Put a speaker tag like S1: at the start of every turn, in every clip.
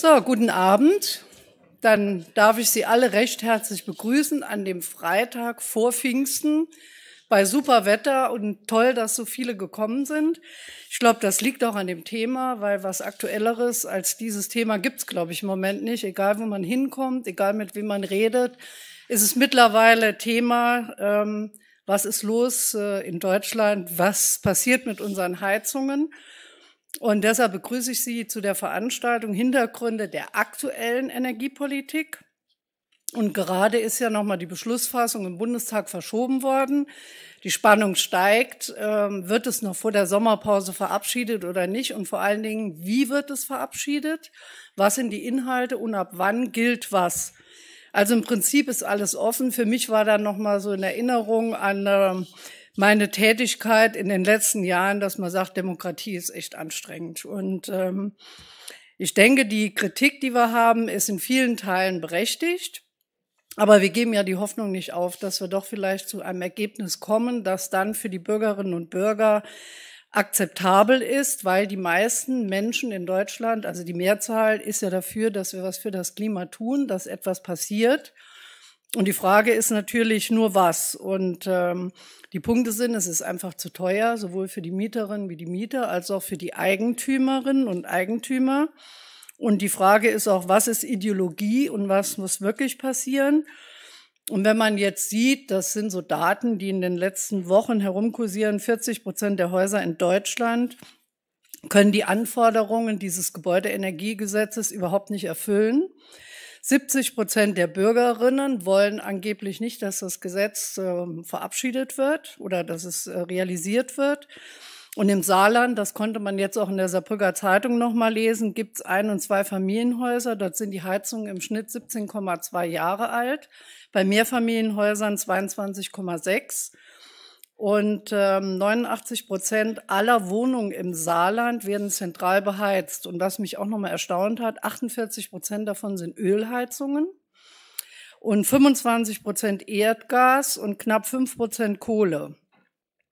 S1: So, guten Abend. Dann darf ich Sie alle recht herzlich begrüßen an dem Freitag vor Pfingsten bei super Wetter und toll, dass so viele gekommen sind. Ich glaube, das liegt auch an dem Thema, weil was Aktuelleres als dieses Thema gibt es, glaube ich, im Moment nicht. Egal, wo man hinkommt, egal, mit wem man redet, ist es mittlerweile Thema, ähm, was ist los äh, in Deutschland, was passiert mit unseren Heizungen. Und deshalb begrüße ich Sie zu der Veranstaltung Hintergründe der aktuellen Energiepolitik. Und gerade ist ja nochmal die Beschlussfassung im Bundestag verschoben worden. Die Spannung steigt. Ähm, wird es noch vor der Sommerpause verabschiedet oder nicht? Und vor allen Dingen, wie wird es verabschiedet? Was sind die Inhalte und ab wann gilt was? Also im Prinzip ist alles offen. Für mich war da nochmal so in Erinnerung an ähm, meine Tätigkeit in den letzten Jahren, dass man sagt, Demokratie ist echt anstrengend. Und ähm, ich denke, die Kritik, die wir haben, ist in vielen Teilen berechtigt. Aber wir geben ja die Hoffnung nicht auf, dass wir doch vielleicht zu einem Ergebnis kommen, das dann für die Bürgerinnen und Bürger akzeptabel ist, weil die meisten Menschen in Deutschland, also die Mehrzahl, ist ja dafür, dass wir was für das Klima tun, dass etwas passiert. Und die Frage ist natürlich nur was. Und ähm, die Punkte sind, es ist einfach zu teuer, sowohl für die Mieterin wie die Mieter, als auch für die Eigentümerinnen und Eigentümer. Und die Frage ist auch, was ist Ideologie und was muss wirklich passieren? Und wenn man jetzt sieht, das sind so Daten, die in den letzten Wochen herumkursieren, 40 Prozent der Häuser in Deutschland können die Anforderungen dieses Gebäudeenergiegesetzes überhaupt nicht erfüllen. 70 Prozent der Bürgerinnen wollen angeblich nicht, dass das Gesetz äh, verabschiedet wird oder dass es äh, realisiert wird. Und im Saarland, das konnte man jetzt auch in der Saarbrücker Zeitung nochmal lesen, gibt es ein- und zwei Familienhäuser. Dort sind die Heizungen im Schnitt 17,2 Jahre alt, bei Mehrfamilienhäusern 22,6. Und ähm, 89 Prozent aller Wohnungen im Saarland werden zentral beheizt. Und was mich auch nochmal erstaunt hat, 48 Prozent davon sind Ölheizungen und 25 Prozent Erdgas und knapp 5 Prozent Kohle.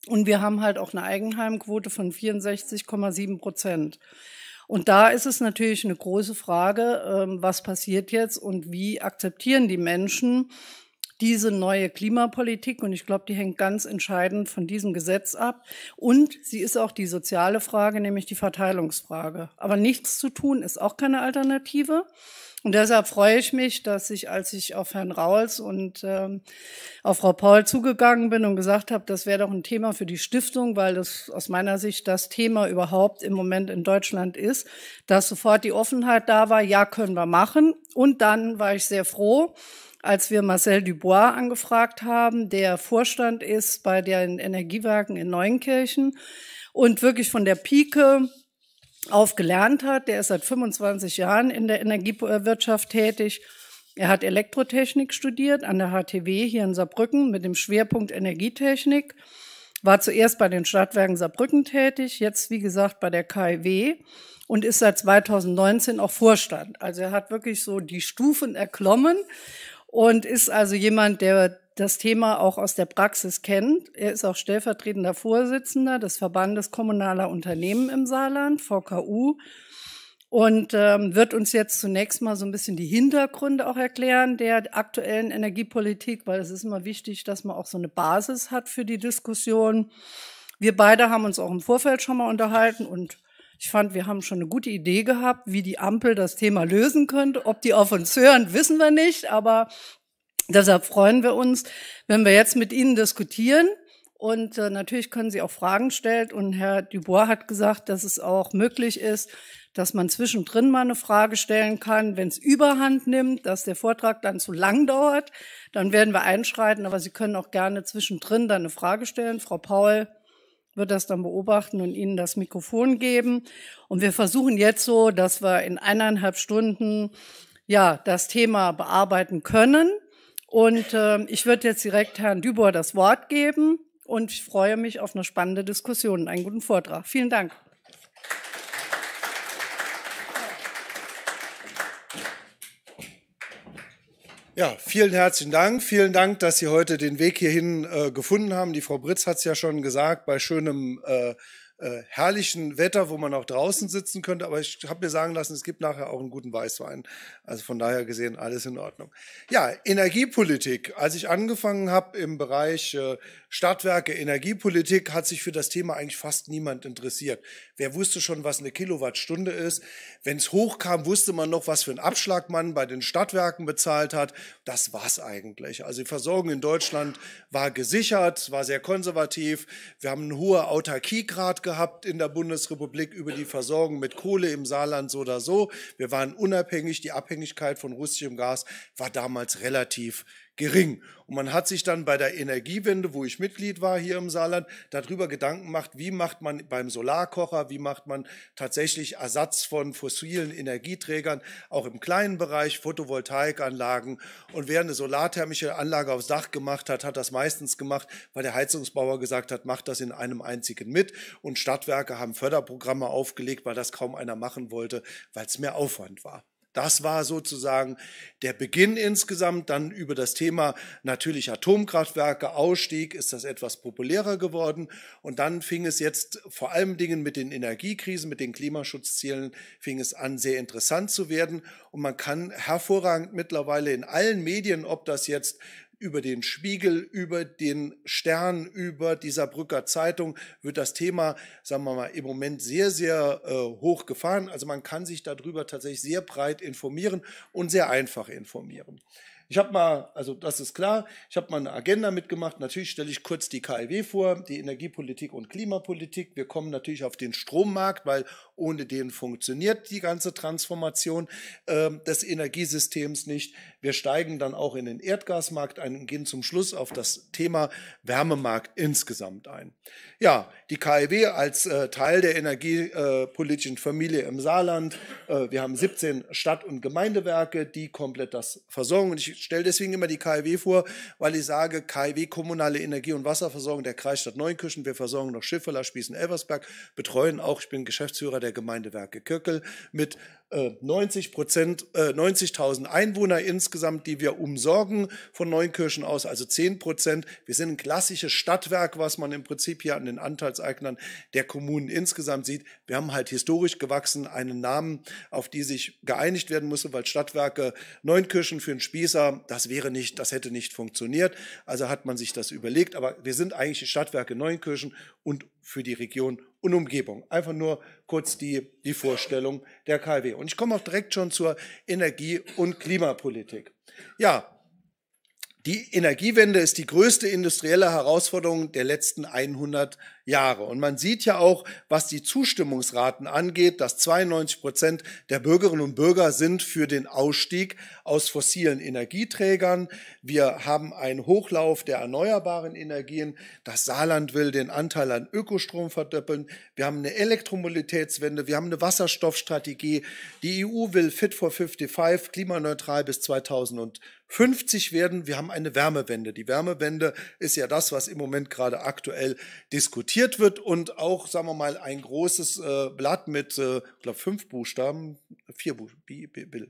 S1: Und wir haben halt auch eine Eigenheimquote von 64,7 Prozent. Und da ist es natürlich eine große Frage, ähm, was passiert jetzt und wie akzeptieren die Menschen, diese neue Klimapolitik und ich glaube, die hängt ganz entscheidend von diesem Gesetz ab. Und sie ist auch die soziale Frage, nämlich die Verteilungsfrage. Aber nichts zu tun ist auch keine Alternative. Und deshalb freue ich mich, dass ich, als ich auf Herrn Rauls und ähm, auf Frau Paul zugegangen bin und gesagt habe, das wäre doch ein Thema für die Stiftung, weil das aus meiner Sicht das Thema überhaupt im Moment in Deutschland ist, dass sofort die Offenheit da war, ja, können wir machen. Und dann war ich sehr froh, als wir Marcel Dubois angefragt haben, der Vorstand ist bei den Energiewerken in Neunkirchen und wirklich von der Pike auf gelernt hat. Der ist seit 25 Jahren in der Energiewirtschaft tätig. Er hat Elektrotechnik studiert an der HTW hier in Saarbrücken mit dem Schwerpunkt Energietechnik. War zuerst bei den Stadtwerken Saarbrücken tätig, jetzt wie gesagt bei der KIW und ist seit 2019 auch Vorstand. Also er hat wirklich so die Stufen erklommen und ist also jemand, der das Thema auch aus der Praxis kennt. Er ist auch stellvertretender Vorsitzender des Verbandes kommunaler Unternehmen im Saarland, VKU, und ähm, wird uns jetzt zunächst mal so ein bisschen die Hintergründe auch erklären der aktuellen Energiepolitik, weil es ist immer wichtig, dass man auch so eine Basis hat für die Diskussion. Wir beide haben uns auch im Vorfeld schon mal unterhalten und ich fand, wir haben schon eine gute Idee gehabt, wie die Ampel das Thema lösen könnte. Ob die auf uns hören, wissen wir nicht, aber deshalb freuen wir uns, wenn wir jetzt mit Ihnen diskutieren. Und äh, natürlich können Sie auch Fragen stellen. Und Herr Dubois hat gesagt, dass es auch möglich ist, dass man zwischendrin mal eine Frage stellen kann, wenn es überhand nimmt, dass der Vortrag dann zu lang dauert, dann werden wir einschreiten, aber Sie können auch gerne zwischendrin dann eine Frage stellen. Frau Paul, wird das dann beobachten und Ihnen das Mikrofon geben. Und wir versuchen jetzt so, dass wir in eineinhalb Stunden ja das Thema bearbeiten können. Und äh, ich würde jetzt direkt Herrn Dübor das Wort geben und ich freue mich auf eine spannende Diskussion und einen guten Vortrag. Vielen Dank.
S2: Ja, vielen herzlichen Dank. Vielen Dank, dass Sie heute den Weg hierhin äh, gefunden haben. Die Frau Britz hat es ja schon gesagt, bei schönem äh, äh, herrlichen Wetter, wo man auch draußen sitzen könnte. Aber ich habe mir sagen lassen, es gibt nachher auch einen guten Weißwein. Also von daher gesehen, alles in Ordnung. Ja, Energiepolitik. Als ich angefangen habe im Bereich Äh, Stadtwerke, Energiepolitik hat sich für das Thema eigentlich fast niemand interessiert. Wer wusste schon, was eine Kilowattstunde ist? Wenn es hochkam, wusste man noch, was für einen Abschlag man bei den Stadtwerken bezahlt hat. Das war's eigentlich. Also die Versorgung in Deutschland war gesichert, war sehr konservativ. Wir haben einen hohen Autarkiegrad gehabt in der Bundesrepublik über die Versorgung mit Kohle im Saarland so oder so. Wir waren unabhängig. Die Abhängigkeit von russischem Gas war damals relativ gering. Und man hat sich dann bei der Energiewende, wo ich Mitglied war hier im Saarland, darüber Gedanken gemacht, wie macht man beim Solarkocher, wie macht man tatsächlich Ersatz von fossilen Energieträgern, auch im kleinen Bereich, Photovoltaikanlagen. Und wer eine solarthermische Anlage aufs Dach gemacht hat, hat das meistens gemacht, weil der Heizungsbauer gesagt hat, macht das in einem einzigen mit. Und Stadtwerke haben Förderprogramme aufgelegt, weil das kaum einer machen wollte, weil es mehr Aufwand war. Das war sozusagen der Beginn insgesamt. Dann über das Thema natürlich Atomkraftwerke, Ausstieg ist das etwas populärer geworden. Und dann fing es jetzt vor allem Dingen mit den Energiekrisen, mit den Klimaschutzzielen, fing es an, sehr interessant zu werden. Und man kann hervorragend mittlerweile in allen Medien, ob das jetzt über den Spiegel, über den Stern, über dieser Brücker Zeitung wird das Thema, sagen wir mal, im Moment sehr, sehr äh, hoch gefahren. Also man kann sich darüber tatsächlich sehr breit informieren und sehr einfach informieren. Ich habe mal, also das ist klar, ich habe mal eine Agenda mitgemacht. Natürlich stelle ich kurz die KIW vor, die Energiepolitik und Klimapolitik. Wir kommen natürlich auf den Strommarkt, weil ohne den funktioniert die ganze Transformation äh, des Energiesystems nicht. Wir steigen dann auch in den Erdgasmarkt ein und gehen zum Schluss auf das Thema Wärmemarkt insgesamt ein. Ja, die KIW als äh, Teil der energiepolitischen äh, Familie im Saarland. Äh, wir haben 17 Stadt- und Gemeindewerke, die komplett das versorgen. Und ich ich stelle deswegen immer die KIW vor, weil ich sage, KIW kommunale Energie- und Wasserversorgung der Kreisstadt Neunkirchen. Wir versorgen noch Schifferler, Spießen, Elversberg, betreuen auch, ich bin Geschäftsführer der Gemeindewerke Kirkel mit 90 äh, Prozent, äh, 90.000 Einwohner insgesamt, die wir umsorgen von Neunkirchen aus, also 10 Prozent. Wir sind ein klassisches Stadtwerk, was man im Prinzip hier an den Anteilseignern der Kommunen insgesamt sieht. Wir haben halt historisch gewachsen einen Namen, auf die sich geeinigt werden musste, weil Stadtwerke Neunkirchen für einen Spießer, das wäre nicht, das hätte nicht funktioniert. Also hat man sich das überlegt. Aber wir sind eigentlich die Stadtwerke Neunkirchen und für die Region und Umgebung. Einfach nur kurz die, die Vorstellung der KW. Und ich komme auch direkt schon zur Energie- und Klimapolitik. Ja, die Energiewende ist die größte industrielle Herausforderung der letzten 100 Jahre. Und man sieht ja auch, was die Zustimmungsraten angeht, dass 92 Prozent der Bürgerinnen und Bürger sind für den Ausstieg aus fossilen Energieträgern. Wir haben einen Hochlauf der erneuerbaren Energien. Das Saarland will den Anteil an Ökostrom verdoppeln. Wir haben eine Elektromobilitätswende. Wir haben eine Wasserstoffstrategie. Die EU will Fit for 55 klimaneutral bis 2020. 50 werden, wir haben eine Wärmewende. Die Wärmewende ist ja das, was im Moment gerade aktuell diskutiert wird und auch, sagen wir mal, ein großes äh, Blatt mit, äh, ich glaube, fünf Buchstaben, vier, Bu Bi,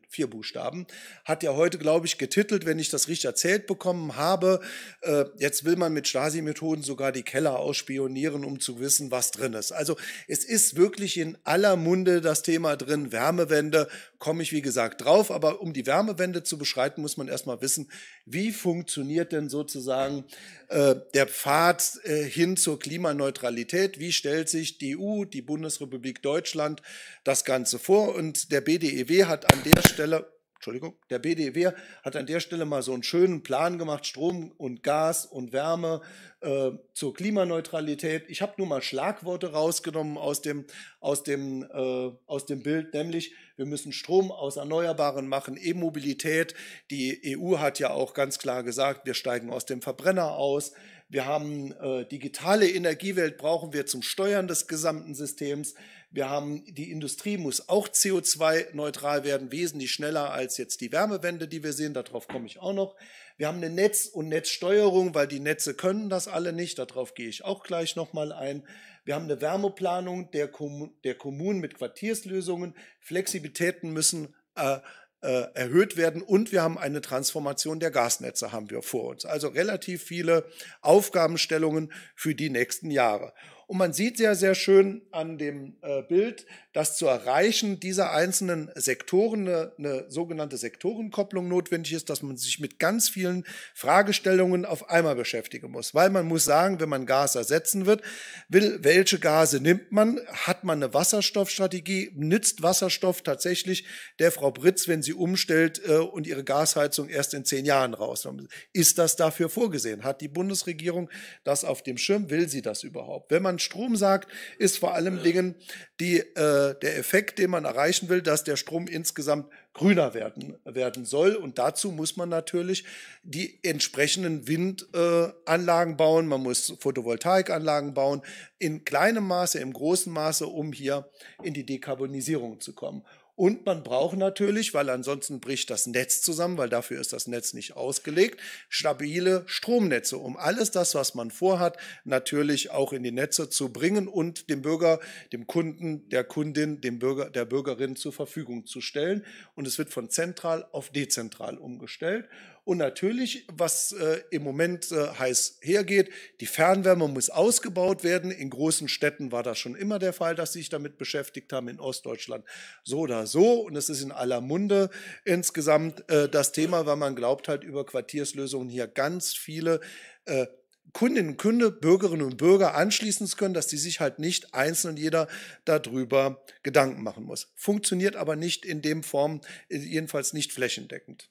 S2: vier Buchstaben, hat ja heute, glaube ich, getitelt, wenn ich das richtig erzählt bekommen habe, äh, jetzt will man mit Stasi-Methoden sogar die Keller ausspionieren, um zu wissen, was drin ist. Also es ist wirklich in aller Munde das Thema drin, Wärmewende, komme ich wie gesagt drauf, aber um die Wärmewende zu beschreiten, muss man erstmal wissen, wie funktioniert denn sozusagen äh, der Pfad äh, hin zur Klimaneutralität, wie stellt sich die EU, die Bundesrepublik Deutschland das Ganze vor und der BDEW hat an der Stelle, Entschuldigung, der BDW hat an der Stelle mal so einen schönen Plan gemacht, Strom und Gas und Wärme äh, zur Klimaneutralität. Ich habe nur mal Schlagworte rausgenommen aus dem, aus, dem, äh, aus dem Bild, nämlich wir müssen Strom aus Erneuerbaren machen, E-Mobilität. Die EU hat ja auch ganz klar gesagt, wir steigen aus dem Verbrenner aus. Wir haben äh, digitale Energiewelt, brauchen wir zum Steuern des gesamten Systems. Wir haben, die Industrie muss auch CO2-neutral werden, wesentlich schneller als jetzt die Wärmewende, die wir sehen. Darauf komme ich auch noch. Wir haben eine Netz- und Netzsteuerung, weil die Netze können das alle nicht. Darauf gehe ich auch gleich nochmal ein. Wir haben eine Wärmeplanung der, Kommun der Kommunen mit Quartierslösungen. Flexibilitäten müssen äh, äh, erhöht werden und wir haben eine Transformation der Gasnetze haben wir vor uns. Also relativ viele Aufgabenstellungen für die nächsten Jahre. Und man sieht sehr, sehr schön an dem äh, Bild, dass zu erreichen dieser einzelnen Sektoren eine, eine sogenannte Sektorenkopplung notwendig ist, dass man sich mit ganz vielen Fragestellungen auf einmal beschäftigen muss. Weil man muss sagen, wenn man Gas ersetzen wird, will, welche Gase nimmt man? Hat man eine Wasserstoffstrategie? Nützt Wasserstoff tatsächlich der Frau Britz, wenn sie umstellt äh, und ihre Gasheizung erst in zehn Jahren rausnimmt? Ist das dafür vorgesehen? Hat die Bundesregierung das auf dem Schirm? Will sie das überhaupt? Wenn man Deutschland Strom sagt, ist vor allem Dingen die, äh, der Effekt, den man erreichen will, dass der Strom insgesamt grüner werden, werden soll. Und dazu muss man natürlich die entsprechenden Windanlagen äh, bauen, man muss Photovoltaikanlagen bauen, in kleinem Maße, im großen Maße, um hier in die Dekarbonisierung zu kommen. Und man braucht natürlich, weil ansonsten bricht das Netz zusammen, weil dafür ist das Netz nicht ausgelegt, stabile Stromnetze, um alles das, was man vorhat, natürlich auch in die Netze zu bringen und dem Bürger, dem Kunden, der Kundin, dem Bürger, der Bürgerin zur Verfügung zu stellen. Und es wird von zentral auf dezentral umgestellt. Und natürlich, was äh, im Moment äh, heiß hergeht, die Fernwärme muss ausgebaut werden. In großen Städten war das schon immer der Fall, dass sie sich damit beschäftigt haben, in Ostdeutschland so oder so. Und es ist in aller Munde insgesamt äh, das Thema, weil man glaubt halt über Quartierslösungen hier ganz viele äh, Kundinnen und Kunde, Bürgerinnen und Bürger anschließen können, dass die sich halt nicht einzeln jeder darüber Gedanken machen muss. Funktioniert aber nicht in dem Form, äh, jedenfalls nicht flächendeckend.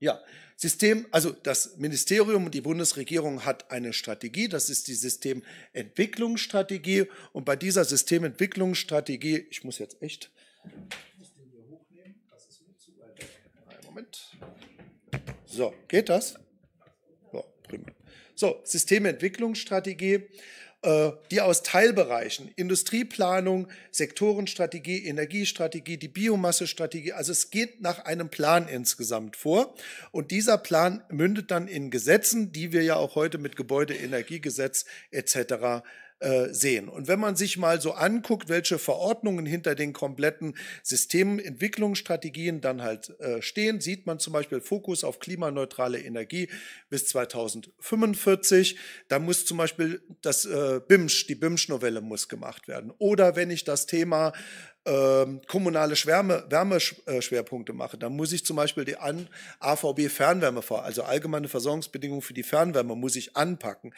S2: Ja, System, also das Ministerium und die Bundesregierung hat eine Strategie, das ist die Systementwicklungsstrategie. Und bei dieser Systementwicklungsstrategie, ich muss jetzt echt Moment. So, geht das? Ja, prima. So, Systementwicklungsstrategie äh, die aus Teilbereichen, Industrieplanung, Sektorenstrategie, Energiestrategie, die Biomassestrategie, also es geht nach einem Plan insgesamt vor. Und dieser Plan mündet dann in Gesetzen, die wir ja auch heute mit Gebäudeenergiegesetz etc. Äh, sehen. Und wenn man sich mal so anguckt, welche Verordnungen hinter den kompletten Systementwicklungsstrategien dann halt äh, stehen, sieht man zum Beispiel Fokus auf klimaneutrale Energie bis 2045. Da muss zum Beispiel das äh, BIMSCH, die BIMSCH-Novelle muss gemacht werden. Oder wenn ich das Thema ähm, kommunale Schwärme, Wärmeschwerpunkte mache, dann muss ich zum Beispiel die an AVB Fernwärme, also allgemeine Versorgungsbedingungen für die Fernwärme, muss ich anpacken.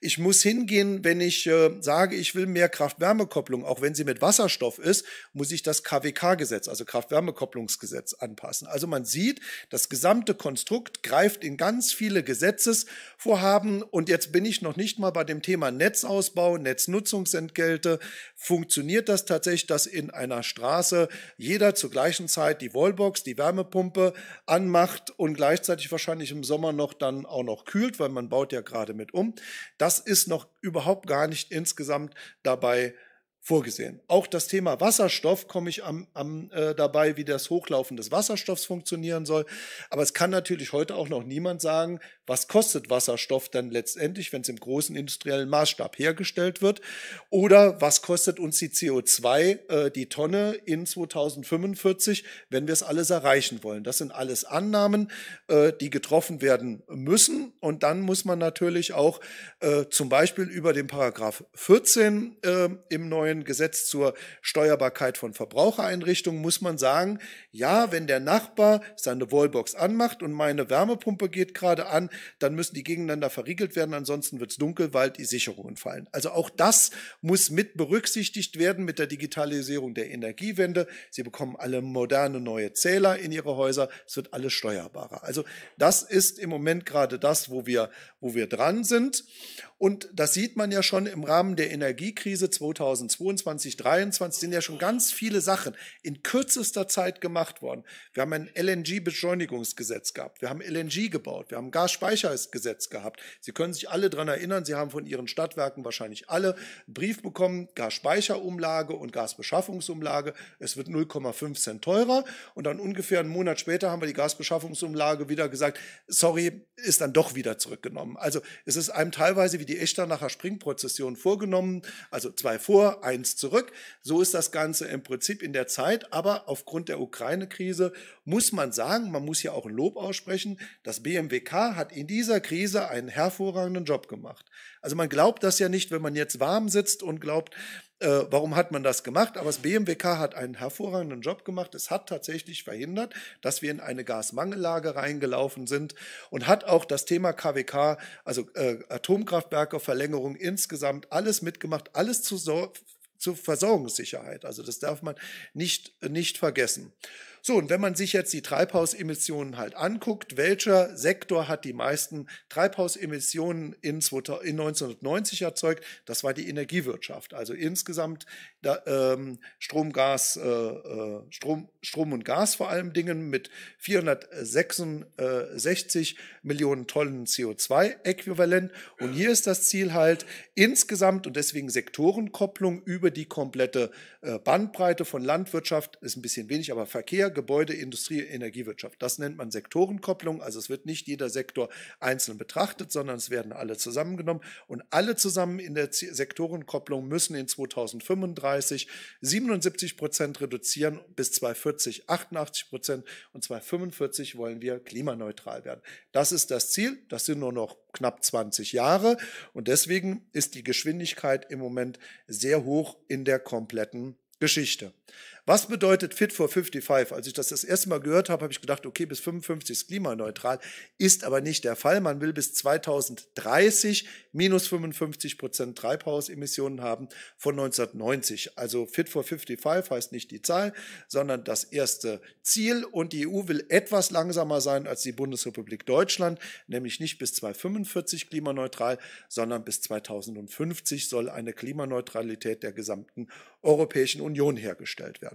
S2: Ich muss hingehen, wenn ich äh, sage, ich will mehr Kraft-Wärme-Kopplung, auch wenn sie mit Wasserstoff ist, muss ich das KWK-Gesetz, also Kraft-Wärme-Kopplungsgesetz anpassen. Also man sieht, das gesamte Konstrukt greift in ganz viele Gesetzesvorhaben und jetzt bin ich noch nicht mal bei dem Thema Netzausbau, Netznutzungsentgelte. Funktioniert das tatsächlich, dass in einer einer Straße jeder zur gleichen Zeit die Wallbox, die Wärmepumpe anmacht und gleichzeitig wahrscheinlich im Sommer noch dann auch noch kühlt, weil man baut ja gerade mit um. Das ist noch überhaupt gar nicht insgesamt dabei vorgesehen. Auch das Thema Wasserstoff komme ich am, am äh, dabei, wie das Hochlaufen des Wasserstoffs funktionieren soll. Aber es kann natürlich heute auch noch niemand sagen, was kostet Wasserstoff denn letztendlich, wenn es im großen industriellen Maßstab hergestellt wird? Oder was kostet uns die CO2, äh, die Tonne in 2045, wenn wir es alles erreichen wollen? Das sind alles Annahmen, äh, die getroffen werden müssen. Und dann muss man natürlich auch äh, zum Beispiel über den Paragraph 14 äh, im neuen Gesetz zur Steuerbarkeit von Verbrauchereinrichtungen muss man sagen, ja, wenn der Nachbar seine Wallbox anmacht und meine Wärmepumpe geht gerade an, dann müssen die gegeneinander verriegelt werden, ansonsten wird es dunkel, weil die Sicherungen fallen. Also auch das muss mit berücksichtigt werden mit der Digitalisierung der Energiewende. Sie bekommen alle moderne neue Zähler in ihre Häuser, es wird alles steuerbarer. Also das ist im Moment gerade das, wo wir, wo wir dran sind. Und das sieht man ja schon im Rahmen der Energiekrise 2022, 2023 sind ja schon ganz viele Sachen in kürzester Zeit gemacht worden. Wir haben ein LNG-Beschleunigungsgesetz gehabt. Wir haben LNG gebaut. Wir haben ein Gasspeichergesetz gehabt. Sie können sich alle daran erinnern. Sie haben von Ihren Stadtwerken wahrscheinlich alle einen Brief bekommen. Gasspeicherumlage und Gasbeschaffungsumlage. Es wird 0,5 Cent teurer. Und dann ungefähr einen Monat später haben wir die Gasbeschaffungsumlage wieder gesagt, sorry, ist dann doch wieder zurückgenommen. Also es ist einem teilweise wie die die Echternacher Springprozession vorgenommen, also zwei vor, eins zurück. So ist das Ganze im Prinzip in der Zeit, aber aufgrund der Ukraine-Krise muss man sagen, man muss ja auch ein Lob aussprechen, das BMWK hat in dieser Krise einen hervorragenden Job gemacht. Also man glaubt das ja nicht, wenn man jetzt warm sitzt und glaubt, äh, warum hat man das gemacht? Aber das BMWK hat einen hervorragenden Job gemacht. Es hat tatsächlich verhindert, dass wir in eine Gasmangellage reingelaufen sind und hat auch das Thema KWK, also äh, Atomkraftwerke, Verlängerung insgesamt, alles mitgemacht, alles zu zur Versorgungssicherheit. Also das darf man nicht, nicht vergessen. So, und wenn man sich jetzt die Treibhausemissionen halt anguckt, welcher Sektor hat die meisten Treibhausemissionen in 1990 erzeugt? Das war die Energiewirtschaft. Also insgesamt ähm, Strom, Gas, äh, äh, Strom, Strom und Gas vor allem Dingen mit 466 Millionen Tonnen CO2-Äquivalent. Und hier ist das Ziel halt insgesamt und deswegen Sektorenkopplung über die komplette äh, Bandbreite von Landwirtschaft, ist ein bisschen wenig, aber Verkehr, Gebäude, Industrie, Energiewirtschaft. Das nennt man Sektorenkopplung. Also es wird nicht jeder Sektor einzeln betrachtet, sondern es werden alle zusammengenommen. Und alle zusammen in der Sektorenkopplung müssen in 2035 77 Prozent reduzieren, bis 2040 88 Prozent und 2045 wollen wir klimaneutral werden. Das ist das Ziel. Das sind nur noch knapp 20 Jahre. Und deswegen ist die Geschwindigkeit im Moment sehr hoch in der kompletten Geschichte. Was bedeutet Fit for 55? Als ich das das erste Mal gehört habe, habe ich gedacht, okay, bis 55 ist klimaneutral, ist aber nicht der Fall. Man will bis 2030 minus 55 Prozent Treibhausemissionen haben von 1990. Also Fit for 55 heißt nicht die Zahl, sondern das erste Ziel. Und die EU will etwas langsamer sein als die Bundesrepublik Deutschland, nämlich nicht bis 2045 klimaneutral, sondern bis 2050 soll eine Klimaneutralität der gesamten Europäischen Union hergestellt werden.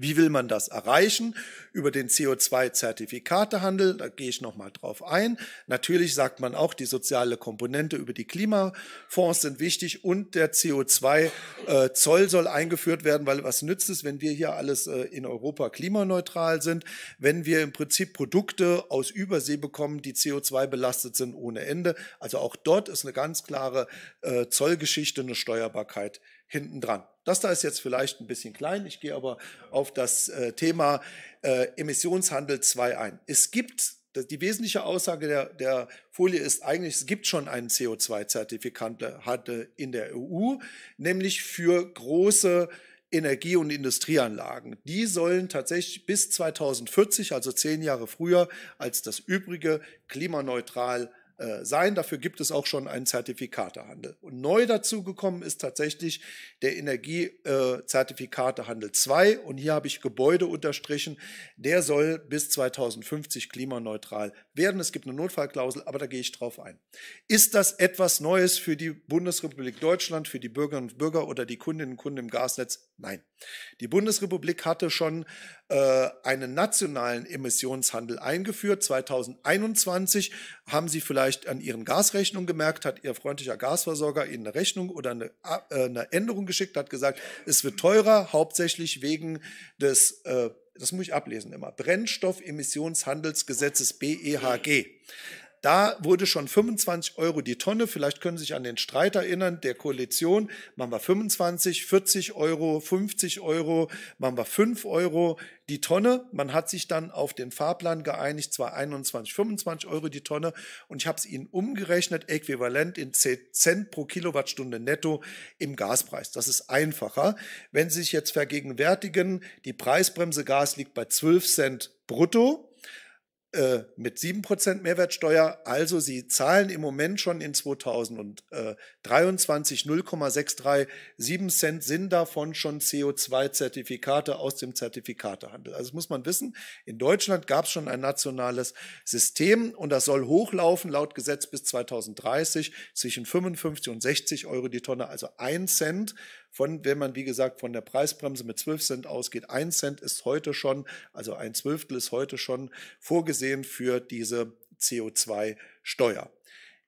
S2: Wie will man das erreichen? Über den CO2-Zertifikatehandel, da gehe ich nochmal drauf ein. Natürlich sagt man auch, die soziale Komponente über die Klimafonds sind wichtig und der CO2-Zoll äh, soll eingeführt werden, weil was nützt es, wenn wir hier alles äh, in Europa klimaneutral sind, wenn wir im Prinzip Produkte aus Übersee bekommen, die CO2 belastet sind ohne Ende. Also auch dort ist eine ganz klare äh, Zollgeschichte, eine Steuerbarkeit hinten dran. Das da ist jetzt vielleicht ein bisschen klein. Ich gehe aber auf das äh, Thema äh, Emissionshandel 2 ein. Es gibt die wesentliche Aussage der, der, Folie ist eigentlich, es gibt schon einen CO2-Zertifikate in der EU, nämlich für große Energie- und Industrieanlagen. Die sollen tatsächlich bis 2040, also zehn Jahre früher als das übrige, klimaneutral äh, sein. Dafür gibt es auch schon einen Zertifikatehandel. Und neu dazugekommen ist tatsächlich der Energiezertifikatehandel äh, 2. Und hier habe ich Gebäude unterstrichen. Der soll bis 2050 klimaneutral werden. Es gibt eine Notfallklausel, aber da gehe ich drauf ein. Ist das etwas Neues für die Bundesrepublik Deutschland, für die Bürgerinnen und Bürger oder die Kundinnen und Kunden im Gasnetz? Nein, die Bundesrepublik hatte schon äh, einen nationalen Emissionshandel eingeführt. 2021 haben Sie vielleicht an Ihren Gasrechnungen gemerkt, hat Ihr freundlicher Gasversorger Ihnen eine Rechnung oder eine, äh, eine Änderung geschickt, hat gesagt, es wird teurer, hauptsächlich wegen des, äh, das muss ich ablesen immer, Brennstoffemissionshandelsgesetzes BEHG. Da wurde schon 25 Euro die Tonne, vielleicht können Sie sich an den Streit erinnern, der Koalition, machen wir 25, 40 Euro, 50 Euro, machen wir 5 Euro die Tonne. Man hat sich dann auf den Fahrplan geeinigt, zwar 21, 25 Euro die Tonne und ich habe es Ihnen umgerechnet, äquivalent in Cent pro Kilowattstunde netto im Gaspreis. Das ist einfacher. Wenn Sie sich jetzt vergegenwärtigen, die Preisbremse Gas liegt bei 12 Cent brutto äh, mit 7% Mehrwertsteuer. Also sie zahlen im Moment schon in 2023 0,637 Cent sind davon schon CO2-Zertifikate aus dem Zertifikatehandel. Also das muss man wissen, in Deutschland gab es schon ein nationales System und das soll hochlaufen laut Gesetz bis 2030 zwischen 55 und 60 Euro die Tonne, also ein Cent von, wenn man, wie gesagt, von der Preisbremse mit 12 Cent ausgeht, 1 Cent ist heute schon, also ein Zwölftel ist heute schon vorgesehen für diese CO2-Steuer.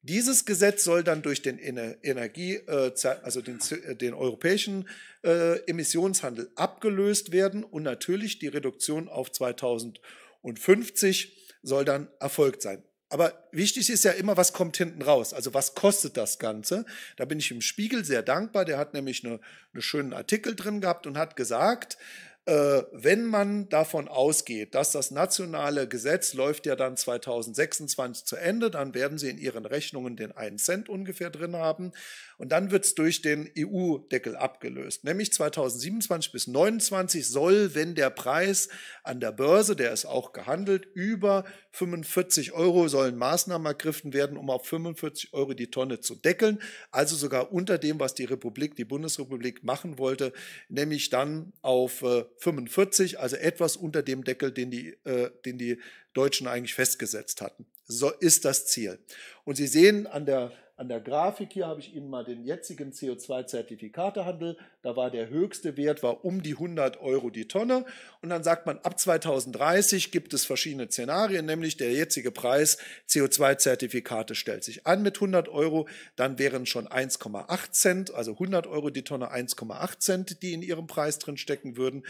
S2: Dieses Gesetz soll dann durch den Energie, äh, also den, äh, den europäischen äh, Emissionshandel abgelöst werden und natürlich die Reduktion auf 2050 soll dann erfolgt sein. Aber wichtig ist ja immer, was kommt hinten raus? Also was kostet das Ganze? Da bin ich im Spiegel sehr dankbar. Der hat nämlich eine, einen schönen Artikel drin gehabt und hat gesagt, äh, wenn man davon ausgeht, dass das nationale Gesetz läuft ja dann 2026 zu Ende, dann werden Sie in Ihren Rechnungen den einen Cent ungefähr drin haben und dann wird es durch den EU-Deckel abgelöst. Nämlich 2027 bis 2029 soll, wenn der Preis an der Börse, der ist auch gehandelt, über 45 Euro sollen Maßnahmen ergriffen werden, um auf 45 Euro die Tonne zu deckeln, also sogar unter dem, was die Republik, die Bundesrepublik machen wollte, nämlich dann auf äh, 45, also etwas unter dem Deckel, den die, äh, den die Deutschen eigentlich festgesetzt hatten. So ist das Ziel. Und Sie sehen an der an der Grafik hier habe ich Ihnen mal den jetzigen CO2-Zertifikatehandel. Da war der höchste Wert, war um die 100 Euro die Tonne. Und dann sagt man, ab 2030 gibt es verschiedene Szenarien, nämlich der jetzige Preis CO2-Zertifikate stellt sich an mit 100 Euro. Dann wären schon 1,8 Cent, also 100 Euro die Tonne, 1,8 Cent, die in ihrem Preis drin stecken würden.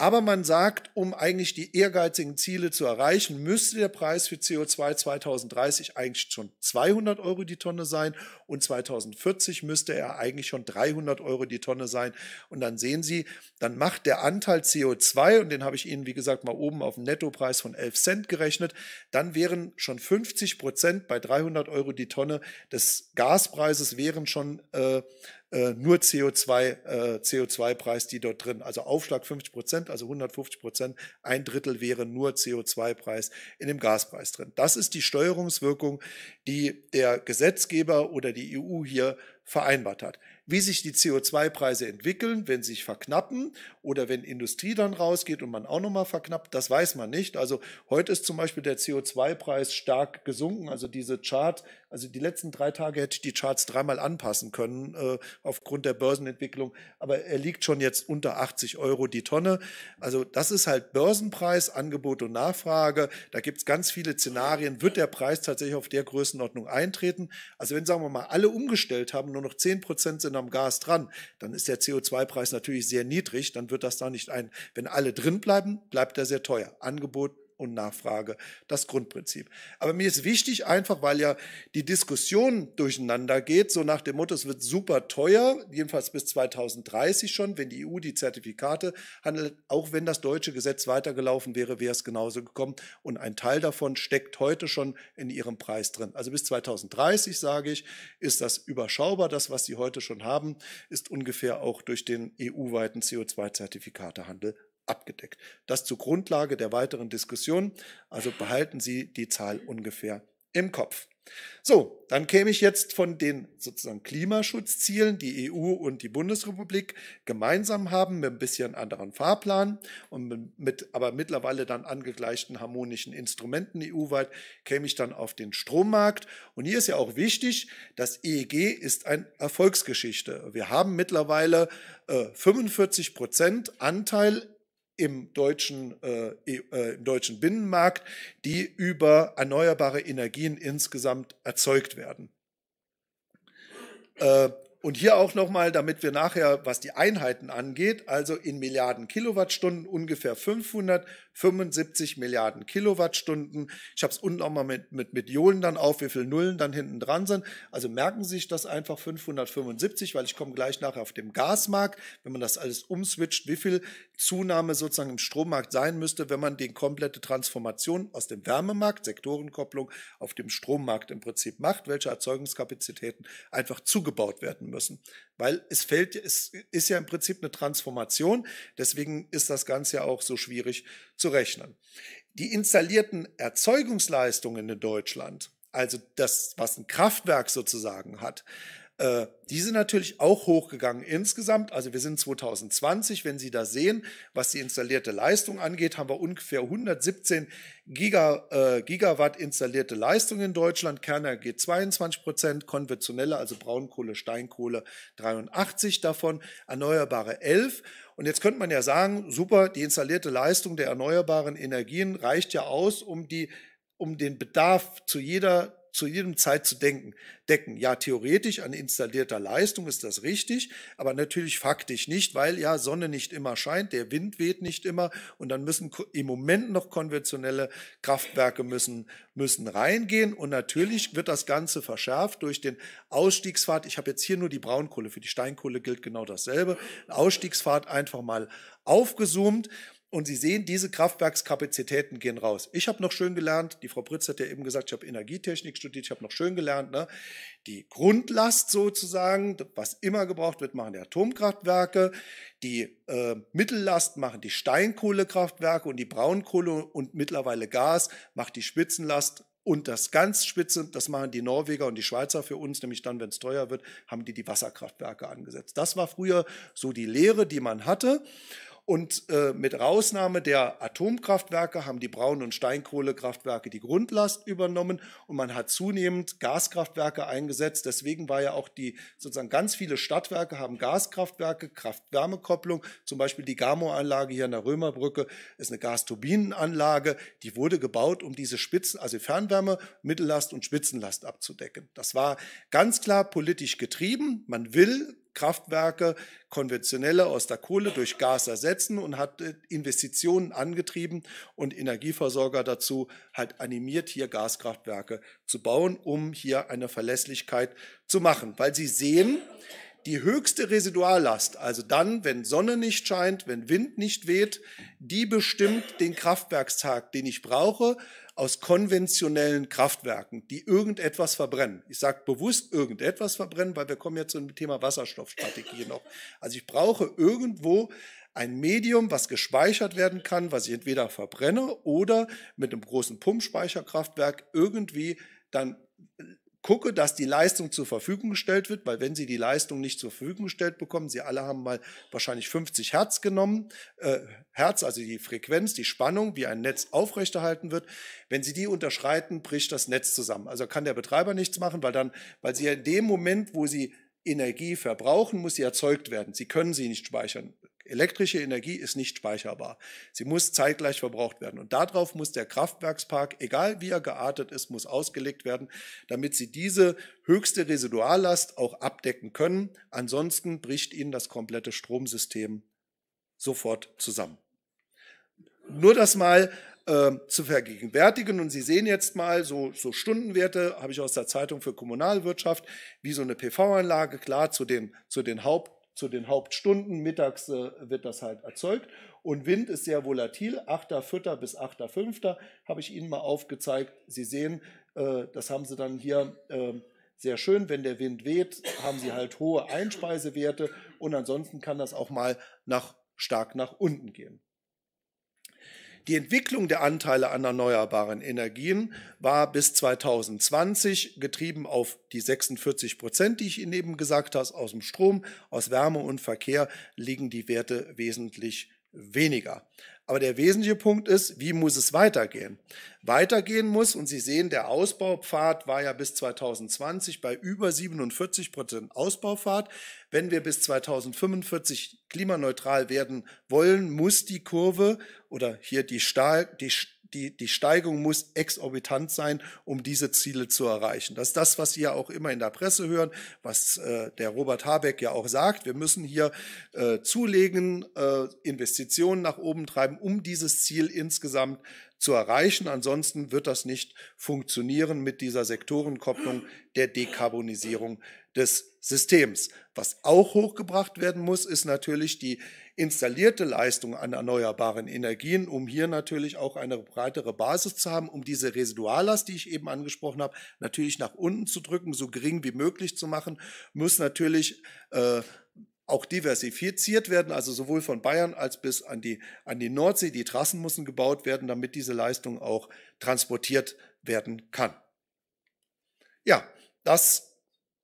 S2: Aber man sagt, um eigentlich die ehrgeizigen Ziele zu erreichen, müsste der Preis für CO2 2030 eigentlich schon 200 Euro die Tonne sein und 2040 müsste er eigentlich schon 300 Euro die Tonne sein. Und dann sehen Sie, dann macht der Anteil CO2, und den habe ich Ihnen, wie gesagt, mal oben auf den Nettopreis von 11 Cent gerechnet, dann wären schon 50 Prozent bei 300 Euro die Tonne des Gaspreises wären schon äh, äh, nur CO2, äh, CO2-Preis, die dort drin, also Aufschlag 50 Prozent, also 150 Prozent, ein Drittel wäre nur CO2-Preis in dem Gaspreis drin. Das ist die Steuerungswirkung, die der Gesetzgeber oder die EU hier vereinbart hat. Wie sich die CO2-Preise entwickeln, wenn sie sich verknappen oder wenn Industrie dann rausgeht und man auch nochmal verknappt, das weiß man nicht. Also heute ist zum Beispiel der CO2-Preis stark gesunken. Also diese Chart, also die letzten drei Tage hätte ich die Charts dreimal anpassen können äh, aufgrund der Börsenentwicklung. Aber er liegt schon jetzt unter 80 Euro die Tonne. Also das ist halt Börsenpreis, Angebot und Nachfrage. Da gibt es ganz viele Szenarien. Wird der Preis tatsächlich auf der Größenordnung eintreten? Also wenn, sagen wir mal, alle umgestellt haben, nur noch 10 Prozent sind am Gas dran, dann ist der CO2-Preis natürlich sehr niedrig. Dann wird das da nicht ein. Wenn alle drin bleiben, bleibt er sehr teuer. Angebot und Nachfrage das Grundprinzip. Aber mir ist wichtig einfach, weil ja die Diskussion durcheinander geht, so nach dem Motto, es wird super teuer, jedenfalls bis 2030 schon, wenn die EU die Zertifikate handelt. Auch wenn das deutsche Gesetz weitergelaufen wäre, wäre es genauso gekommen. Und ein Teil davon steckt heute schon in ihrem Preis drin. Also bis 2030, sage ich, ist das überschaubar. Das, was sie heute schon haben, ist ungefähr auch durch den EU-weiten CO2-Zertifikatehandel abgedeckt. Das zur Grundlage der weiteren Diskussion. Also behalten Sie die Zahl ungefähr im Kopf. So, dann käme ich jetzt von den sozusagen Klimaschutzzielen, die EU und die Bundesrepublik gemeinsam haben, mit ein bisschen anderen Fahrplan und mit aber mittlerweile dann angegleichten harmonischen Instrumenten EU-weit, käme ich dann auf den Strommarkt. Und hier ist ja auch wichtig, das EEG ist eine Erfolgsgeschichte. Wir haben mittlerweile äh, 45 Prozent Anteil im deutschen, äh, e, äh, im deutschen Binnenmarkt, die über erneuerbare Energien insgesamt erzeugt werden. Äh, und hier auch nochmal, damit wir nachher, was die Einheiten angeht, also in Milliarden Kilowattstunden ungefähr 500 75 Milliarden Kilowattstunden. Ich habe es unten auch mal mit, mit, mit Jolen dann auf, wie viele Nullen dann hinten dran sind. Also merken Sie sich das einfach 575, weil ich komme gleich nachher auf dem Gasmarkt, wenn man das alles umswitcht, wie viel Zunahme sozusagen im Strommarkt sein müsste, wenn man die komplette Transformation aus dem Wärmemarkt, Sektorenkopplung, auf dem Strommarkt im Prinzip macht, welche Erzeugungskapazitäten einfach zugebaut werden müssen weil es fällt, es ist ja im Prinzip eine Transformation. Deswegen ist das Ganze ja auch so schwierig zu rechnen. Die installierten Erzeugungsleistungen in Deutschland, also das, was ein Kraftwerk sozusagen hat, äh, die sind natürlich auch hochgegangen insgesamt. Also wir sind 2020, wenn Sie da sehen, was die installierte Leistung angeht, haben wir ungefähr 117 Giga, äh, Gigawatt installierte Leistung in Deutschland. Kerner geht 22 Prozent, konventionelle, also Braunkohle, Steinkohle 83 davon, erneuerbare 11. Und jetzt könnte man ja sagen, super, die installierte Leistung der erneuerbaren Energien reicht ja aus, um die um den Bedarf zu jeder zu jedem Zeit zu denken, decken. Ja, theoretisch an installierter Leistung ist das richtig, aber natürlich faktisch nicht, weil ja Sonne nicht immer scheint, der Wind weht nicht immer und dann müssen im Moment noch konventionelle Kraftwerke müssen, müssen reingehen und natürlich wird das Ganze verschärft durch den Ausstiegspfad. Ich habe jetzt hier nur die Braunkohle, für die Steinkohle gilt genau dasselbe. Ausstiegspfad einfach mal aufgezoomt. Und Sie sehen, diese Kraftwerkskapazitäten gehen raus. Ich habe noch schön gelernt, die Frau Pritz hat ja eben gesagt, ich habe Energietechnik studiert, ich habe noch schön gelernt, ne? die Grundlast sozusagen, was immer gebraucht wird, machen die Atomkraftwerke, die äh, Mittellast machen die Steinkohlekraftwerke und die Braunkohle und mittlerweile Gas macht die Spitzenlast und das ganz Spitze, das machen die Norweger und die Schweizer für uns, nämlich dann, wenn es teuer wird, haben die die Wasserkraftwerke angesetzt. Das war früher so die Lehre, die man hatte. Und äh, mit Ausnahme der Atomkraftwerke haben die Braun- und Steinkohlekraftwerke die Grundlast übernommen und man hat zunehmend Gaskraftwerke eingesetzt. Deswegen war ja auch die sozusagen ganz viele Stadtwerke haben Gaskraftwerke, Kraft-Wärme-Kopplung. Zum Beispiel die Gamo-Anlage hier an der Römerbrücke ist eine Gasturbinenanlage. Die wurde gebaut, um diese Spitzen, also Fernwärme, Mittellast und Spitzenlast abzudecken. Das war ganz klar politisch getrieben. Man will Kraftwerke, konventionelle aus der Kohle durch Gas ersetzen und hat äh, Investitionen angetrieben und Energieversorger dazu halt animiert, hier Gaskraftwerke zu bauen, um hier eine Verlässlichkeit zu machen. Weil Sie sehen, die höchste Residuallast, also dann, wenn Sonne nicht scheint, wenn Wind nicht weht, die bestimmt den Kraftwerkstag, den ich brauche aus konventionellen Kraftwerken, die irgendetwas verbrennen. Ich sage bewusst irgendetwas verbrennen, weil wir kommen jetzt zum Thema Wasserstoffstrategie noch. Also ich brauche irgendwo ein Medium, was gespeichert werden kann, was ich entweder verbrenne oder mit einem großen Pumpspeicherkraftwerk irgendwie dann gucke, dass die Leistung zur Verfügung gestellt wird, weil wenn Sie die Leistung nicht zur Verfügung gestellt bekommen, Sie alle haben mal wahrscheinlich 50 Hertz genommen, äh, Hertz, also die Frequenz, die Spannung, wie ein Netz aufrechterhalten wird, wenn Sie die unterschreiten, bricht das Netz zusammen. Also kann der Betreiber nichts machen, weil dann, weil Sie ja in dem Moment, wo Sie Energie verbrauchen, muss sie erzeugt werden. Sie können sie nicht speichern. Elektrische Energie ist nicht speicherbar. Sie muss zeitgleich verbraucht werden. Und darauf muss der Kraftwerkspark, egal wie er geartet ist, muss ausgelegt werden, damit Sie diese höchste Residuallast auch abdecken können. Ansonsten bricht Ihnen das komplette Stromsystem sofort zusammen. Nur das mal ähm, zu vergegenwärtigen. Und Sie sehen jetzt mal so, so Stundenwerte, habe ich aus der Zeitung für Kommunalwirtschaft, wie so eine PV-Anlage, klar, zu den, zu den Haupt zu den Hauptstunden. Mittags äh, wird das halt erzeugt. Und Wind ist sehr volatil. 8.4. bis 8.5. habe ich Ihnen mal aufgezeigt. Sie sehen, äh, das haben Sie dann hier äh, sehr schön. Wenn der Wind weht, haben Sie halt hohe Einspeisewerte. Und ansonsten kann das auch mal nach, stark nach unten gehen. Die Entwicklung der Anteile an erneuerbaren Energien war bis 2020 getrieben auf die 46 Prozent, die ich Ihnen eben gesagt habe, aus dem Strom, aus Wärme und Verkehr liegen die Werte wesentlich höher weniger. Aber der wesentliche Punkt ist, wie muss es weitergehen? Weitergehen muss, und Sie sehen, der Ausbaupfad war ja bis 2020 bei über 47 Prozent Ausbaupfad. Wenn wir bis 2045 klimaneutral werden wollen, muss die Kurve oder hier die, Stahl, die die, die Steigung muss exorbitant sein, um diese Ziele zu erreichen. Das ist das, was Sie ja auch immer in der Presse hören, was äh, der Robert Habeck ja auch sagt. Wir müssen hier äh, zulegen, äh, Investitionen nach oben treiben, um dieses Ziel insgesamt zu erreichen. Ansonsten wird das nicht funktionieren mit dieser Sektorenkopplung der Dekarbonisierung des Systems. Was auch hochgebracht werden muss, ist natürlich die installierte Leistung an erneuerbaren Energien, um hier natürlich auch eine breitere Basis zu haben, um diese Residuallast, die ich eben angesprochen habe, natürlich nach unten zu drücken, so gering wie möglich zu machen, muss natürlich äh, auch diversifiziert werden, also sowohl von Bayern als bis an die, an die Nordsee. Die Trassen müssen gebaut werden, damit diese Leistung auch transportiert werden kann. Ja, das,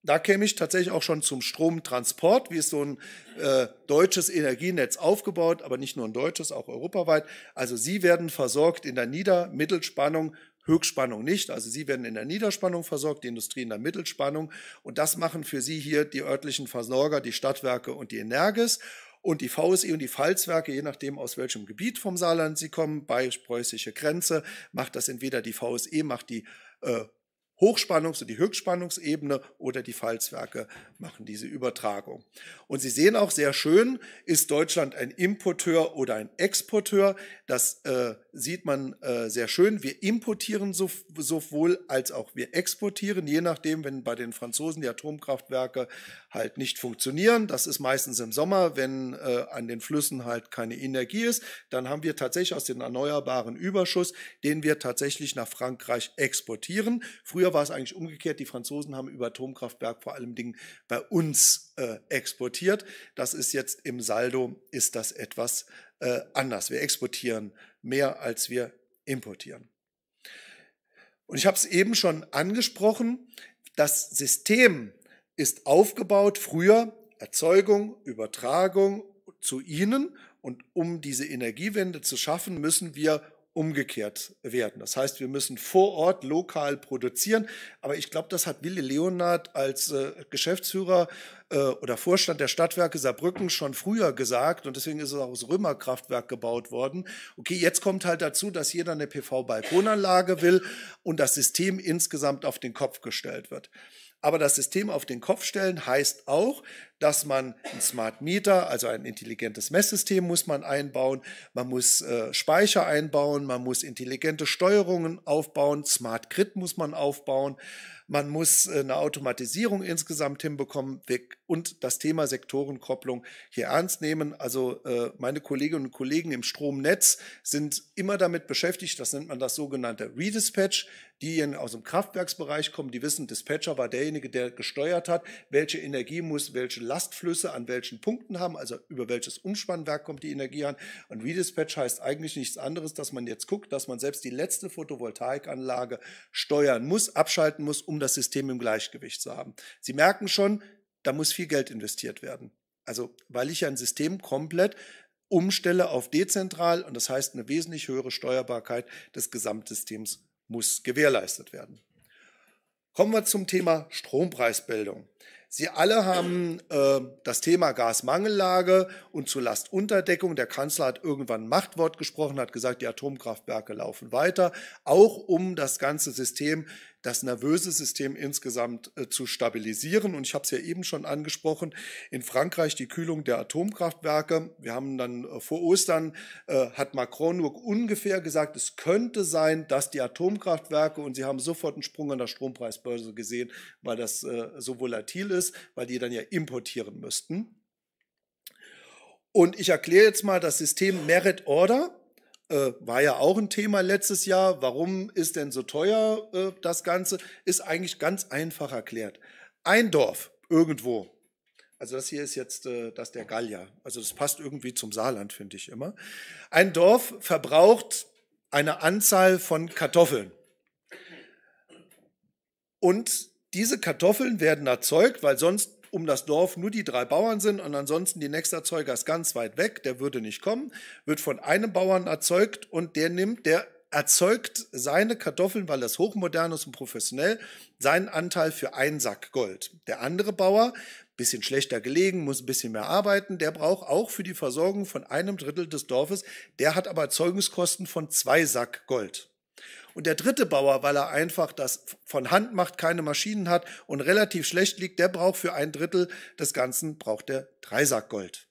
S2: da käme ich tatsächlich auch schon zum Stromtransport. Wie ist so ein äh, deutsches Energienetz aufgebaut, aber nicht nur ein deutsches, auch europaweit. Also Sie werden versorgt in der Niedermittelspannung Höchstspannung nicht. Also Sie werden in der Niederspannung versorgt, die Industrie in der Mittelspannung. Und das machen für Sie hier die örtlichen Versorger, die Stadtwerke und die Energes. Und die VSE und die Pfalzwerke, je nachdem aus welchem Gebiet vom Saarland Sie kommen, bei preußische Grenze, macht das entweder die VSE, macht die äh, Hochspannungs- und die Höchstspannungsebene oder die Falzwerke machen diese Übertragung. Und Sie sehen auch sehr schön, ist Deutschland ein Importeur oder ein Exporteur. Das äh, sieht man äh, sehr schön. Wir importieren so, sowohl als auch wir exportieren, je nachdem, wenn bei den Franzosen die Atomkraftwerke halt nicht funktionieren. Das ist meistens im Sommer, wenn äh, an den Flüssen halt keine Energie ist. Dann haben wir tatsächlich aus den erneuerbaren Überschuss, den wir tatsächlich nach Frankreich exportieren. Früher war es eigentlich umgekehrt. Die Franzosen haben über Atomkraftwerk vor allem Dingen bei uns äh, exportiert. Das ist jetzt im Saldo ist das etwas äh, anders. Wir exportieren mehr, als wir importieren. Und ich habe es eben schon angesprochen, das System ist aufgebaut früher Erzeugung, Übertragung zu ihnen und um diese Energiewende zu schaffen, müssen wir umgekehrt werden. Das heißt, wir müssen vor Ort lokal produzieren. Aber ich glaube, das hat Willi Leonard als äh, Geschäftsführer äh, oder Vorstand der Stadtwerke Saarbrücken schon früher gesagt. Und deswegen ist es auch das Römerkraftwerk gebaut worden. Okay, jetzt kommt halt dazu, dass jeder eine PV-Balkonanlage will und das System insgesamt auf den Kopf gestellt wird. Aber das System auf den Kopf stellen heißt auch, dass man ein Smart Meter, also ein intelligentes Messsystem muss man einbauen, man muss äh, Speicher einbauen, man muss intelligente Steuerungen aufbauen, Smart Grid muss man aufbauen, man muss äh, eine Automatisierung insgesamt hinbekommen und das Thema Sektorenkopplung hier ernst nehmen. Also äh, meine Kolleginnen und Kollegen im Stromnetz sind immer damit beschäftigt, das nennt man das sogenannte Redispatch, diejenigen aus dem Kraftwerksbereich kommen, die wissen, Dispatcher war derjenige, der gesteuert hat, welche Energie muss welche Lastflüsse an welchen Punkten haben, also über welches Umspannwerk kommt die Energie an. Und Redispatch heißt eigentlich nichts anderes, dass man jetzt guckt, dass man selbst die letzte Photovoltaikanlage steuern muss, abschalten muss, um das System im Gleichgewicht zu haben. Sie merken schon, da muss viel Geld investiert werden. Also, weil ich ein System komplett umstelle auf dezentral und das heißt, eine wesentlich höhere Steuerbarkeit des Gesamtsystems muss gewährleistet werden. Kommen wir zum Thema Strompreisbildung. Sie alle haben äh, das Thema Gasmangellage und zur Lastunterdeckung. Der Kanzler hat irgendwann Machtwort gesprochen, hat gesagt, die Atomkraftwerke laufen weiter, auch um das ganze System das nervöse System insgesamt äh, zu stabilisieren. Und ich habe es ja eben schon angesprochen, in Frankreich die Kühlung der Atomkraftwerke. Wir haben dann äh, vor Ostern, äh, hat Macron nur ungefähr gesagt, es könnte sein, dass die Atomkraftwerke, und Sie haben sofort einen Sprung an der Strompreisbörse gesehen, weil das äh, so volatil ist, weil die dann ja importieren müssten. Und ich erkläre jetzt mal das System Merit Order äh, war ja auch ein Thema letztes Jahr. Warum ist denn so teuer äh, das Ganze? Ist eigentlich ganz einfach erklärt. Ein Dorf irgendwo. Also das hier ist jetzt äh, das der Gallier. Also das passt irgendwie zum Saarland, finde ich immer. Ein Dorf verbraucht eine Anzahl von Kartoffeln. Und diese Kartoffeln werden erzeugt, weil sonst um das Dorf nur die drei Bauern sind und ansonsten die nächste Erzeuger ist ganz weit weg, der würde nicht kommen, wird von einem Bauern erzeugt und der nimmt, der erzeugt seine Kartoffeln, weil das hochmodern ist und professionell, seinen Anteil für einen Sack Gold. Der andere Bauer, bisschen schlechter gelegen, muss ein bisschen mehr arbeiten, der braucht auch für die Versorgung von einem Drittel des Dorfes, der hat aber Erzeugungskosten von zwei Sack Gold. Und der dritte Bauer, weil er einfach das von Hand macht, keine Maschinen hat und relativ schlecht liegt, der braucht für ein Drittel des Ganzen, braucht der Dreisackgold.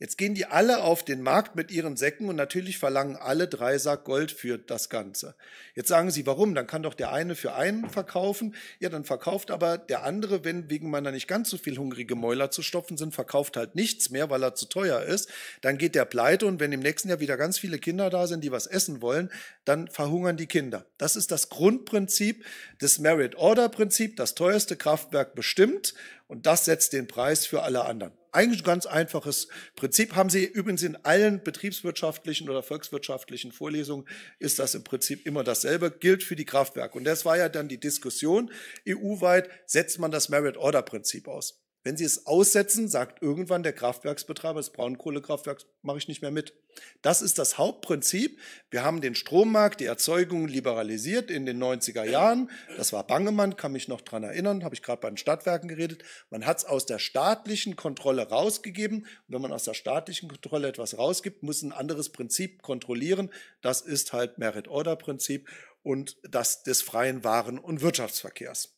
S2: Jetzt gehen die alle auf den Markt mit ihren Säcken und natürlich verlangen alle drei Sack Gold für das Ganze. Jetzt sagen sie, warum? Dann kann doch der eine für einen verkaufen. Ja, dann verkauft aber der andere, wenn wegen meiner nicht ganz so viel hungrige Mäuler zu stopfen sind, verkauft halt nichts mehr, weil er zu teuer ist. Dann geht der pleite und wenn im nächsten Jahr wieder ganz viele Kinder da sind, die was essen wollen, dann verhungern die Kinder. Das ist das Grundprinzip des Merit Order Prinzip. Das teuerste Kraftwerk bestimmt und das setzt den Preis für alle anderen eigentlich ein ganz einfaches Prinzip. Haben Sie übrigens in allen betriebswirtschaftlichen oder volkswirtschaftlichen Vorlesungen ist das im Prinzip immer dasselbe, gilt für die Kraftwerke. Und das war ja dann die Diskussion. EU-weit setzt man das Merit-Order-Prinzip aus. Wenn Sie es aussetzen, sagt irgendwann der Kraftwerksbetreiber, das Braunkohlekraftwerk mache ich nicht mehr mit. Das ist das Hauptprinzip. Wir haben den Strommarkt, die Erzeugung liberalisiert in den 90er Jahren. Das war Bangemann, kann mich noch dran erinnern, habe ich gerade bei den Stadtwerken geredet. Man hat es aus der staatlichen Kontrolle rausgegeben. Und wenn man aus der staatlichen Kontrolle etwas rausgibt, muss ein anderes Prinzip kontrollieren. Das ist halt Merit-Order-Prinzip und das des freien Waren- und Wirtschaftsverkehrs.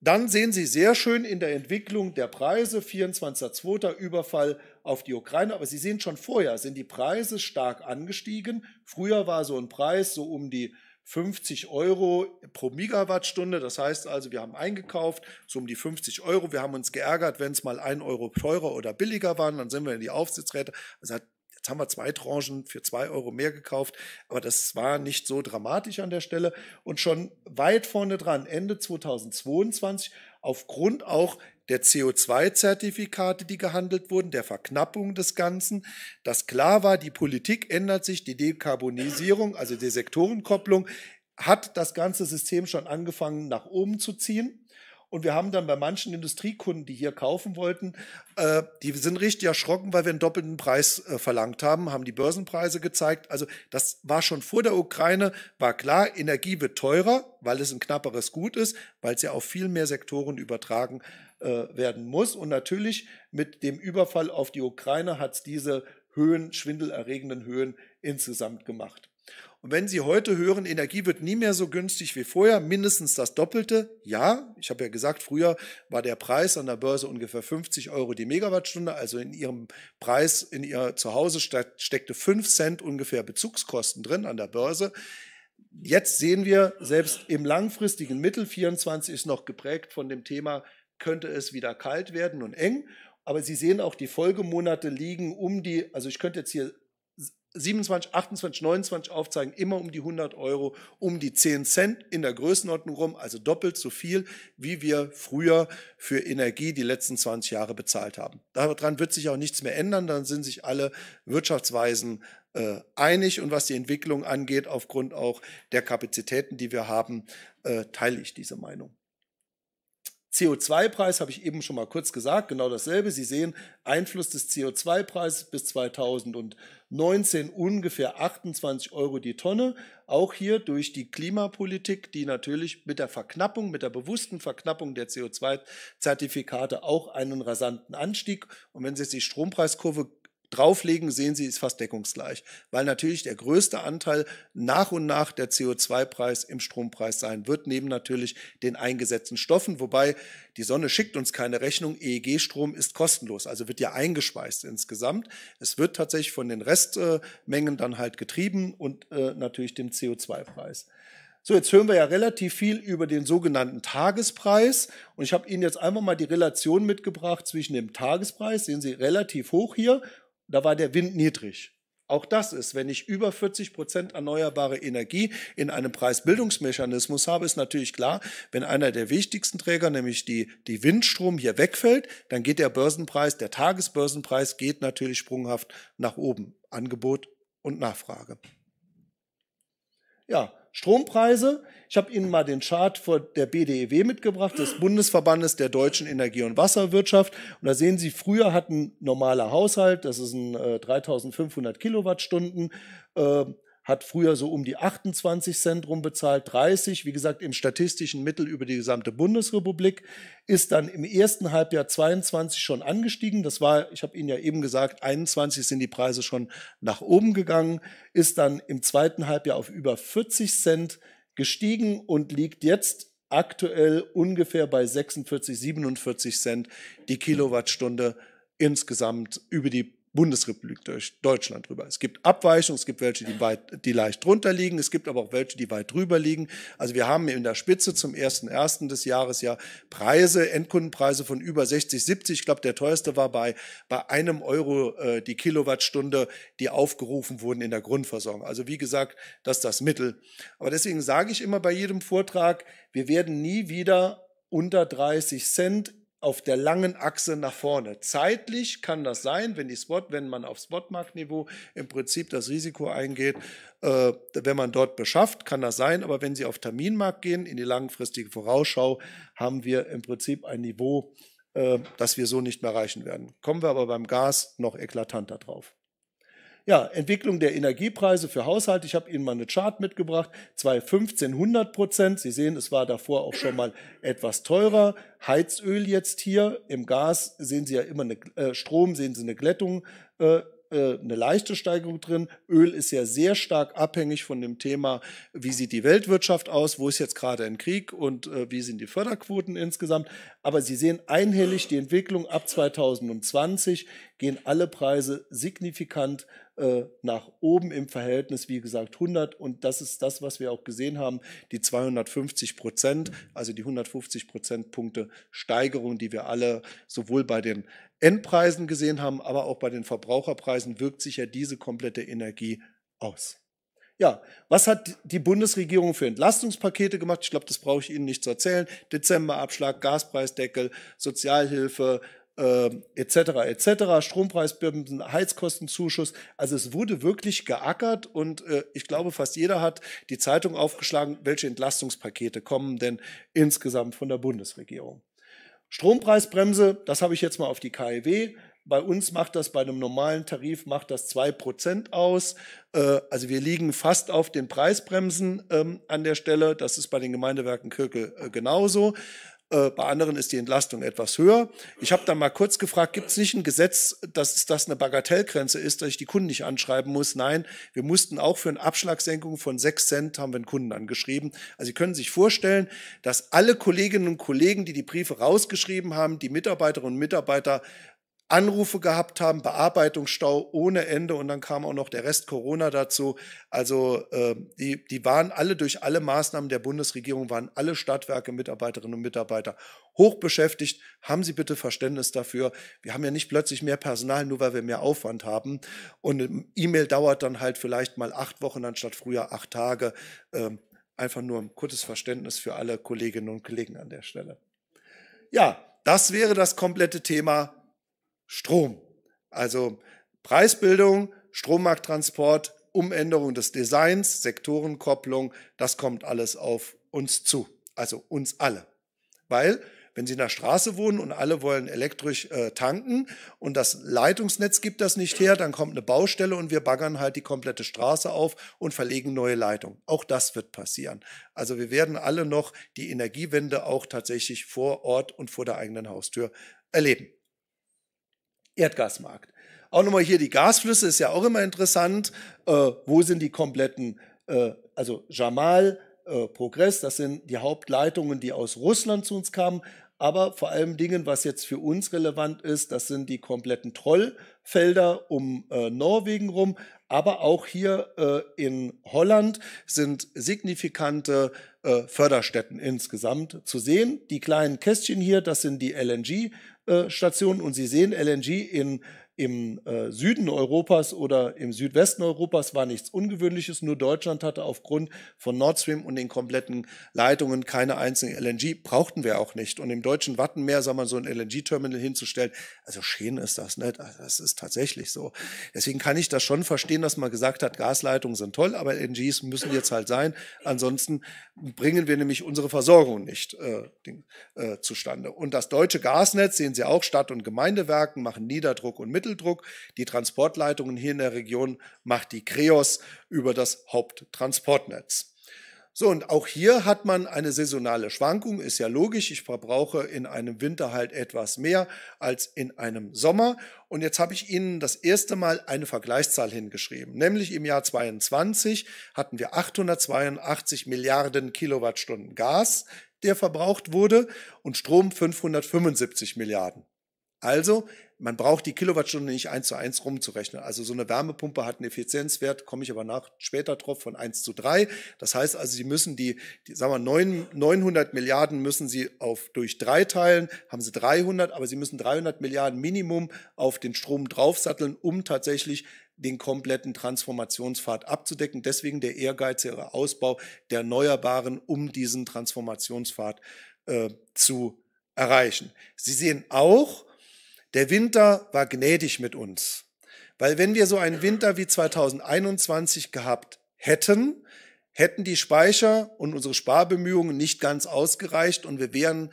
S2: Dann sehen Sie sehr schön in der Entwicklung der Preise, 24.02. Überfall auf die Ukraine, aber Sie sehen schon vorher, sind die Preise stark angestiegen. Früher war so ein Preis so um die 50 Euro pro Megawattstunde. Das heißt also, wir haben eingekauft, so um die 50 Euro. Wir haben uns geärgert, wenn es mal ein Euro teurer oder billiger waren, dann sind wir in die Aufsichtsräte. Das also hat Jetzt haben wir zwei Tranchen für zwei Euro mehr gekauft, aber das war nicht so dramatisch an der Stelle. Und schon weit vorne dran, Ende 2022, aufgrund auch der CO2-Zertifikate, die gehandelt wurden, der Verknappung des Ganzen, dass klar war, die Politik ändert sich, die Dekarbonisierung, also die Sektorenkopplung, hat das ganze System schon angefangen nach oben zu ziehen. Und wir haben dann bei manchen Industriekunden, die hier kaufen wollten, äh, die sind richtig erschrocken, weil wir einen doppelten Preis äh, verlangt haben, haben die Börsenpreise gezeigt. Also das war schon vor der Ukraine, war klar, Energie wird teurer, weil es ein knapperes Gut ist, weil es ja auf viel mehr Sektoren übertragen äh, werden muss. Und natürlich mit dem Überfall auf die Ukraine hat es diese Höhen, schwindelerregenden Höhen insgesamt gemacht. Und wenn Sie heute hören, Energie wird nie mehr so günstig wie vorher, mindestens das Doppelte, ja, ich habe ja gesagt, früher war der Preis an der Börse ungefähr 50 Euro die Megawattstunde, also in Ihrem Preis in Ihr Zuhause steckte 5 Cent ungefähr Bezugskosten drin an der Börse. Jetzt sehen wir, selbst im langfristigen Mittel, 24 ist noch geprägt von dem Thema, könnte es wieder kalt werden und eng. Aber Sie sehen auch, die Folgemonate liegen um die, also ich könnte jetzt hier 27, 28, 29 aufzeigen, immer um die 100 Euro, um die 10 Cent in der Größenordnung rum, also doppelt so viel, wie wir früher für Energie die letzten 20 Jahre bezahlt haben. Daran wird sich auch nichts mehr ändern, dann sind sich alle Wirtschaftsweisen äh, einig und was die Entwicklung angeht, aufgrund auch der Kapazitäten, die wir haben, äh, teile ich diese Meinung. CO2-Preis habe ich eben schon mal kurz gesagt, genau dasselbe. Sie sehen, Einfluss des CO2-Preises bis 2019 ungefähr 28 Euro die Tonne. Auch hier durch die Klimapolitik, die natürlich mit der Verknappung, mit der bewussten Verknappung der CO2-Zertifikate auch einen rasanten Anstieg. Und wenn Sie jetzt die Strompreiskurve drauflegen, sehen Sie, ist fast deckungsgleich, weil natürlich der größte Anteil nach und nach der CO2-Preis im Strompreis sein wird, neben natürlich den eingesetzten Stoffen, wobei die Sonne schickt uns keine Rechnung, EEG-Strom ist kostenlos, also wird ja eingespeist insgesamt. Es wird tatsächlich von den Restmengen dann halt getrieben und äh, natürlich dem CO2-Preis. So, jetzt hören wir ja relativ viel über den sogenannten Tagespreis. Und ich habe Ihnen jetzt einfach mal die Relation mitgebracht zwischen dem Tagespreis, sehen Sie relativ hoch hier, da war der Wind niedrig. Auch das ist, wenn ich über 40 Prozent erneuerbare Energie in einem Preisbildungsmechanismus habe, ist natürlich klar, wenn einer der wichtigsten Träger, nämlich die, die Windstrom, hier wegfällt, dann geht der Börsenpreis, der Tagesbörsenpreis geht natürlich sprunghaft nach oben. Angebot und Nachfrage. Ja, Strompreise. Ich habe Ihnen mal den Chart vor der BDEW mitgebracht, des Bundesverbandes der deutschen Energie- und Wasserwirtschaft. Und da sehen Sie, früher hat ein normaler Haushalt, das ist ein äh, 3500 Kilowattstunden, äh, hat früher so um die 28 Cent rum bezahlt, 30, wie gesagt, im statistischen Mittel über die gesamte Bundesrepublik, ist dann im ersten Halbjahr 22 schon angestiegen. Das war, ich habe Ihnen ja eben gesagt, 21 sind die Preise schon nach oben gegangen, ist dann im zweiten Halbjahr auf über 40 Cent gestiegen und liegt jetzt aktuell ungefähr bei 46, 47 Cent die Kilowattstunde insgesamt über die Bundesrepublik Deutschland rüber. Es gibt Abweichungen, es gibt welche, die, weit, die leicht drunter liegen, es gibt aber auch welche, die weit drüber liegen. Also wir haben in der Spitze zum 1.1. des Jahres ja Preise, Endkundenpreise von über 60, 70. Ich glaube, der teuerste war bei, bei einem Euro äh, die Kilowattstunde, die aufgerufen wurden in der Grundversorgung. Also wie gesagt, das ist das Mittel. Aber deswegen sage ich immer bei jedem Vortrag, wir werden nie wieder unter 30 Cent auf der langen Achse nach vorne. Zeitlich kann das sein, wenn, die Spot, wenn man auf Spotmarktniveau im Prinzip das Risiko eingeht, äh, wenn man dort beschafft, kann das sein. Aber wenn Sie auf Terminmarkt gehen, in die langfristige Vorausschau, haben wir im Prinzip ein Niveau, äh, das wir so nicht mehr erreichen werden. Kommen wir aber beim Gas noch eklatanter drauf. Ja, Entwicklung der Energiepreise für Haushalte. Ich habe Ihnen mal eine Chart mitgebracht. 2015 100 Prozent. Sie sehen, es war davor auch schon mal etwas teurer. Heizöl jetzt hier. Im Gas sehen Sie ja immer eine, äh, Strom sehen Sie eine Glättung. Äh, äh, eine leichte Steigerung drin. Öl ist ja sehr stark abhängig von dem Thema, wie sieht die Weltwirtschaft aus, wo ist jetzt gerade ein Krieg und äh, wie sind die Förderquoten insgesamt. Aber Sie sehen einhellig die Entwicklung ab 2020 gehen alle Preise signifikant äh, nach oben im Verhältnis, wie gesagt, 100. Und das ist das, was wir auch gesehen haben, die 250 Prozent, also die 150 Prozentpunkte Steigerung, die wir alle sowohl bei den Endpreisen gesehen haben, aber auch bei den Verbraucherpreisen wirkt sich ja diese komplette Energie aus. Ja, was hat die Bundesregierung für Entlastungspakete gemacht? Ich glaube, das brauche ich Ihnen nicht zu erzählen. Dezemberabschlag, Gaspreisdeckel, Sozialhilfe äh, etc. etc. Strompreisbremsen, Heizkostenzuschuss. Also es wurde wirklich geackert und äh, ich glaube, fast jeder hat die Zeitung aufgeschlagen, welche Entlastungspakete kommen denn insgesamt von der Bundesregierung. Strompreisbremse, das habe ich jetzt mal auf die KIW. Bei uns macht das bei einem normalen Tarif macht das 2% aus. Äh, also wir liegen fast auf den Preisbremsen ähm, an der Stelle. Das ist bei den Gemeindewerken Kirkel äh, genauso. Äh, bei anderen ist die Entlastung etwas höher. Ich habe da mal kurz gefragt, gibt es nicht ein Gesetz, dass das eine Bagatellgrenze ist, dass ich die Kunden nicht anschreiben muss? Nein, wir mussten auch für eine Abschlagsenkung von sechs Cent haben wir einen Kunden angeschrieben. Also Sie können sich vorstellen, dass alle Kolleginnen und Kollegen, die die Briefe rausgeschrieben haben, die Mitarbeiterinnen und Mitarbeiter Anrufe gehabt haben, Bearbeitungsstau ohne Ende und dann kam auch noch der Rest Corona dazu. Also äh, die, die waren alle durch alle Maßnahmen der Bundesregierung, waren alle Stadtwerke, Mitarbeiterinnen und Mitarbeiter hochbeschäftigt. Haben Sie bitte Verständnis dafür. Wir haben ja nicht plötzlich mehr Personal, nur weil wir mehr Aufwand haben. Und E-Mail dauert dann halt vielleicht mal acht Wochen anstatt früher acht Tage. Ähm, einfach nur ein kurzes Verständnis für alle Kolleginnen und Kollegen an der Stelle. Ja, das wäre das komplette Thema Strom. Also Preisbildung, Strommarkttransport, Umänderung des Designs, Sektorenkopplung, das kommt alles auf uns zu. Also uns alle. Weil wenn Sie in der Straße wohnen und alle wollen elektrisch äh, tanken und das Leitungsnetz gibt das nicht her, dann kommt eine Baustelle und wir baggern halt die komplette Straße auf und verlegen neue Leitungen. Auch das wird passieren. Also wir werden alle noch die Energiewende auch tatsächlich vor Ort und vor der eigenen Haustür erleben. Erdgasmarkt. Auch nochmal hier die Gasflüsse ist ja auch immer interessant. Äh, wo sind die kompletten, äh, also Jamal, äh, Progress, das sind die Hauptleitungen, die aus Russland zu uns kamen. Aber vor allem Dingen, was jetzt für uns relevant ist, das sind die kompletten Trollfelder um äh, Norwegen rum. Aber auch hier äh, in Holland sind signifikante äh, Förderstätten insgesamt zu sehen. Die kleinen Kästchen hier, das sind die LNG. Äh, Stationen und Sie sehen LNG in im äh, Süden Europas oder im Südwesten Europas war nichts Ungewöhnliches. Nur Deutschland hatte aufgrund von Nord Stream und den kompletten Leitungen keine einzigen LNG. Brauchten wir auch nicht. Und im deutschen Wattenmeer, sag mal, so ein LNG-Terminal hinzustellen, also schön ist das nicht. Ne? Also das ist tatsächlich so. Deswegen kann ich das schon verstehen, dass man gesagt hat, Gasleitungen sind toll, aber LNGs müssen jetzt halt sein. Ansonsten bringen wir nämlich unsere Versorgung nicht äh, äh, zustande. Und das deutsche Gasnetz sehen Sie auch Stadt- und Gemeindewerken machen Niederdruck und Mittel Mitteldruck. Die Transportleitungen hier in der Region macht die Kreos über das Haupttransportnetz. So, und auch hier hat man eine saisonale Schwankung, ist ja logisch. Ich verbrauche in einem Winter halt etwas mehr als in einem Sommer. Und jetzt habe ich Ihnen das erste Mal eine Vergleichszahl hingeschrieben. Nämlich im Jahr 22 hatten wir 882 Milliarden Kilowattstunden Gas, der verbraucht wurde, und Strom 575 Milliarden. Also man braucht die Kilowattstunde nicht eins zu eins rumzurechnen. Also so eine Wärmepumpe hat einen Effizienzwert, komme ich aber nach später drauf, von eins zu drei. Das heißt also, Sie müssen die, die sagen wir, 9, 900 Milliarden müssen Sie auf durch drei teilen, haben Sie 300, aber Sie müssen 300 Milliarden Minimum auf den Strom draufsatteln, um tatsächlich den kompletten Transformationspfad abzudecken. Deswegen der ehrgeizige Ausbau der Erneuerbaren, um diesen Transformationspfad äh, zu erreichen. Sie sehen auch, der Winter war gnädig mit uns. Weil wenn wir so einen Winter wie 2021 gehabt hätten, hätten die Speicher und unsere Sparbemühungen nicht ganz ausgereicht und wir wären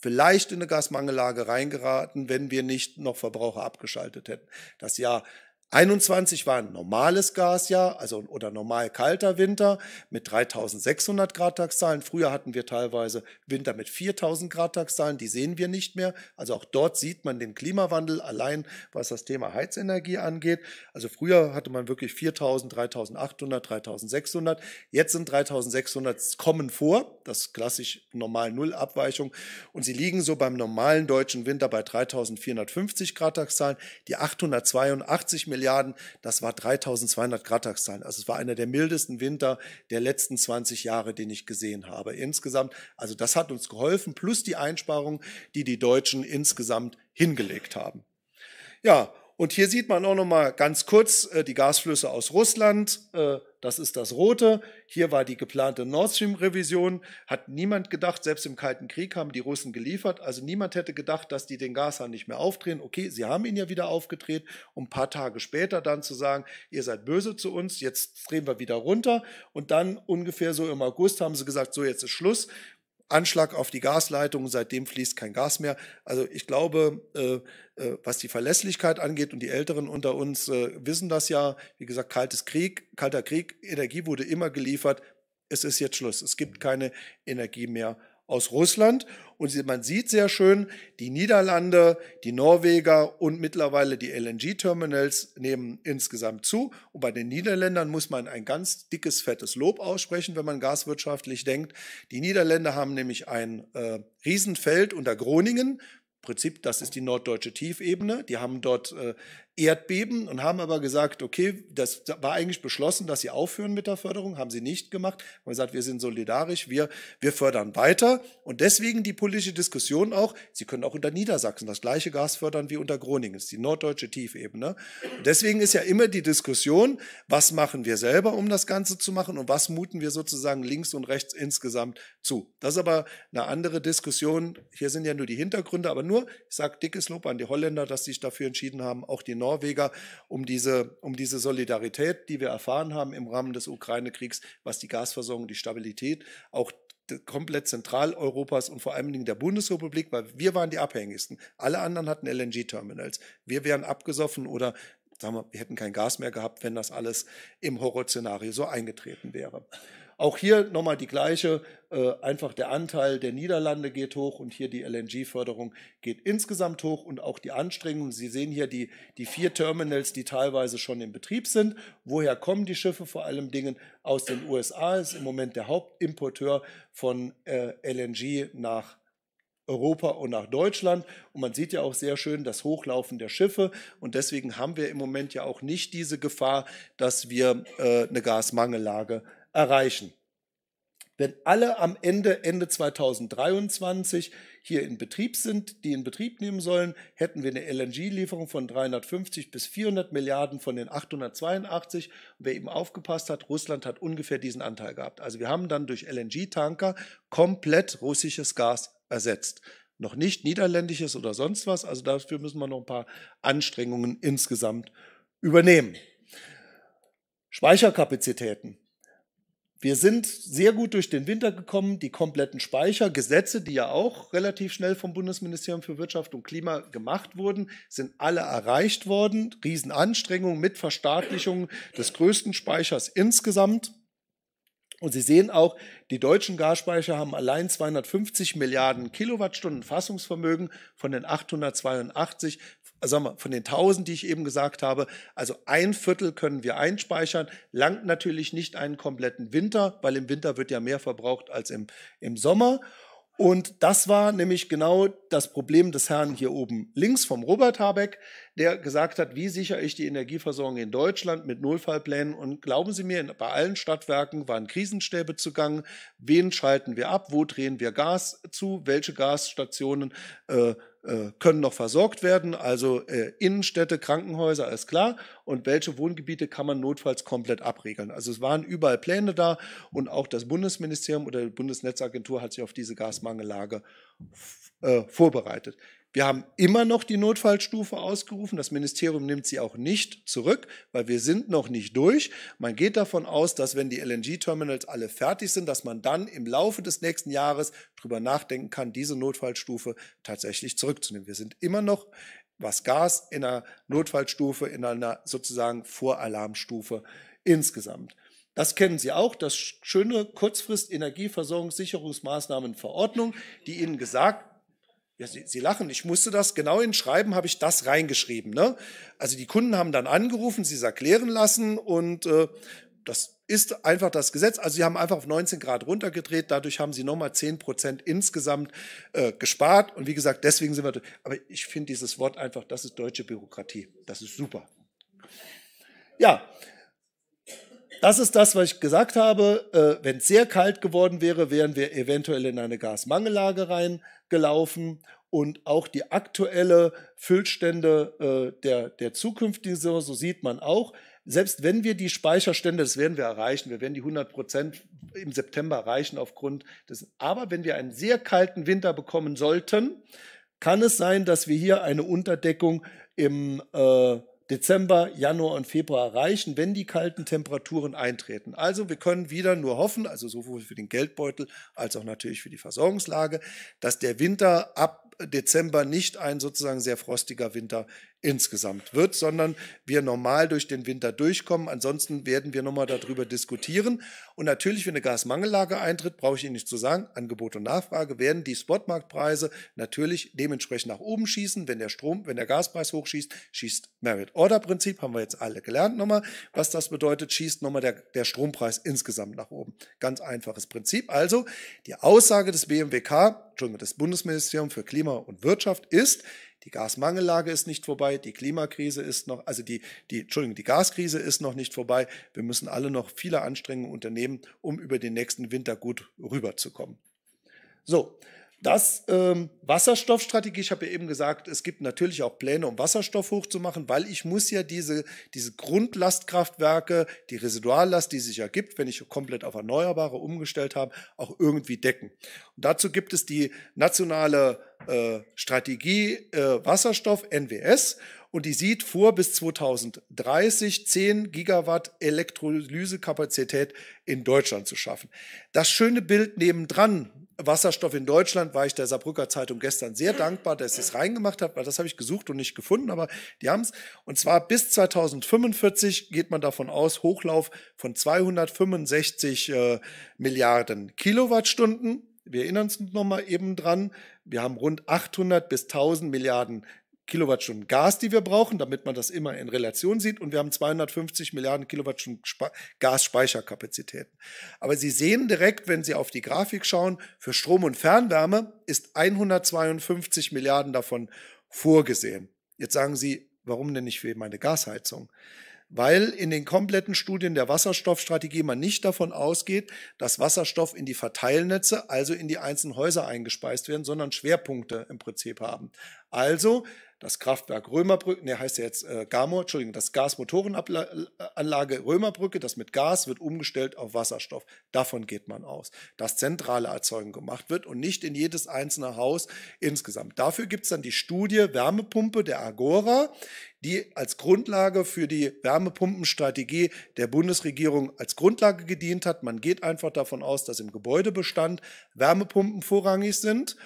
S2: vielleicht in eine Gasmangellage reingeraten, wenn wir nicht noch Verbraucher abgeschaltet hätten. Das Jahr 21 war ein normales Gasjahr, also oder normal kalter Winter mit 3600 Grad Tagszahlen. Früher hatten wir teilweise Winter mit 4000 Grad Tagszahlen, die sehen wir nicht mehr. Also auch dort sieht man den Klimawandel allein, was das Thema Heizenergie angeht. Also früher hatte man wirklich 4000, 3800, 3600. Jetzt sind 3600 kommen vor, das klassisch normal Null Abweichung und sie liegen so beim normalen deutschen Winter bei 3450 Grad Tagszahlen, die 882 Milliarden, das war 3200 Grad Tagszahlen. Also es war einer der mildesten Winter der letzten 20 Jahre, den ich gesehen habe. Insgesamt, also das hat uns geholfen, plus die Einsparungen, die die Deutschen insgesamt hingelegt haben. Ja, und hier sieht man auch nochmal ganz kurz äh, die Gasflüsse aus Russland. Äh, das ist das Rote. Hier war die geplante Nord Stream-Revision. Hat niemand gedacht, selbst im Kalten Krieg haben die Russen geliefert. Also niemand hätte gedacht, dass die den Gashahn nicht mehr aufdrehen. Okay, sie haben ihn ja wieder aufgedreht, um ein paar Tage später dann zu sagen, ihr seid böse zu uns, jetzt drehen wir wieder runter. Und dann ungefähr so im August haben sie gesagt, so jetzt ist Schluss. Anschlag auf die Gasleitung, seitdem fließt kein Gas mehr. Also ich glaube, äh, äh, was die Verlässlichkeit angeht, und die Älteren unter uns äh, wissen das ja, wie gesagt, kaltes Krieg, kalter Krieg, Energie wurde immer geliefert. Es ist jetzt Schluss. Es gibt keine Energie mehr aus Russland. Und man sieht sehr schön, die Niederlande, die Norweger und mittlerweile die LNG-Terminals nehmen insgesamt zu. Und bei den Niederländern muss man ein ganz dickes, fettes Lob aussprechen, wenn man gaswirtschaftlich denkt. Die Niederländer haben nämlich ein äh, Riesenfeld unter Groningen Prinzip, das ist die norddeutsche Tiefebene. Die haben dort äh, Erdbeben und haben aber gesagt, okay, das war eigentlich beschlossen, dass sie aufhören mit der Förderung, haben sie nicht gemacht. Haben gesagt, wir sind solidarisch, wir, wir fördern weiter. Und deswegen die politische Diskussion auch, sie können auch unter Niedersachsen das gleiche Gas fördern wie unter Groningen, ist die norddeutsche Tiefebene. deswegen ist ja immer die Diskussion, was machen wir selber, um das Ganze zu machen und was muten wir sozusagen links und rechts insgesamt zu. Das ist aber eine andere Diskussion. Hier sind ja nur die Hintergründe, aber nur, ich sage dickes Lob an die Holländer, dass sie sich dafür entschieden haben, auch die Norweger um diese, um diese Solidarität, die wir erfahren haben im Rahmen des Ukraine-Kriegs, was die Gasversorgung, die Stabilität, auch komplett Zentraleuropas und vor allen Dingen der Bundesrepublik, weil wir waren die Abhängigsten. Alle anderen hatten LNG-Terminals. Wir wären abgesoffen oder sagen wir, wir hätten kein Gas mehr gehabt, wenn das alles im Horrorszenario so eingetreten wäre. Auch hier nochmal die gleiche, äh, einfach der Anteil der Niederlande geht hoch und hier die LNG-Förderung geht insgesamt hoch und auch die Anstrengungen. Sie sehen hier die, die vier Terminals, die teilweise schon in Betrieb sind. Woher kommen die Schiffe? Vor allem Dingen aus den USA, ist im Moment der Hauptimporteur von äh, LNG nach Europa und nach Deutschland. Und man sieht ja auch sehr schön das Hochlaufen der Schiffe. Und deswegen haben wir im Moment ja auch nicht diese Gefahr, dass wir äh, eine Gasmangellage erreichen. Wenn alle am Ende, Ende 2023 hier in Betrieb sind, die in Betrieb nehmen sollen, hätten wir eine LNG-Lieferung von 350 bis 400 Milliarden von den 882. Und wer eben aufgepasst hat, Russland hat ungefähr diesen Anteil gehabt. Also wir haben dann durch LNG-Tanker komplett russisches Gas ersetzt. Noch nicht niederländisches oder sonst was. Also dafür müssen wir noch ein paar Anstrengungen insgesamt übernehmen. Speicherkapazitäten wir sind sehr gut durch den Winter gekommen. Die kompletten Speichergesetze, die ja auch relativ schnell vom Bundesministerium für Wirtschaft und Klima gemacht wurden, sind alle erreicht worden. Riesenanstrengungen mit Verstaatlichung des größten Speichers insgesamt. Und Sie sehen auch, die deutschen Gasspeicher haben allein 250 Milliarden Kilowattstunden Fassungsvermögen von den 882 sag mal, von den 1000, die ich eben gesagt habe, also ein Viertel können wir einspeichern, langt natürlich nicht einen kompletten Winter, weil im Winter wird ja mehr verbraucht als im, im Sommer. Und das war nämlich genau das Problem des Herrn hier oben links vom Robert Habeck der gesagt hat, wie sichere ich die Energieversorgung in Deutschland mit Notfallplänen? Und glauben Sie mir, bei allen Stadtwerken waren Krisenstäbe zugange. Wen schalten wir ab? Wo drehen wir Gas zu? Welche Gasstationen äh, äh, können noch versorgt werden, also äh, Innenstädte, Krankenhäuser, alles klar. Und welche Wohngebiete kann man notfalls komplett abregeln? Also es waren überall Pläne da und auch das Bundesministerium oder die Bundesnetzagentur hat sich auf diese Gasmangellage äh, vorbereitet. Wir haben immer noch die Notfallstufe ausgerufen. Das Ministerium nimmt sie auch nicht zurück, weil wir sind noch nicht durch. Man geht davon aus, dass wenn die LNG-Terminals alle fertig sind, dass man dann im Laufe des nächsten Jahres darüber nachdenken kann, diese Notfallstufe tatsächlich zurückzunehmen. Wir sind immer noch was Gas in einer Notfallstufe, in einer sozusagen Voralarmstufe insgesamt. Das kennen Sie auch, das schöne Kurzfrist Energieversorgungssicherungsmaßnahmenverordnung, die Ihnen gesagt ja, Sie, Sie lachen, ich musste das genau in Schreiben, habe ich das reingeschrieben. Ne? Also die Kunden haben dann angerufen, sie es erklären lassen und äh, das ist einfach das Gesetz. Also sie haben einfach auf 19 Grad runtergedreht, dadurch haben sie nochmal 10 Prozent insgesamt äh, gespart. Und wie gesagt, deswegen sind wir. Aber ich finde dieses Wort einfach, das ist deutsche Bürokratie. Das ist super. Ja, das ist das, was ich gesagt habe. Äh, Wenn es sehr kalt geworden wäre, wären wir eventuell in eine Gasmangellage reingelaufen. Und auch die aktuelle Füllstände äh, der, der zukünftigen Saison, so sieht man auch, selbst wenn wir die Speicherstände, das werden wir erreichen, wir werden die 100 Prozent im September erreichen aufgrund des, aber wenn wir einen sehr kalten Winter bekommen sollten, kann es sein, dass wir hier eine Unterdeckung im äh, Dezember, Januar und Februar erreichen, wenn die kalten Temperaturen eintreten. Also wir können wieder nur hoffen, also sowohl für den Geldbeutel als auch natürlich für die Versorgungslage, dass der Winter ab Dezember nicht ein sozusagen sehr frostiger Winter insgesamt wird, sondern wir normal durch den Winter durchkommen. Ansonsten werden wir nochmal darüber diskutieren. Und natürlich, wenn eine Gasmangellage eintritt, brauche ich Ihnen nicht zu sagen, Angebot und Nachfrage werden die Spotmarktpreise natürlich dementsprechend nach oben schießen. Wenn der Strom, wenn der Gaspreis hochschießt, schießt Merit-Order-Prinzip, haben wir jetzt alle gelernt nochmal, was das bedeutet, schießt nochmal der, der Strompreis insgesamt nach oben. Ganz einfaches Prinzip. Also die Aussage des BMWK, Entschuldigung, des Bundesministeriums für Klima und Wirtschaft ist, die Gasmangellage ist nicht vorbei, die Klimakrise ist noch, also die, die, Entschuldigung, die Gaskrise ist noch nicht vorbei. Wir müssen alle noch viele Anstrengungen unternehmen, um über den nächsten Winter gut rüberzukommen. So, das ähm, Wasserstoffstrategie, ich habe ja eben gesagt, es gibt natürlich auch Pläne, um Wasserstoff hochzumachen, weil ich muss ja diese, diese Grundlastkraftwerke, die Residuallast, die sich ergibt, wenn ich komplett auf Erneuerbare umgestellt habe, auch irgendwie decken. Und dazu gibt es die nationale äh, Strategie äh, Wasserstoff, NWS, und die sieht vor bis 2030 10 Gigawatt Elektrolysekapazität in Deutschland zu schaffen. Das schöne Bild nebendran, Wasserstoff in Deutschland war ich der Saarbrücker Zeitung gestern sehr dankbar, dass sie es reingemacht hat, weil das habe ich gesucht und nicht gefunden, aber die haben es. Und zwar bis 2045 geht man davon aus, Hochlauf von 265 äh, Milliarden Kilowattstunden. Wir erinnern uns nochmal eben dran, wir haben rund 800 bis 1000 Milliarden Kilowattstunden Gas, die wir brauchen, damit man das immer in Relation sieht. Und wir haben 250 Milliarden Kilowattstunden Gasspeicherkapazitäten. Aber Sie sehen direkt, wenn Sie auf die Grafik schauen, für Strom und Fernwärme ist 152 Milliarden davon vorgesehen. Jetzt sagen Sie, warum denn nicht für meine Gasheizung? Weil in den kompletten Studien der Wasserstoffstrategie man nicht davon ausgeht, dass Wasserstoff in die Verteilnetze, also in die einzelnen Häuser eingespeist werden, sondern Schwerpunkte im Prinzip haben. Also das Kraftwerk Römerbrücke, ne, heißt ja jetzt äh, Gamo, Entschuldigung, das Gasmotorenanlage äh, Römerbrücke, das mit Gas wird umgestellt auf Wasserstoff. Davon geht man aus, dass zentrale Erzeugung gemacht wird und nicht in jedes einzelne Haus insgesamt. Dafür gibt es dann die Studie Wärmepumpe der Agora, die als Grundlage für die Wärmepumpenstrategie der Bundesregierung als Grundlage gedient hat. Man geht einfach davon aus, dass im Gebäudebestand Wärmepumpen vorrangig sind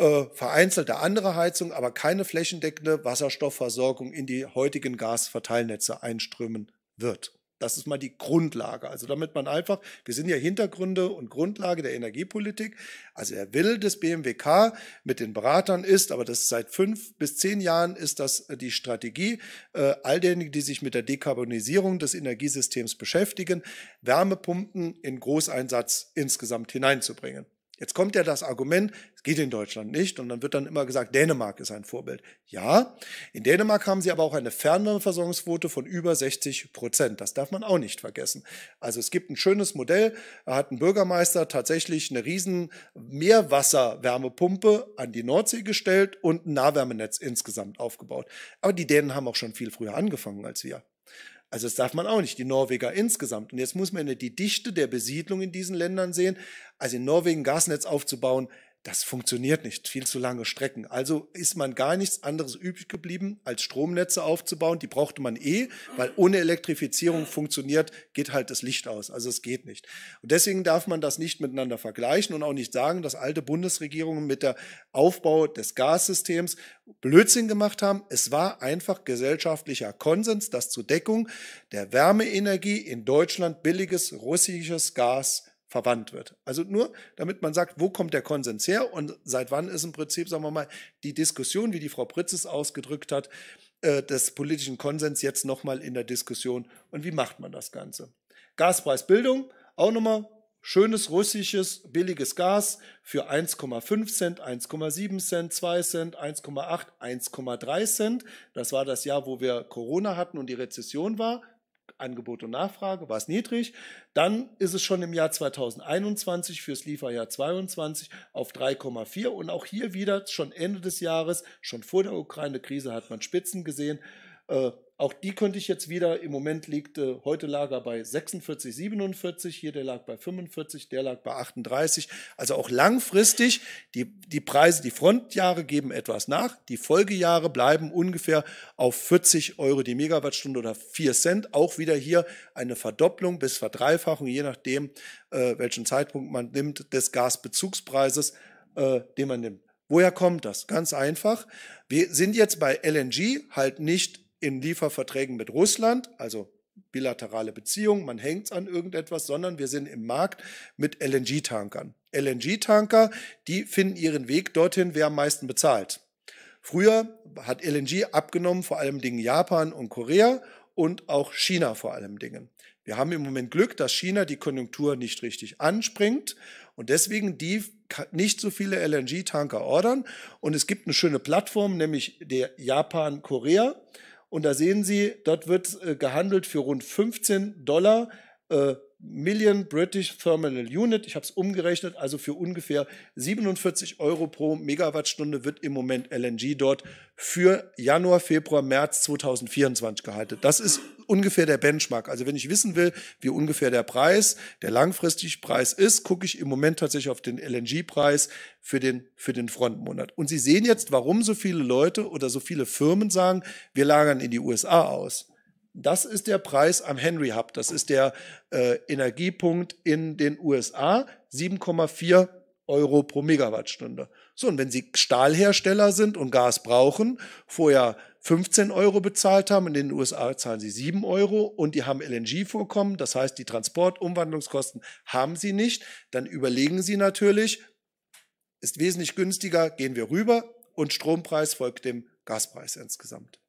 S2: äh, vereinzelte andere Heizung, aber keine flächendeckende Wasserstoffversorgung in die heutigen Gasverteilnetze einströmen wird. Das ist mal die Grundlage. Also damit man einfach, wir sind ja Hintergründe und Grundlage der Energiepolitik. Also der Will des BMWK mit den Beratern ist, aber das ist seit fünf bis zehn Jahren ist das äh, die Strategie äh, all derjenigen, die sich mit der Dekarbonisierung des Energiesystems beschäftigen, Wärmepumpen in Großeinsatz insgesamt hineinzubringen. Jetzt kommt ja das Argument, es geht in Deutschland nicht und dann wird dann immer gesagt, Dänemark ist ein Vorbild. Ja, in Dänemark haben sie aber auch eine Fernwärmeversorgungsquote von über 60 Prozent. Das darf man auch nicht vergessen. Also es gibt ein schönes Modell, da hat ein Bürgermeister tatsächlich eine riesen Meerwasserwärmepumpe an die Nordsee gestellt und ein Nahwärmenetz insgesamt aufgebaut. Aber die Dänen haben auch schon viel früher angefangen als wir. Also das darf man auch nicht, die Norweger insgesamt. Und jetzt muss man die Dichte der Besiedlung in diesen Ländern sehen. Also in Norwegen Gasnetz aufzubauen, das funktioniert nicht, viel zu lange Strecken. Also ist man gar nichts anderes übrig geblieben, als Stromnetze aufzubauen. Die brauchte man eh, weil ohne Elektrifizierung funktioniert, geht halt das Licht aus. Also es geht nicht. Und deswegen darf man das nicht miteinander vergleichen und auch nicht sagen, dass alte Bundesregierungen mit der Aufbau des Gassystems Blödsinn gemacht haben. Es war einfach gesellschaftlicher Konsens, dass zur Deckung der Wärmeenergie in Deutschland billiges russisches Gas verwandt wird. Also nur, damit man sagt, wo kommt der Konsens her und seit wann ist im Prinzip, sagen wir mal, die Diskussion, wie die Frau Pritz es ausgedrückt hat, äh, des politischen Konsens jetzt nochmal in der Diskussion und wie macht man das Ganze. Gaspreisbildung, auch nochmal schönes russisches billiges Gas für 1,5 Cent, 1,7 Cent, 2 Cent, 1,8, 1,3 Cent. Das war das Jahr, wo wir Corona hatten und die Rezession war. Angebot und Nachfrage war es niedrig. Dann ist es schon im Jahr 2021 fürs Lieferjahr 22 auf 3,4 und auch hier wieder schon Ende des Jahres, schon vor der Ukraine-Krise hat man Spitzen gesehen. Äh, auch die könnte ich jetzt wieder, im Moment liegt äh, heute Lager bei 46, 47, hier der lag bei 45, der lag bei 38. Also auch langfristig, die, die Preise, die Frontjahre geben etwas nach, die Folgejahre bleiben ungefähr auf 40 Euro die Megawattstunde oder 4 Cent. Auch wieder hier eine Verdopplung bis Verdreifachung, je nachdem, äh, welchen Zeitpunkt man nimmt, des Gasbezugspreises, äh, den man nimmt. Woher kommt das? Ganz einfach. Wir sind jetzt bei LNG halt nicht in Lieferverträgen mit Russland, also bilaterale Beziehungen, man hängt es an irgendetwas, sondern wir sind im Markt mit LNG-Tankern. LNG-Tanker, die finden ihren Weg dorthin, wer am meisten bezahlt. Früher hat LNG abgenommen, vor allem Dingen Japan und Korea und auch China vor allem Dingen. Wir haben im Moment Glück, dass China die Konjunktur nicht richtig anspringt und deswegen die nicht so viele LNG-Tanker ordern. Und es gibt eine schöne Plattform, nämlich der Japan-Korea. Und da sehen Sie, dort wird äh, gehandelt für rund 15 Dollar. Äh, Million British Thermal Unit. Ich habe es umgerechnet, also für ungefähr 47 Euro pro Megawattstunde wird im Moment LNG dort für Januar, Februar, März 2024 gehalten. Das ist ungefähr der Benchmark. Also wenn ich wissen will, wie ungefähr der Preis, der langfristig Preis ist, gucke ich im Moment tatsächlich auf den LNG-Preis für den, für den Frontmonat. Und Sie sehen jetzt, warum so viele Leute oder so viele Firmen sagen, wir lagern in die USA aus. Das ist der Preis am Henry Hub. Das ist der äh, Energiepunkt in den USA. 7,4 Euro pro Megawattstunde. So, und wenn Sie Stahlhersteller sind und Gas brauchen, vorher 15 Euro bezahlt haben, in den USA zahlen Sie 7 Euro und die haben LNG-Vorkommen, das heißt, die Transportumwandlungskosten haben Sie nicht, dann überlegen Sie natürlich, ist wesentlich günstiger, gehen wir rüber und Strompreis folgt dem Gaspreis insgesamt.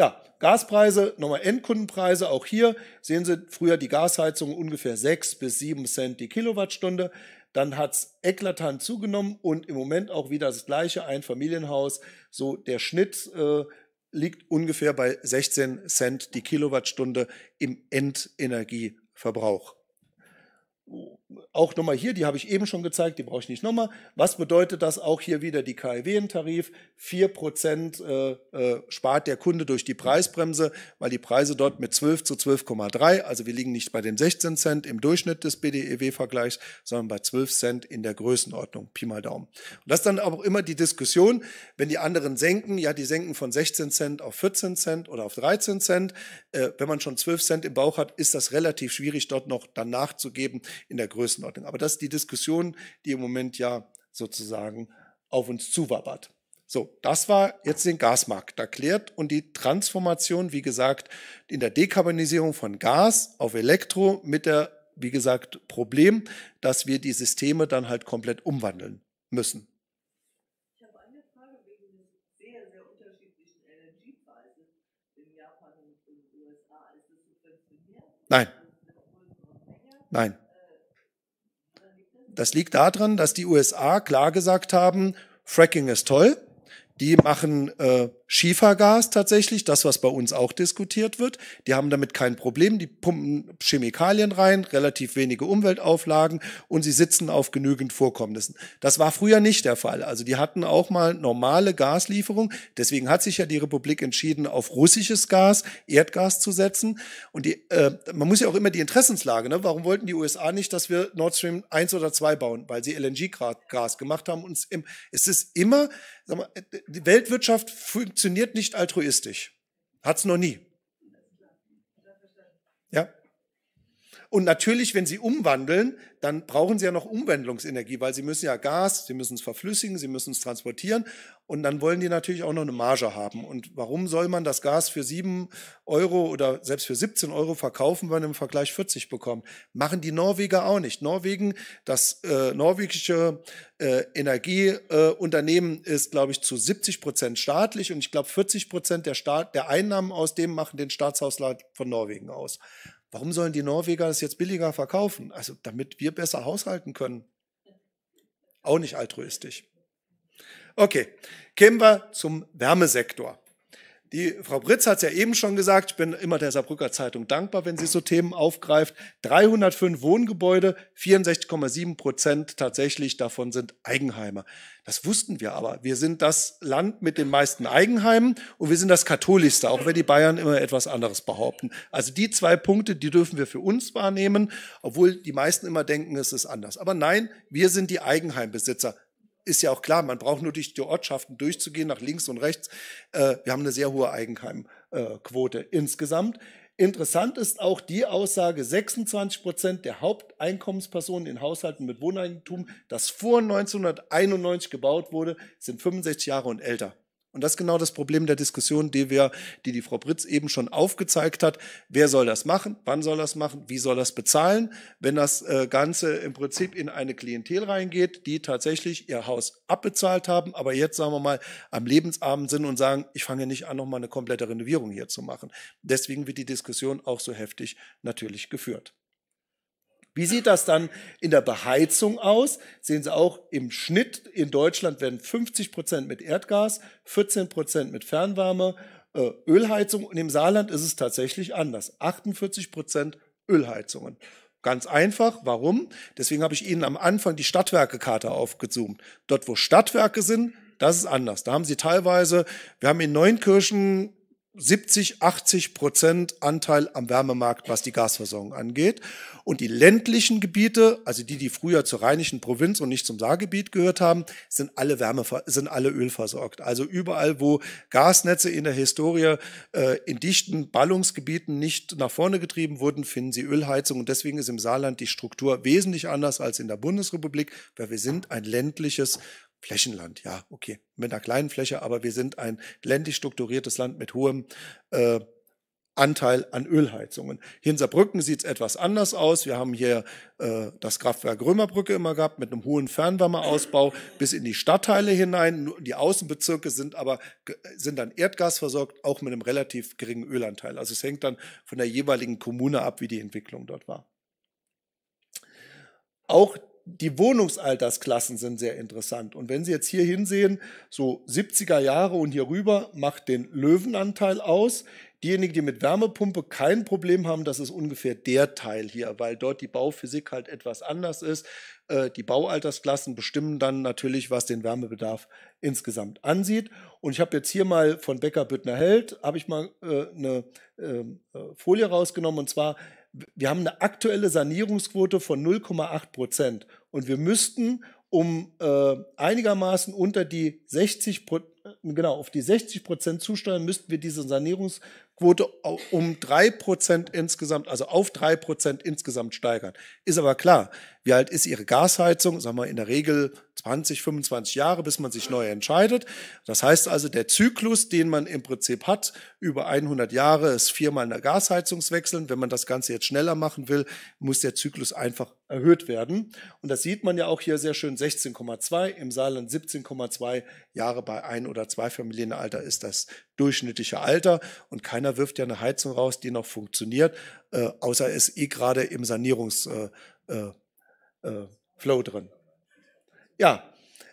S2: Ja, Gaspreise, nochmal Endkundenpreise, auch hier sehen Sie früher die Gasheizung ungefähr 6 bis 7 Cent die Kilowattstunde. Dann hat es eklatant zugenommen und im Moment auch wieder das gleiche Einfamilienhaus. So der Schnitt äh, liegt ungefähr bei 16 Cent die Kilowattstunde im Endenergieverbrauch auch nochmal hier, die habe ich eben schon gezeigt, die brauche ich nicht nochmal. Was bedeutet das auch hier wieder die KIW-Tarif? 4% äh, äh, spart der Kunde durch die Preisbremse, weil die Preise dort mit 12 zu 12,3, also wir liegen nicht bei den 16 Cent im Durchschnitt des BDEW-Vergleichs, sondern bei 12 Cent in der Größenordnung, Pi mal Daumen. Und das ist dann auch immer die Diskussion, wenn die anderen senken, ja, die senken von 16 Cent auf 14 Cent oder auf 13 Cent. Äh, wenn man schon 12 Cent im Bauch hat, ist das relativ schwierig, dort noch dann nachzugeben in der Größenordnung. Größenordnung. Aber das ist die Diskussion, die im Moment ja sozusagen auf uns zuwabbert. So, das war jetzt den Gasmarkt erklärt und die Transformation, wie gesagt, in der Dekarbonisierung von Gas auf Elektro mit der, wie gesagt, Problem, dass wir die Systeme dann halt komplett umwandeln müssen. Ich habe eine Frage wegen des sehr, sehr unterschiedlichen Energiepreises in Japan und den USA. Ist das subventioniert? Nein. Nein. Das liegt daran, dass die USA klar gesagt haben, Fracking ist toll, die machen äh, Schiefergas tatsächlich, das, was bei uns auch diskutiert wird. Die haben damit kein Problem. Die pumpen Chemikalien rein, relativ wenige Umweltauflagen und sie sitzen auf genügend Vorkommnissen. Das war früher nicht der Fall. Also die hatten auch mal normale Gaslieferung. Deswegen hat sich ja die Republik entschieden, auf russisches Gas, Erdgas zu setzen. Und die, äh, man muss ja auch immer die Interessenslage, ne? warum wollten die USA nicht, dass wir Nord Stream 1 oder 2 bauen? Weil sie LNG-Gas gemacht haben. Und es ist immer, sag mal, die Weltwirtschaft funktioniert nicht altruistisch. Hat es noch nie. Ja? Und natürlich, wenn Sie umwandeln, dann brauchen Sie ja noch Umwandlungsenergie, weil Sie müssen ja Gas, Sie müssen es verflüssigen, Sie müssen es transportieren und dann wollen die natürlich auch noch eine Marge haben. Und warum soll man das Gas für sieben Euro oder selbst für 17 Euro verkaufen, wenn man im Vergleich 40 bekommt? Machen die Norweger auch nicht. Norwegen, das äh, norwegische äh, Energieunternehmen äh, ist, glaube ich, zu 70 Prozent staatlich und ich glaube, 40 Prozent der, Staat, der Einnahmen aus dem machen den Staatshaushalt von Norwegen aus. Warum sollen die Norweger das jetzt billiger verkaufen? Also damit wir besser haushalten können. Auch nicht altruistisch. Okay, kämen wir zum Wärmesektor. Die Frau Britz hat es ja eben schon gesagt, ich bin immer der Saarbrücker Zeitung dankbar, wenn sie so Themen aufgreift. 305 Wohngebäude, 64,7 Prozent tatsächlich davon sind Eigenheime. Das wussten wir aber. Wir sind das Land mit den meisten Eigenheimen und wir sind das katholischste, auch wenn die Bayern immer etwas anderes behaupten. Also die zwei Punkte, die dürfen wir für uns wahrnehmen, obwohl die meisten immer denken, es ist anders. Aber nein, wir sind die Eigenheimbesitzer ist ja auch klar, man braucht nur durch die Ortschaften durchzugehen, nach links und rechts. Äh, wir haben eine sehr hohe Eigenheimquote insgesamt. Interessant ist auch die Aussage, 26 Prozent der Haupteinkommenspersonen in Haushalten mit Wohneigentum, das vor 1991 gebaut wurde, sind 65 Jahre und älter. Und das ist genau das Problem der Diskussion, die wir, die die Frau Britz eben schon aufgezeigt hat. Wer soll das machen? Wann soll das machen? Wie soll das bezahlen? Wenn das äh, Ganze im Prinzip in eine Klientel reingeht, die tatsächlich ihr Haus abbezahlt haben, aber jetzt, sagen wir mal, am Lebensabend sind und sagen, ich fange nicht an, nochmal eine komplette Renovierung hier zu machen. Deswegen wird die Diskussion auch so heftig natürlich geführt. Wie sieht das dann in der Beheizung aus? Sehen Sie auch im Schnitt in Deutschland werden 50 Prozent mit Erdgas, 14 Prozent mit Fernwärme, äh, Ölheizung und im Saarland ist es tatsächlich anders. 48 Prozent Ölheizungen. Ganz einfach. Warum? Deswegen habe ich Ihnen am Anfang die Stadtwerkekarte aufgezoomt. Dort, wo Stadtwerke sind, das ist anders. Da haben Sie teilweise, wir haben in Neunkirchen 70, 80 Prozent Anteil am Wärmemarkt, was die Gasversorgung angeht. Und die ländlichen Gebiete, also die, die früher zur rheinischen Provinz und nicht zum Saargebiet gehört haben, sind alle Wärme, sind alle ölversorgt. Also überall, wo Gasnetze in der Historie äh, in dichten Ballungsgebieten nicht nach vorne getrieben wurden, finden sie Ölheizung. Und deswegen ist im Saarland die Struktur wesentlich anders als in der Bundesrepublik, weil wir sind ein ländliches Flächenland, ja, okay, mit einer kleinen Fläche, aber wir sind ein ländlich strukturiertes Land mit hohem äh, Anteil an Ölheizungen. Hier in Saarbrücken sieht es etwas anders aus. Wir haben hier äh, das Kraftwerk Römerbrücke immer gehabt mit einem hohen Fernwärmeausbau bis in die Stadtteile hinein. Die Außenbezirke sind aber äh, sind dann erdgasversorgt, auch mit einem relativ geringen Ölanteil. Also es hängt dann von der jeweiligen Kommune ab, wie die Entwicklung dort war. Auch die Wohnungsaltersklassen sind sehr interessant. Und wenn Sie jetzt hier hinsehen, so 70er Jahre und hier rüber macht den Löwenanteil aus. Diejenigen, die mit Wärmepumpe kein Problem haben, das ist ungefähr der Teil hier, weil dort die Bauphysik halt etwas anders ist. Äh, die Baualtersklassen bestimmen dann natürlich, was den Wärmebedarf insgesamt ansieht. Und ich habe jetzt hier mal von Becker Büttner Held, habe ich mal äh, eine ähm, äh, Folie rausgenommen, und zwar wir haben eine aktuelle Sanierungsquote von 0,8 Prozent und wir müssten, um äh, einigermaßen unter die 60 äh, genau auf die 60 Prozent zusteuern, müssten wir diese Sanierungsquote um 3 Prozent insgesamt, also auf 3 Prozent insgesamt steigern. Ist aber klar, wie alt ist Ihre Gasheizung? Sagen wir in der Regel 20, 25 Jahre, bis man sich neu entscheidet. Das heißt also, der Zyklus, den man im Prinzip hat, über 100 Jahre ist viermal eine Gasheizungswechseln. Wenn man das Ganze jetzt schneller machen will, muss der Zyklus einfach erhöht werden. Und das sieht man ja auch hier sehr schön, 16,2, im Saarland 17,2 Jahre bei ein- oder zweifamilienalter ist das durchschnittliche Alter. Und keiner wirft ja eine Heizung raus, die noch funktioniert, äh, außer es eh gerade im Sanierungs... Äh, äh äh, Flow drin. Ja,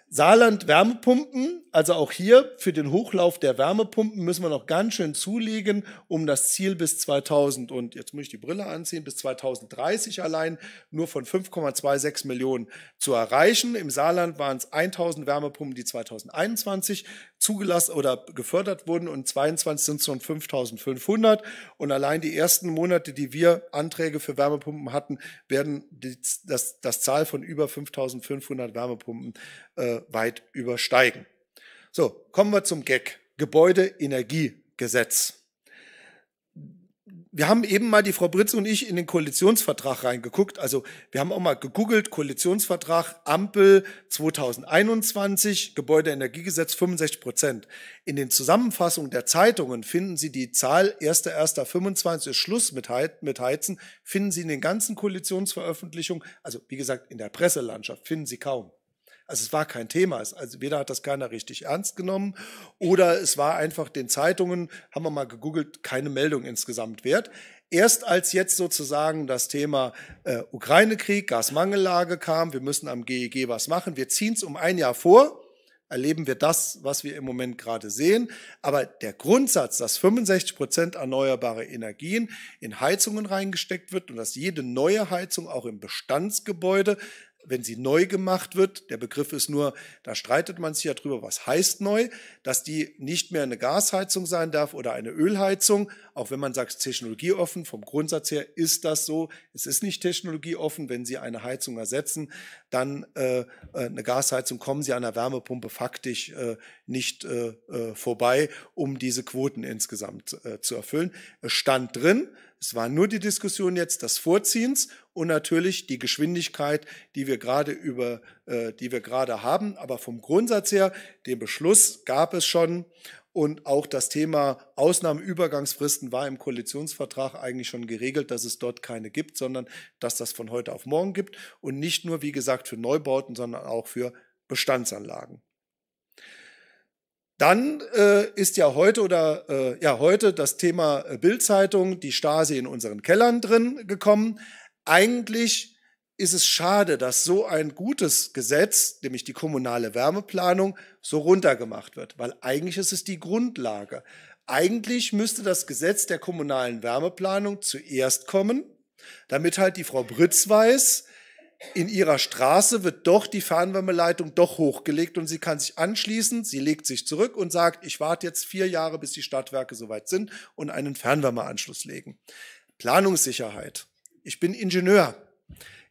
S2: Saarland Wärmepumpen, also auch hier für den Hochlauf der Wärmepumpen müssen wir noch ganz schön zulegen, um das Ziel bis 2000 und jetzt muss ich die Brille anziehen, bis 2030 allein nur von 5,26 Millionen zu erreichen. Im Saarland waren es 1000 Wärmepumpen, die 2021 zugelassen oder gefördert wurden und 22 sind es schon 5500. Und allein die ersten Monate, die wir Anträge für Wärmepumpen hatten, werden die, das, das Zahl von über 5500 Wärmepumpen äh, weit übersteigen. So, kommen wir zum Gag. Gebäudeenergiegesetz wir haben eben mal die Frau Britz und ich in den Koalitionsvertrag reingeguckt. Also wir haben auch mal gegoogelt, Koalitionsvertrag Ampel 2021, Gebäudeenergiegesetz 65 Prozent. In den Zusammenfassungen der Zeitungen finden Sie die Zahl 1.1.25 Schluss mit, mit Heizen, finden Sie in den ganzen Koalitionsveröffentlichungen, also wie gesagt in der Presselandschaft, finden Sie kaum. Also es war kein Thema. Also weder hat das keiner richtig ernst genommen oder es war einfach den Zeitungen, haben wir mal gegoogelt, keine Meldung insgesamt wert. Erst als jetzt sozusagen das Thema äh, Ukraine-Krieg, Gasmangellage kam, wir müssen am GEG e was machen, wir ziehen es um ein Jahr vor, erleben wir das, was wir im Moment gerade sehen. Aber der Grundsatz, dass 65 Prozent erneuerbare Energien in Heizungen reingesteckt wird und dass jede neue Heizung auch im Bestandsgebäude wenn sie neu gemacht wird, der Begriff ist nur, da streitet man sich ja drüber, was heißt neu, dass die nicht mehr eine Gasheizung sein darf oder eine Ölheizung, auch wenn man sagt, technologieoffen, vom Grundsatz her ist das so, es ist nicht technologieoffen, wenn Sie eine Heizung ersetzen, dann äh, äh eine Gasheizung kommen Sie an der Wärmepumpe faktisch äh, nicht äh, äh vorbei, um diese Quoten insgesamt äh, zu erfüllen. Es stand drin, es war nur die Diskussion jetzt des Vorziehens und natürlich die Geschwindigkeit, die wir gerade über, äh, die wir gerade haben. Aber vom Grundsatz her, den Beschluss gab es schon und auch das Thema Ausnahmeübergangsfristen war im Koalitionsvertrag eigentlich schon geregelt, dass es dort keine gibt, sondern dass das von heute auf morgen gibt und nicht nur, wie gesagt, für Neubauten, sondern auch für Bestandsanlagen. Dann äh, ist ja heute oder äh, ja heute das Thema äh, Bildzeitung, die Stasi in unseren Kellern drin gekommen eigentlich ist es schade, dass so ein gutes Gesetz, nämlich die kommunale Wärmeplanung, so runtergemacht wird, weil eigentlich ist es die Grundlage. Eigentlich müsste das Gesetz der kommunalen Wärmeplanung zuerst kommen, damit halt die Frau Britz weiß, in ihrer Straße wird doch die Fernwärmeleitung doch hochgelegt und sie kann sich anschließen, sie legt sich zurück und sagt, ich warte jetzt vier Jahre, bis die Stadtwerke soweit sind und einen Fernwärmeanschluss legen. Planungssicherheit ich bin Ingenieur.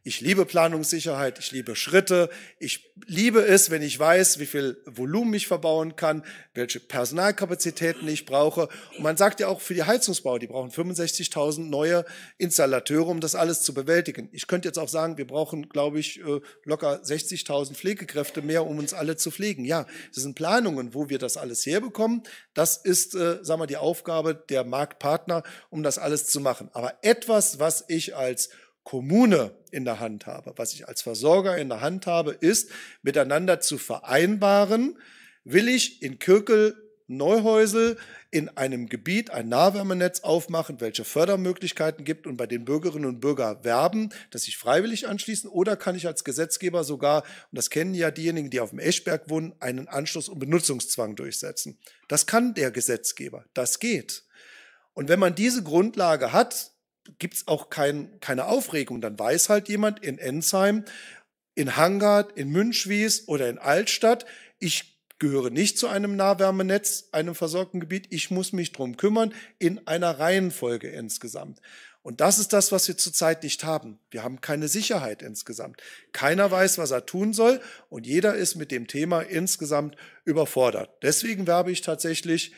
S2: Ich liebe Planungssicherheit, ich liebe Schritte, ich liebe es, wenn ich weiß, wie viel Volumen ich verbauen kann, welche Personalkapazitäten ich brauche. Und man sagt ja auch für die Heizungsbau, die brauchen 65.000 neue Installateure, um das alles zu bewältigen. Ich könnte jetzt auch sagen, wir brauchen, glaube ich, äh, locker 60.000 Pflegekräfte mehr, um uns alle zu pflegen. Ja, das sind Planungen, wo wir das alles herbekommen. Das ist, äh, sagen wir, die Aufgabe der Marktpartner, um das alles zu machen. Aber etwas, was ich als Kommune in der Hand habe. Was ich als Versorger in der Hand habe, ist, miteinander zu vereinbaren, will ich in Kirkel Neuhäusel in einem Gebiet ein Nahwärmenetz aufmachen, welche Fördermöglichkeiten gibt und bei den Bürgerinnen und Bürgern werben, dass sich freiwillig anschließen oder kann ich als Gesetzgeber sogar, und das kennen ja diejenigen, die auf dem Eschberg wohnen, einen Anschluss- und Benutzungszwang durchsetzen. Das kann der Gesetzgeber, das geht. Und wenn man diese Grundlage hat, gibt es auch kein, keine Aufregung. Dann weiß halt jemand in Ensheim, in Hangard, in Münchwies oder in Altstadt, ich gehöre nicht zu einem Nahwärmenetz, einem versorgten Gebiet. Ich muss mich darum kümmern in einer Reihenfolge insgesamt. Und das ist das, was wir zurzeit nicht haben. Wir haben keine Sicherheit insgesamt. Keiner weiß, was er tun soll und jeder ist mit dem Thema insgesamt überfordert. Deswegen werbe ich tatsächlich,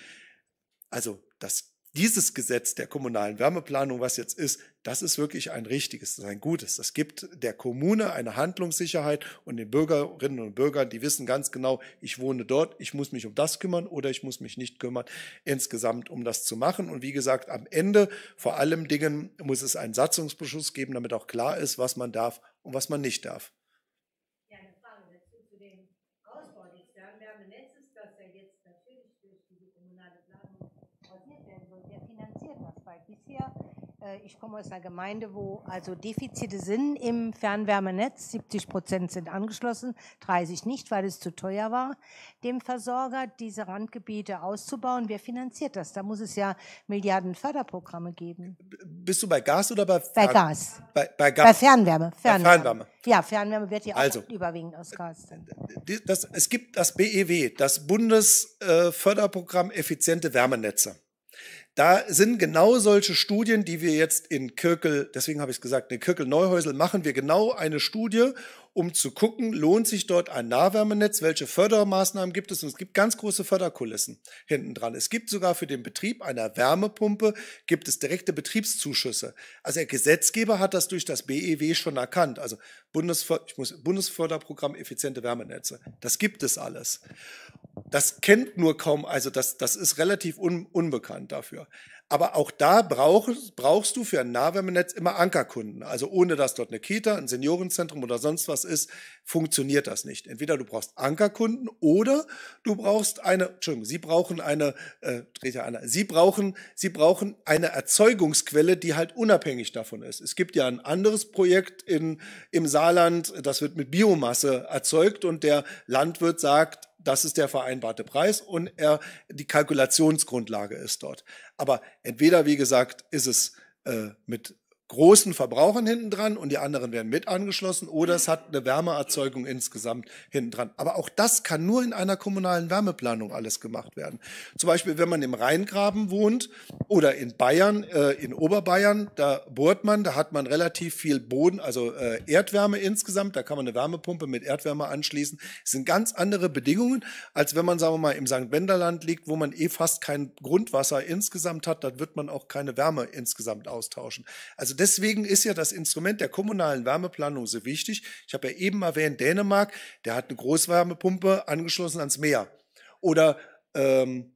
S2: also das dieses Gesetz der kommunalen Wärmeplanung, was jetzt ist, das ist wirklich ein richtiges, das ist ein gutes. Das gibt der Kommune eine Handlungssicherheit und den Bürgerinnen und Bürgern, die wissen ganz genau, ich wohne dort, ich muss mich um das kümmern oder ich muss mich nicht kümmern, insgesamt um das zu machen. Und wie gesagt, am Ende vor allem Dingen muss es einen Satzungsbeschluss geben, damit auch klar ist, was man darf und was man nicht darf.
S3: Äh, ich komme aus einer Gemeinde, wo also Defizite sind im Fernwärmenetz. 70 Prozent sind angeschlossen, 30 nicht, weil es zu teuer war, dem Versorger diese Randgebiete auszubauen. Wer finanziert das? Da muss es ja Milliarden Förderprogramme geben.
S2: Bist du bei Gas oder bei Fern Bei Gas. Bei, bei, Gas. bei Fernwärme. Fernwärme. Bei Fernwärme.
S3: Ja, Fernwärme wird ja auch also. überwiegend aus Gas. Äh,
S2: das, es gibt das BEW, das Bundesförderprogramm äh, Effiziente Wärmenetze. Da sind genau solche Studien, die wir jetzt in Kirkel, deswegen habe ich es gesagt, in Kirkel-Neuhäusel machen wir genau eine Studie, um zu gucken, lohnt sich dort ein Nahwärmenetz, welche Fördermaßnahmen gibt es und es gibt ganz große Förderkulissen hinten dran. Es gibt sogar für den Betrieb einer Wärmepumpe gibt es direkte Betriebszuschüsse. Also der Gesetzgeber hat das durch das BEW schon erkannt, also Bundesför muss, Bundesförderprogramm effiziente Wärmenetze. Das gibt es alles. Das kennt nur kaum, also das, das ist relativ un, unbekannt dafür. Aber auch da brauchst, brauchst du für ein Nahwärmenetz immer Ankerkunden. Also ohne dass dort eine Kita, ein Seniorenzentrum oder sonst was ist, funktioniert das nicht. Entweder du brauchst Ankerkunden oder du brauchst eine, Entschuldigung, sie brauchen eine, äh, dreht ja einer, sie brauchen, sie brauchen eine Erzeugungsquelle, die halt unabhängig davon ist. Es gibt ja ein anderes Projekt in, im Saarland, das wird mit Biomasse erzeugt und der Landwirt sagt, das ist der vereinbarte Preis und er, die Kalkulationsgrundlage ist dort. Aber entweder, wie gesagt, ist es äh, mit großen Verbrauchern hinten dran und die anderen werden mit angeschlossen oder es hat eine Wärmeerzeugung insgesamt hinten dran. Aber auch das kann nur in einer kommunalen Wärmeplanung alles gemacht werden. Zum Beispiel, wenn man im Rheingraben wohnt oder in Bayern, äh, in Oberbayern, da bohrt man, da hat man relativ viel Boden, also äh, Erdwärme insgesamt, da kann man eine Wärmepumpe mit Erdwärme anschließen. Das sind ganz andere Bedingungen, als wenn man, sagen wir mal, im St. Wenderland liegt, wo man eh fast kein Grundwasser insgesamt hat, da wird man auch keine Wärme insgesamt austauschen. Also deswegen ist ja das Instrument der kommunalen Wärmeplanung so wichtig. Ich habe ja eben erwähnt, Dänemark, der hat eine Großwärmepumpe angeschlossen ans Meer. Oder ähm,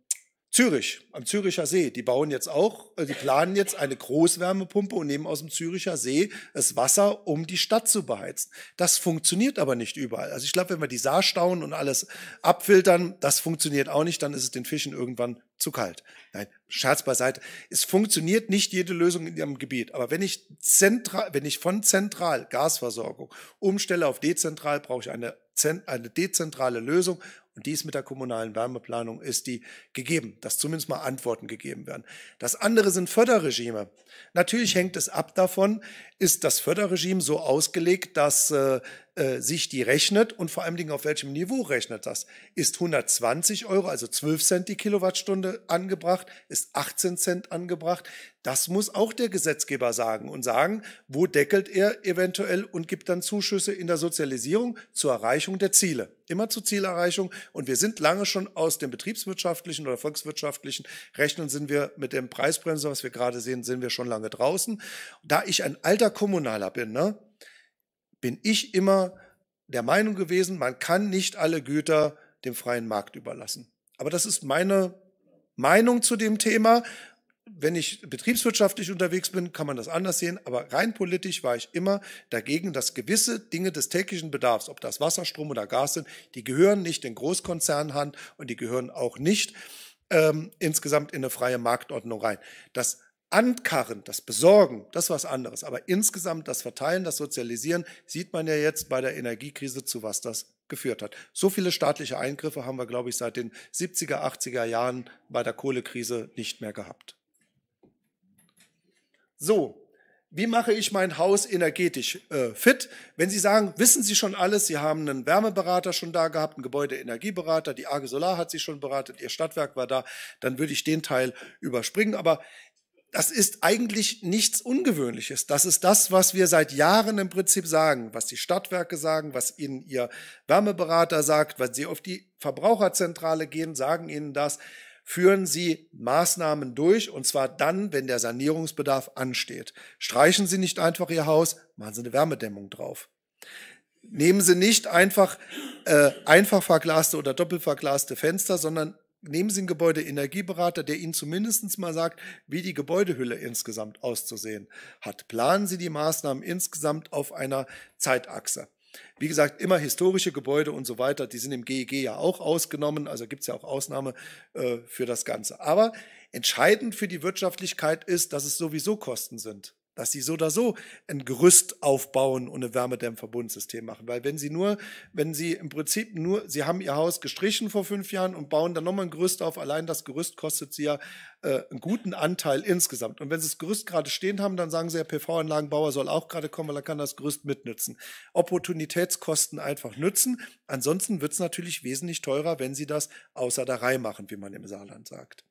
S2: Zürich, am Züricher See. Die bauen jetzt auch, äh, die planen jetzt eine Großwärmepumpe und nehmen aus dem Züricher See das Wasser, um die Stadt zu beheizen. Das funktioniert aber nicht überall. Also ich glaube, wenn wir die Saar stauen und alles abfiltern, das funktioniert auch nicht, dann ist es den Fischen irgendwann zu kalt. Nein, Scherz beiseite. Es funktioniert nicht jede Lösung in ihrem Gebiet. Aber wenn ich zentral, wenn ich von zentral Gasversorgung umstelle auf dezentral, brauche ich eine, eine dezentrale Lösung und dies mit der kommunalen Wärmeplanung ist die gegeben, dass zumindest mal Antworten gegeben werden. Das andere sind Förderregime. Natürlich hängt es ab davon, ist das Förderregime so ausgelegt, dass äh, äh, sich die rechnet und vor allen Dingen auf welchem Niveau rechnet das. Ist 120 Euro, also 12 Cent die Kilowattstunde angebracht, ist 18 Cent angebracht. Das muss auch der Gesetzgeber sagen und sagen, wo deckelt er eventuell und gibt dann Zuschüsse in der Sozialisierung zur Erreichung der Ziele. Immer zur Zielerreichung. Und wir sind lange schon aus dem betriebswirtschaftlichen oder volkswirtschaftlichen Rechnen sind wir mit dem Preisbremse, was wir gerade sehen, sind wir schon lange draußen. Da ich ein alter Kommunaler bin, ne? bin ich immer der Meinung gewesen, man kann nicht alle Güter dem freien Markt überlassen. Aber das ist meine Meinung zu dem Thema. Wenn ich betriebswirtschaftlich unterwegs bin, kann man das anders sehen, aber rein politisch war ich immer dagegen, dass gewisse Dinge des täglichen Bedarfs, ob das Wasser, Strom oder Gas sind, die gehören nicht in Großkonzernhand und die gehören auch nicht ähm, insgesamt in eine freie Marktordnung rein. Das Ankarren, das Besorgen, das ist was anderes. Aber insgesamt das Verteilen, das Sozialisieren, sieht man ja jetzt bei der Energiekrise, zu was das geführt hat. So viele staatliche Eingriffe haben wir, glaube ich, seit den 70er, 80er Jahren bei der Kohlekrise nicht mehr gehabt. So, wie mache ich mein Haus energetisch äh, fit? Wenn Sie sagen, wissen Sie schon alles, Sie haben einen Wärmeberater schon da gehabt, einen Gebäudeenergieberater, die AG Solar hat Sie schon beraten, Ihr Stadtwerk war da, dann würde ich den Teil überspringen. Aber das ist eigentlich nichts Ungewöhnliches. Das ist das, was wir seit Jahren im Prinzip sagen, was die Stadtwerke sagen, was ihnen ihr Wärmeberater sagt, was sie auf die Verbraucherzentrale gehen, sagen ihnen das. Führen Sie Maßnahmen durch und zwar dann, wenn der Sanierungsbedarf ansteht. Streichen Sie nicht einfach Ihr Haus, machen Sie eine Wärmedämmung drauf. Nehmen Sie nicht einfach äh, einfach verglaste oder doppelverglaste Fenster, sondern nehmen Sie einen Gebäudeenergieberater, der Ihnen zumindest mal sagt, wie die Gebäudehülle insgesamt auszusehen hat. Planen Sie die Maßnahmen insgesamt auf einer Zeitachse. Wie gesagt, immer historische Gebäude und so weiter, die sind im GEG e ja auch ausgenommen, also gibt es ja auch Ausnahme äh, für das Ganze. Aber entscheidend für die Wirtschaftlichkeit ist, dass es sowieso Kosten sind dass sie so oder so ein Gerüst aufbauen und ein Wärmedämmverbundsystem machen. Weil wenn sie nur, wenn sie im Prinzip nur, sie haben ihr Haus gestrichen vor fünf Jahren und bauen dann nochmal ein Gerüst auf, allein das Gerüst kostet sie ja äh, einen guten Anteil insgesamt. Und wenn sie das Gerüst gerade stehen haben, dann sagen sie, der PV-Anlagenbauer soll auch gerade kommen, weil er kann das Gerüst mitnützen. Opportunitätskosten einfach nützen. Ansonsten wird es natürlich wesentlich teurer, wenn sie das außer der Reihe machen, wie man im Saarland sagt.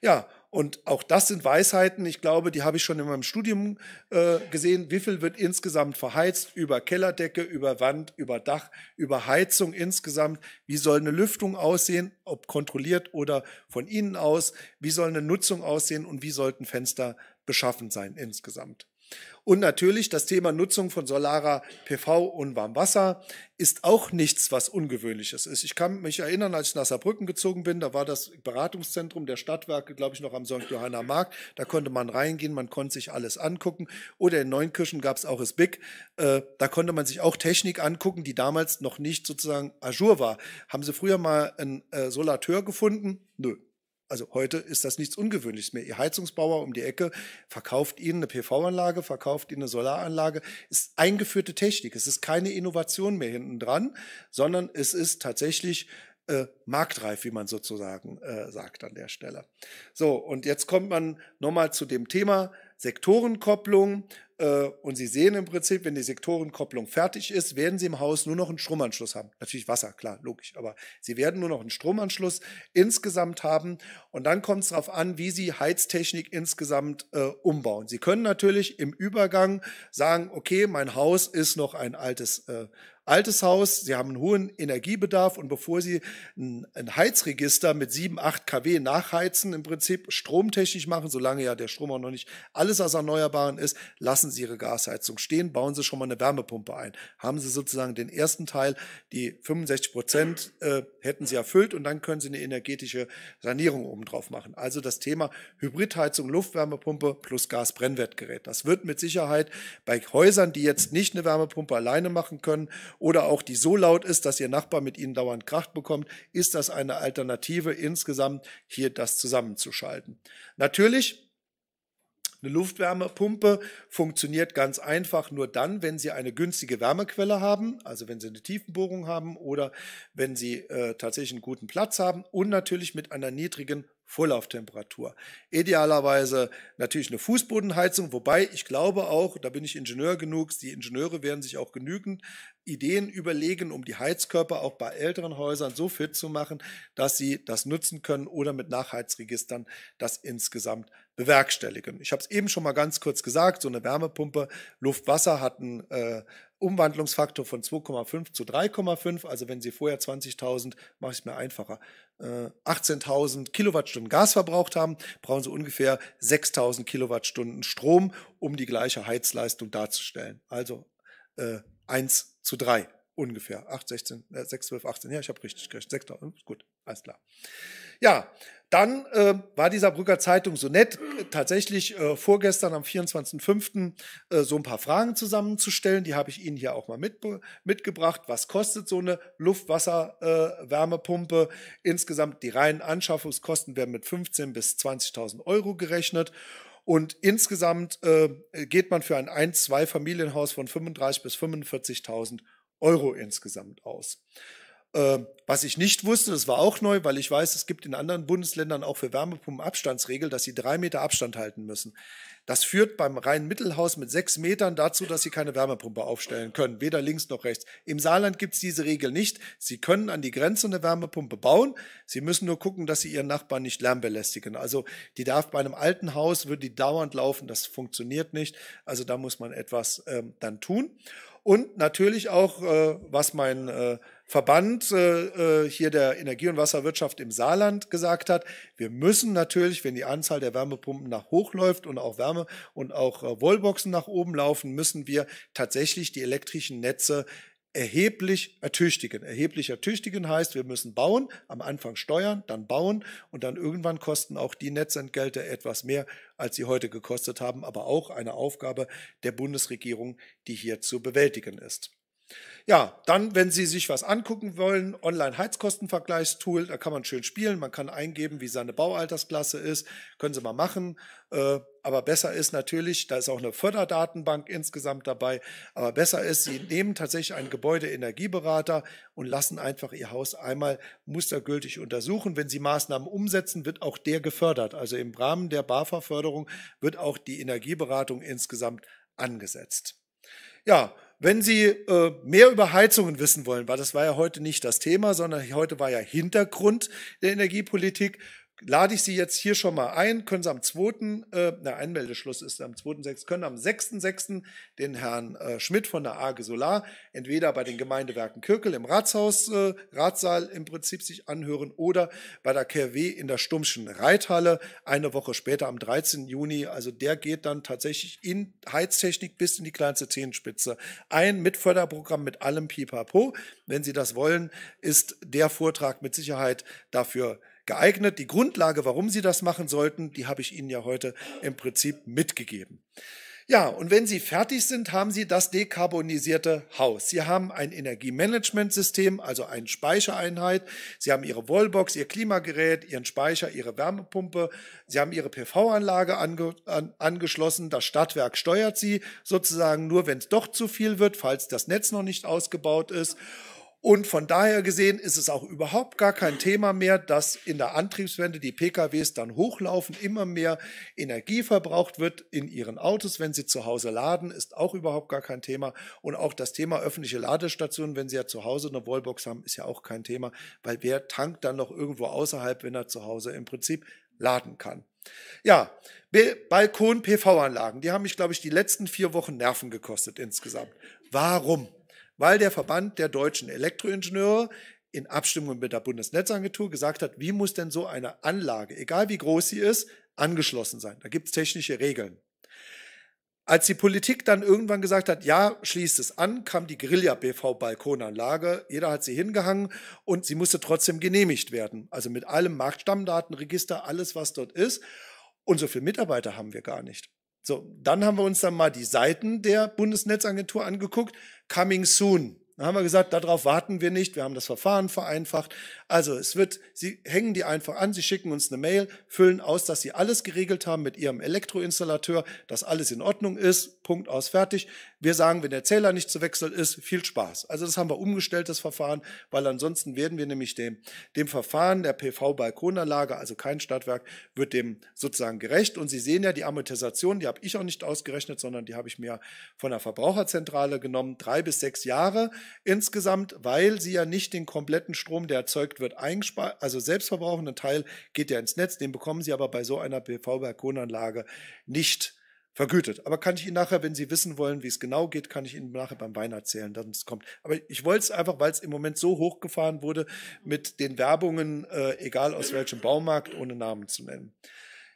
S2: Ja, und auch das sind Weisheiten, ich glaube, die habe ich schon in meinem Studium äh, gesehen. Wie viel wird insgesamt verheizt? Über Kellerdecke, über Wand, über Dach, über Heizung insgesamt? Wie soll eine Lüftung aussehen, ob kontrolliert oder von innen aus? Wie soll eine Nutzung aussehen und wie sollten Fenster beschaffen sein insgesamt? Und natürlich das Thema Nutzung von Solara PV und Warmwasser ist auch nichts, was ungewöhnliches ist. Ich kann mich erinnern, als ich nach Saarbrücken gezogen bin, da war das Beratungszentrum der Stadtwerke, glaube ich, noch am St. Johanna Markt. Da konnte man reingehen, man konnte sich alles angucken. Oder in Neunkirchen gab es auch das BIC. Äh, da konnte man sich auch Technik angucken, die damals noch nicht sozusagen Azure war. Haben Sie früher mal einen äh, Solateur gefunden? Nö, also heute ist das nichts Ungewöhnliches mehr. Ihr Heizungsbauer um die Ecke verkauft Ihnen eine PV-Anlage, verkauft Ihnen eine Solaranlage. Ist eingeführte Technik. Es ist keine Innovation mehr hinten dran, sondern es ist tatsächlich äh, marktreif, wie man sozusagen äh, sagt an der Stelle. So, und jetzt kommt man nochmal zu dem Thema Sektorenkopplung. Äh, und Sie sehen im Prinzip, wenn die Sektorenkopplung fertig ist, werden Sie im Haus nur noch einen Stromanschluss haben. Natürlich Wasser, klar, logisch. Aber Sie werden nur noch einen Stromanschluss insgesamt haben. Und dann kommt es darauf an, wie Sie Heiztechnik insgesamt äh, umbauen. Sie können natürlich im Übergang sagen, okay, mein Haus ist noch ein altes äh, altes Haus, sie haben einen hohen Energiebedarf und bevor sie ein, ein Heizregister mit 7, 8 kW nachheizen, im Prinzip stromtechnisch machen, solange ja der Strom auch noch nicht alles aus Erneuerbaren ist, lassen sie ihre Gasheizung stehen, bauen sie schon mal eine Wärmepumpe ein. Haben sie sozusagen den ersten Teil, die 65 Prozent äh, hätten sie erfüllt und dann können sie eine energetische Sanierung obendrauf machen. Also das Thema Hybridheizung, Luftwärmepumpe plus Gasbrennwertgerät. Das wird mit Sicherheit bei Häusern, die jetzt nicht eine Wärmepumpe alleine machen können oder auch die so laut ist, dass Ihr Nachbar mit Ihnen dauernd Kracht bekommt, ist das eine Alternative insgesamt, hier das zusammenzuschalten. Natürlich eine Luftwärmepumpe funktioniert ganz einfach nur dann, wenn Sie eine günstige Wärmequelle haben, also wenn Sie eine Tiefenbohrung haben oder wenn Sie äh, tatsächlich einen guten Platz haben und natürlich mit einer niedrigen Vorlauftemperatur. Idealerweise natürlich eine Fußbodenheizung, wobei ich glaube auch, da bin ich Ingenieur genug, die Ingenieure werden sich auch genügend Ideen überlegen, um die Heizkörper auch bei älteren Häusern so fit zu machen, dass sie das nutzen können oder mit Nachheizregistern das insgesamt bewerkstelligen. Ich habe es eben schon mal ganz kurz gesagt, so eine Wärmepumpe Luft-Wasser hat einen äh, Umwandlungsfaktor von 2,5 zu 3,5. Also wenn Sie vorher 20.000, mache ich es mir einfacher, äh, 18.000 Kilowattstunden Gas verbraucht haben, brauchen Sie ungefähr 6.000 Kilowattstunden Strom, um die gleiche Heizleistung darzustellen. Also äh, 1 zu 3 ungefähr. 8, 16, äh, 6, 12, 18. Ja, ich habe richtig gerechnet. 6.000, hm, gut, alles klar. Ja, dann äh, war dieser Brücker Zeitung so nett, tatsächlich äh, vorgestern am 24.05. Äh, so ein paar Fragen zusammenzustellen. Die habe ich Ihnen hier auch mal mit, mitgebracht. Was kostet so eine Luftwasserwärmepumpe? Äh, Insgesamt die reinen Anschaffungskosten werden mit 15.000 bis 20.000 Euro gerechnet. Und insgesamt äh, geht man für ein ein-, zwei Familienhaus von 35.000 bis 45.000 Euro insgesamt aus. Äh, was ich nicht wusste, das war auch neu, weil ich weiß, es gibt in anderen Bundesländern auch für Wärmepumpen Abstandsregel, dass sie drei Meter Abstand halten müssen. Das führt beim reinen Mittelhaus mit sechs Metern dazu, dass Sie keine Wärmepumpe aufstellen können, weder links noch rechts. Im Saarland gibt es diese Regel nicht. Sie können an die Grenze eine Wärmepumpe bauen. Sie müssen nur gucken, dass Sie Ihren Nachbarn nicht lärmbelästigen. Also die darf bei einem alten Haus, würde die dauernd laufen. Das funktioniert nicht. Also da muss man etwas ähm, dann tun. Und natürlich auch, äh, was mein... Äh, Verband äh, äh, hier der Energie- und Wasserwirtschaft im Saarland gesagt hat, wir müssen natürlich, wenn die Anzahl der Wärmepumpen nach hoch läuft und auch Wärme und auch äh, Wallboxen nach oben laufen, müssen wir tatsächlich die elektrischen Netze erheblich ertüchtigen. Erheblich ertüchtigen heißt, wir müssen bauen, am Anfang steuern, dann bauen und dann irgendwann kosten auch die Netzentgelte etwas mehr, als sie heute gekostet haben, aber auch eine Aufgabe der Bundesregierung, die hier zu bewältigen ist. Ja, dann, wenn Sie sich was angucken wollen, Online-Heizkostenvergleichstool, da kann man schön spielen, man kann eingeben, wie seine Baualtersklasse ist, können Sie mal machen. Äh, aber besser ist natürlich, da ist auch eine Förderdatenbank insgesamt dabei, aber besser ist, Sie nehmen tatsächlich einen Gebäudeenergieberater und lassen einfach Ihr Haus einmal mustergültig untersuchen. Wenn Sie Maßnahmen umsetzen, wird auch der gefördert. Also im Rahmen der BAFA-Förderung wird auch die Energieberatung insgesamt angesetzt. Ja, wenn Sie äh, mehr über Heizungen wissen wollen, weil das war ja heute nicht das Thema, sondern heute war ja Hintergrund der Energiepolitik lade ich Sie jetzt hier schon mal ein, können Sie am 2., äh, na, Einmeldeschluss ist am 2.6., können am 6.6. den Herrn äh, Schmidt von der AG Solar entweder bei den Gemeindewerken Kirkel im Ratshaus, äh, Ratssaal im Prinzip sich anhören oder bei der KW in der Stummschen Reithalle eine Woche später am 13. Juni. Also der geht dann tatsächlich in Heiztechnik bis in die kleinste Zehenspitze ein mit Förderprogramm, mit allem Pipapo. Wenn Sie das wollen, ist der Vortrag mit Sicherheit dafür geeignet. Die Grundlage, warum sie das machen sollten, die habe ich Ihnen ja heute im Prinzip mitgegeben. Ja, und wenn Sie fertig sind, haben Sie das dekarbonisierte Haus. Sie haben ein Energiemanagementsystem, also eine Speichereinheit. Sie haben Ihre Wallbox, Ihr Klimagerät, Ihren Speicher, Ihre Wärmepumpe. Sie haben Ihre PV-Anlage ange an angeschlossen. Das Stadtwerk steuert Sie sozusagen nur, wenn es doch zu viel wird, falls das Netz noch nicht ausgebaut ist. Und von daher gesehen ist es auch überhaupt gar kein Thema mehr, dass in der Antriebswende die PKWs dann hochlaufen, immer mehr Energie verbraucht wird in ihren Autos, wenn sie zu Hause laden, ist auch überhaupt gar kein Thema. Und auch das Thema öffentliche Ladestationen, wenn sie ja zu Hause eine Wallbox haben, ist ja auch kein Thema, weil wer tankt dann noch irgendwo außerhalb, wenn er zu Hause im Prinzip laden kann. Ja, Balkon-PV-Anlagen, die haben mich, glaube ich, die letzten vier Wochen Nerven gekostet insgesamt. Warum? weil der Verband der deutschen Elektroingenieure in Abstimmung mit der Bundesnetzagentur gesagt hat, wie muss denn so eine Anlage, egal wie groß sie ist, angeschlossen sein. Da gibt es technische Regeln. Als die Politik dann irgendwann gesagt hat, ja, schließt es an, kam die Guerilla-BV-Balkonanlage. Jeder hat sie hingehangen und sie musste trotzdem genehmigt werden. Also mit allem Marktstammdatenregister, alles, was dort ist. Und so viele Mitarbeiter haben wir gar nicht. So, dann haben wir uns dann mal die Seiten der Bundesnetzagentur angeguckt coming soon. Da haben wir gesagt, darauf warten wir nicht. Wir haben das Verfahren vereinfacht. Also es wird, Sie hängen die einfach an, Sie schicken uns eine Mail, füllen aus, dass Sie alles geregelt haben mit Ihrem Elektroinstallateur, dass alles in Ordnung ist Punkt aus, fertig. Wir sagen, wenn der Zähler nicht zu wechseln ist, viel Spaß. Also das haben wir umgestellt, das Verfahren, weil ansonsten werden wir nämlich dem, dem Verfahren der PV-Balkonanlage, also kein Stadtwerk, wird dem sozusagen gerecht. Und Sie sehen ja, die Amortisation, die habe ich auch nicht ausgerechnet, sondern die habe ich mir von der Verbraucherzentrale genommen, drei bis sechs Jahre insgesamt, weil sie ja nicht den kompletten Strom, der erzeugt wird, eingespart, also selbstverbrauchenden Teil geht ja ins Netz, den bekommen Sie aber bei so einer PV-Balkonanlage nicht vergütet. Aber kann ich Ihnen nachher, wenn Sie wissen wollen, wie es genau geht, kann ich Ihnen nachher beim Wein erzählen, dass es kommt. Aber ich wollte es einfach, weil es im Moment so hochgefahren wurde mit den Werbungen, äh, egal aus welchem Baumarkt, ohne Namen zu nennen.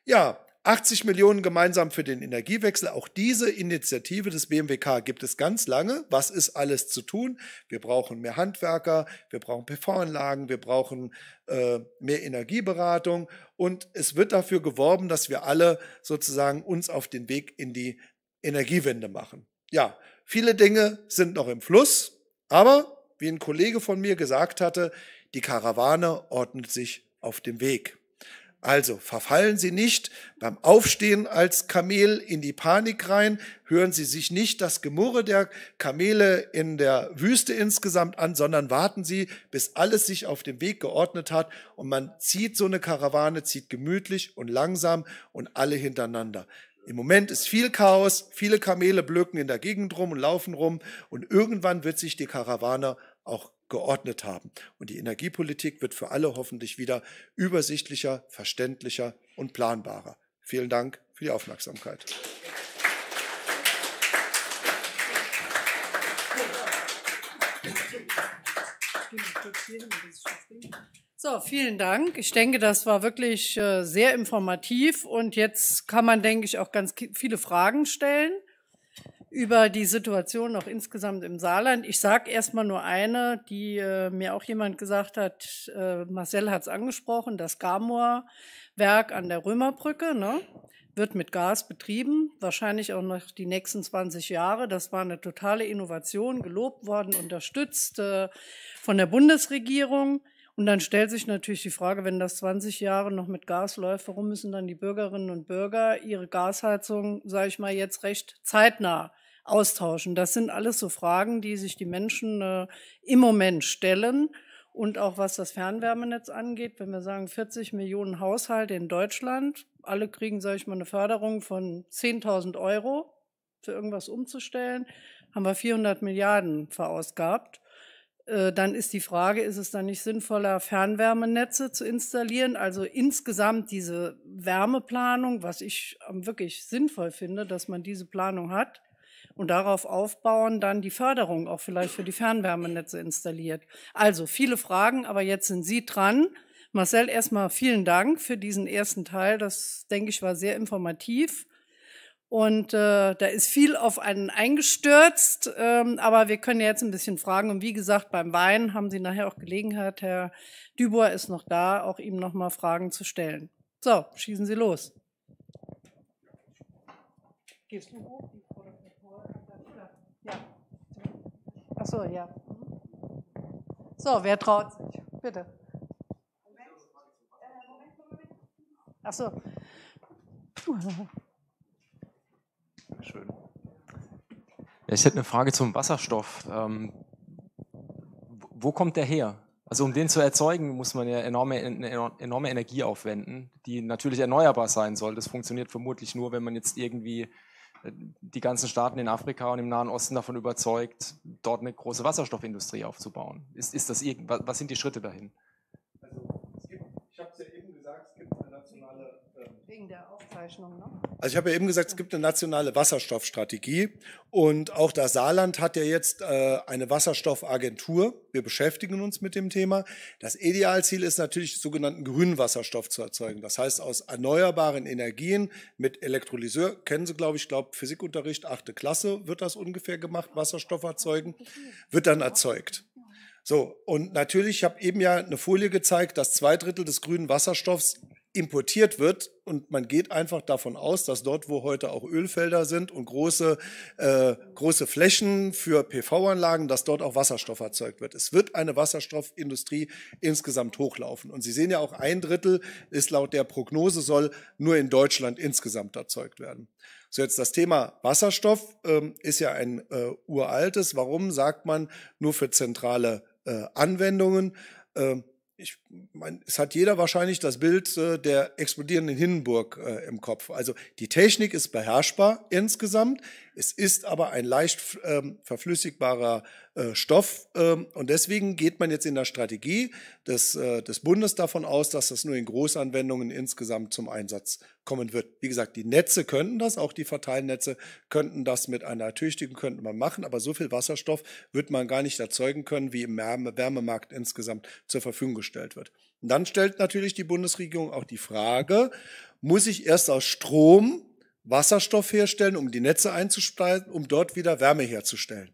S2: Ja, 80 Millionen gemeinsam für den Energiewechsel. Auch diese Initiative des BMWK gibt es ganz lange. Was ist alles zu tun? Wir brauchen mehr Handwerker, wir brauchen PV-Anlagen, wir brauchen äh, mehr Energieberatung. Und es wird dafür geworben, dass wir alle sozusagen uns auf den Weg in die Energiewende machen. Ja, viele Dinge sind noch im Fluss, aber wie ein Kollege von mir gesagt hatte, die Karawane ordnet sich auf dem Weg. Also verfallen Sie nicht beim Aufstehen als Kamel in die Panik rein, hören Sie sich nicht das Gemurre der Kamele in der Wüste insgesamt an, sondern warten Sie, bis alles sich auf dem Weg geordnet hat und man zieht so eine Karawane, zieht gemütlich und langsam und alle hintereinander. Im Moment ist viel Chaos, viele Kamele blöcken in der Gegend rum und laufen rum und irgendwann wird sich die Karawane auch geordnet haben. Und die Energiepolitik wird für alle hoffentlich wieder übersichtlicher, verständlicher und planbarer. Vielen Dank für die Aufmerksamkeit.
S1: So, vielen Dank. Ich denke, das war wirklich äh, sehr informativ und jetzt kann man, denke ich, auch ganz viele Fragen stellen über die Situation auch insgesamt im Saarland. Ich sage erstmal nur eine, die äh, mir auch jemand gesagt hat, äh, Marcel hat es angesprochen, das Gamor-Werk an der Römerbrücke ne, wird mit Gas betrieben, wahrscheinlich auch noch die nächsten 20 Jahre. Das war eine totale Innovation, gelobt worden, unterstützt äh, von der Bundesregierung. Und dann stellt sich natürlich die Frage, wenn das 20 Jahre noch mit Gas läuft, warum müssen dann die Bürgerinnen und Bürger ihre Gasheizung, sage ich mal jetzt recht zeitnah austauschen. Das sind alles so Fragen, die sich die Menschen äh, im Moment stellen. Und auch was das Fernwärmenetz angeht, wenn wir sagen 40 Millionen Haushalte in Deutschland, alle kriegen, sage ich mal, eine Förderung von 10.000 Euro für irgendwas umzustellen, haben wir 400 Milliarden verausgabt. Äh, dann ist die Frage, ist es dann nicht sinnvoller, Fernwärmenetze zu installieren? Also insgesamt diese Wärmeplanung, was ich ähm, wirklich sinnvoll finde, dass man diese Planung hat, und darauf aufbauen dann die Förderung auch vielleicht für die Fernwärmenetze installiert. Also viele Fragen, aber jetzt sind Sie dran. Marcel, erstmal vielen Dank für diesen ersten Teil. Das, denke ich, war sehr informativ. Und äh, da ist viel auf einen eingestürzt, ähm, aber wir können jetzt ein bisschen fragen. Und wie gesagt, beim Wein haben Sie nachher auch Gelegenheit, Herr Dubois ist noch da, auch ihm nochmal Fragen zu stellen. So, schießen Sie los.
S3: Gehst du hoch?
S1: Achso, ja. So, wer traut sich? Bitte. Achso.
S4: Schön. Ich hätte eine Frage zum Wasserstoff. Ähm, wo kommt der her? Also um den zu erzeugen, muss man ja enorme, enorme Energie aufwenden, die natürlich erneuerbar sein soll. Das funktioniert vermutlich nur, wenn man jetzt irgendwie die ganzen Staaten in Afrika und im Nahen Osten davon überzeugt, dort eine große Wasserstoffindustrie aufzubauen. Ist, ist das irgend, was sind die Schritte dahin?
S3: Wegen der Aufzeichnung, ne?
S4: Also ich habe ja eben gesagt, es gibt eine nationale
S2: Wasserstoffstrategie und auch das Saarland hat ja jetzt äh, eine Wasserstoffagentur. Wir beschäftigen uns mit dem Thema. Das Idealziel ist natürlich, sogenannten grünen Wasserstoff zu erzeugen. Das heißt, aus erneuerbaren Energien mit Elektrolyseur, kennen Sie, glaube ich, glaube Physikunterricht, achte Klasse wird das ungefähr gemacht, Wasserstoff erzeugen, wird dann erzeugt. So, und natürlich, ich habe eben ja eine Folie gezeigt, dass zwei Drittel des grünen Wasserstoffs importiert wird und man geht einfach davon aus, dass dort, wo heute auch Ölfelder sind und große, äh, große Flächen für PV-Anlagen, dass dort auch Wasserstoff erzeugt wird. Es wird eine Wasserstoffindustrie insgesamt hochlaufen. Und Sie sehen ja auch, ein Drittel ist laut der Prognose soll nur in Deutschland insgesamt erzeugt werden. So jetzt das Thema Wasserstoff ähm, ist ja ein äh, uraltes. Warum sagt man nur für zentrale äh, Anwendungen? Ähm, ich meine, es hat jeder wahrscheinlich das Bild äh, der explodierenden Hindenburg äh, im Kopf. Also die Technik ist beherrschbar insgesamt. Es ist aber ein leicht ähm, verflüssigbarer äh, Stoff. Ähm, und deswegen geht man jetzt in der Strategie des, äh, des Bundes davon aus, dass das nur in Großanwendungen insgesamt zum Einsatz kommen wird. Wie gesagt, die Netze könnten das, auch die Verteilnetze könnten das mit einer Tüchtigen könnten man machen, aber so viel Wasserstoff wird man gar nicht erzeugen können, wie im Wärmemarkt insgesamt zur Verfügung gestellt wird. Und dann stellt natürlich die Bundesregierung auch die Frage, muss ich erst aus Strom Wasserstoff herstellen, um die Netze einzuspeisen, um dort wieder Wärme herzustellen?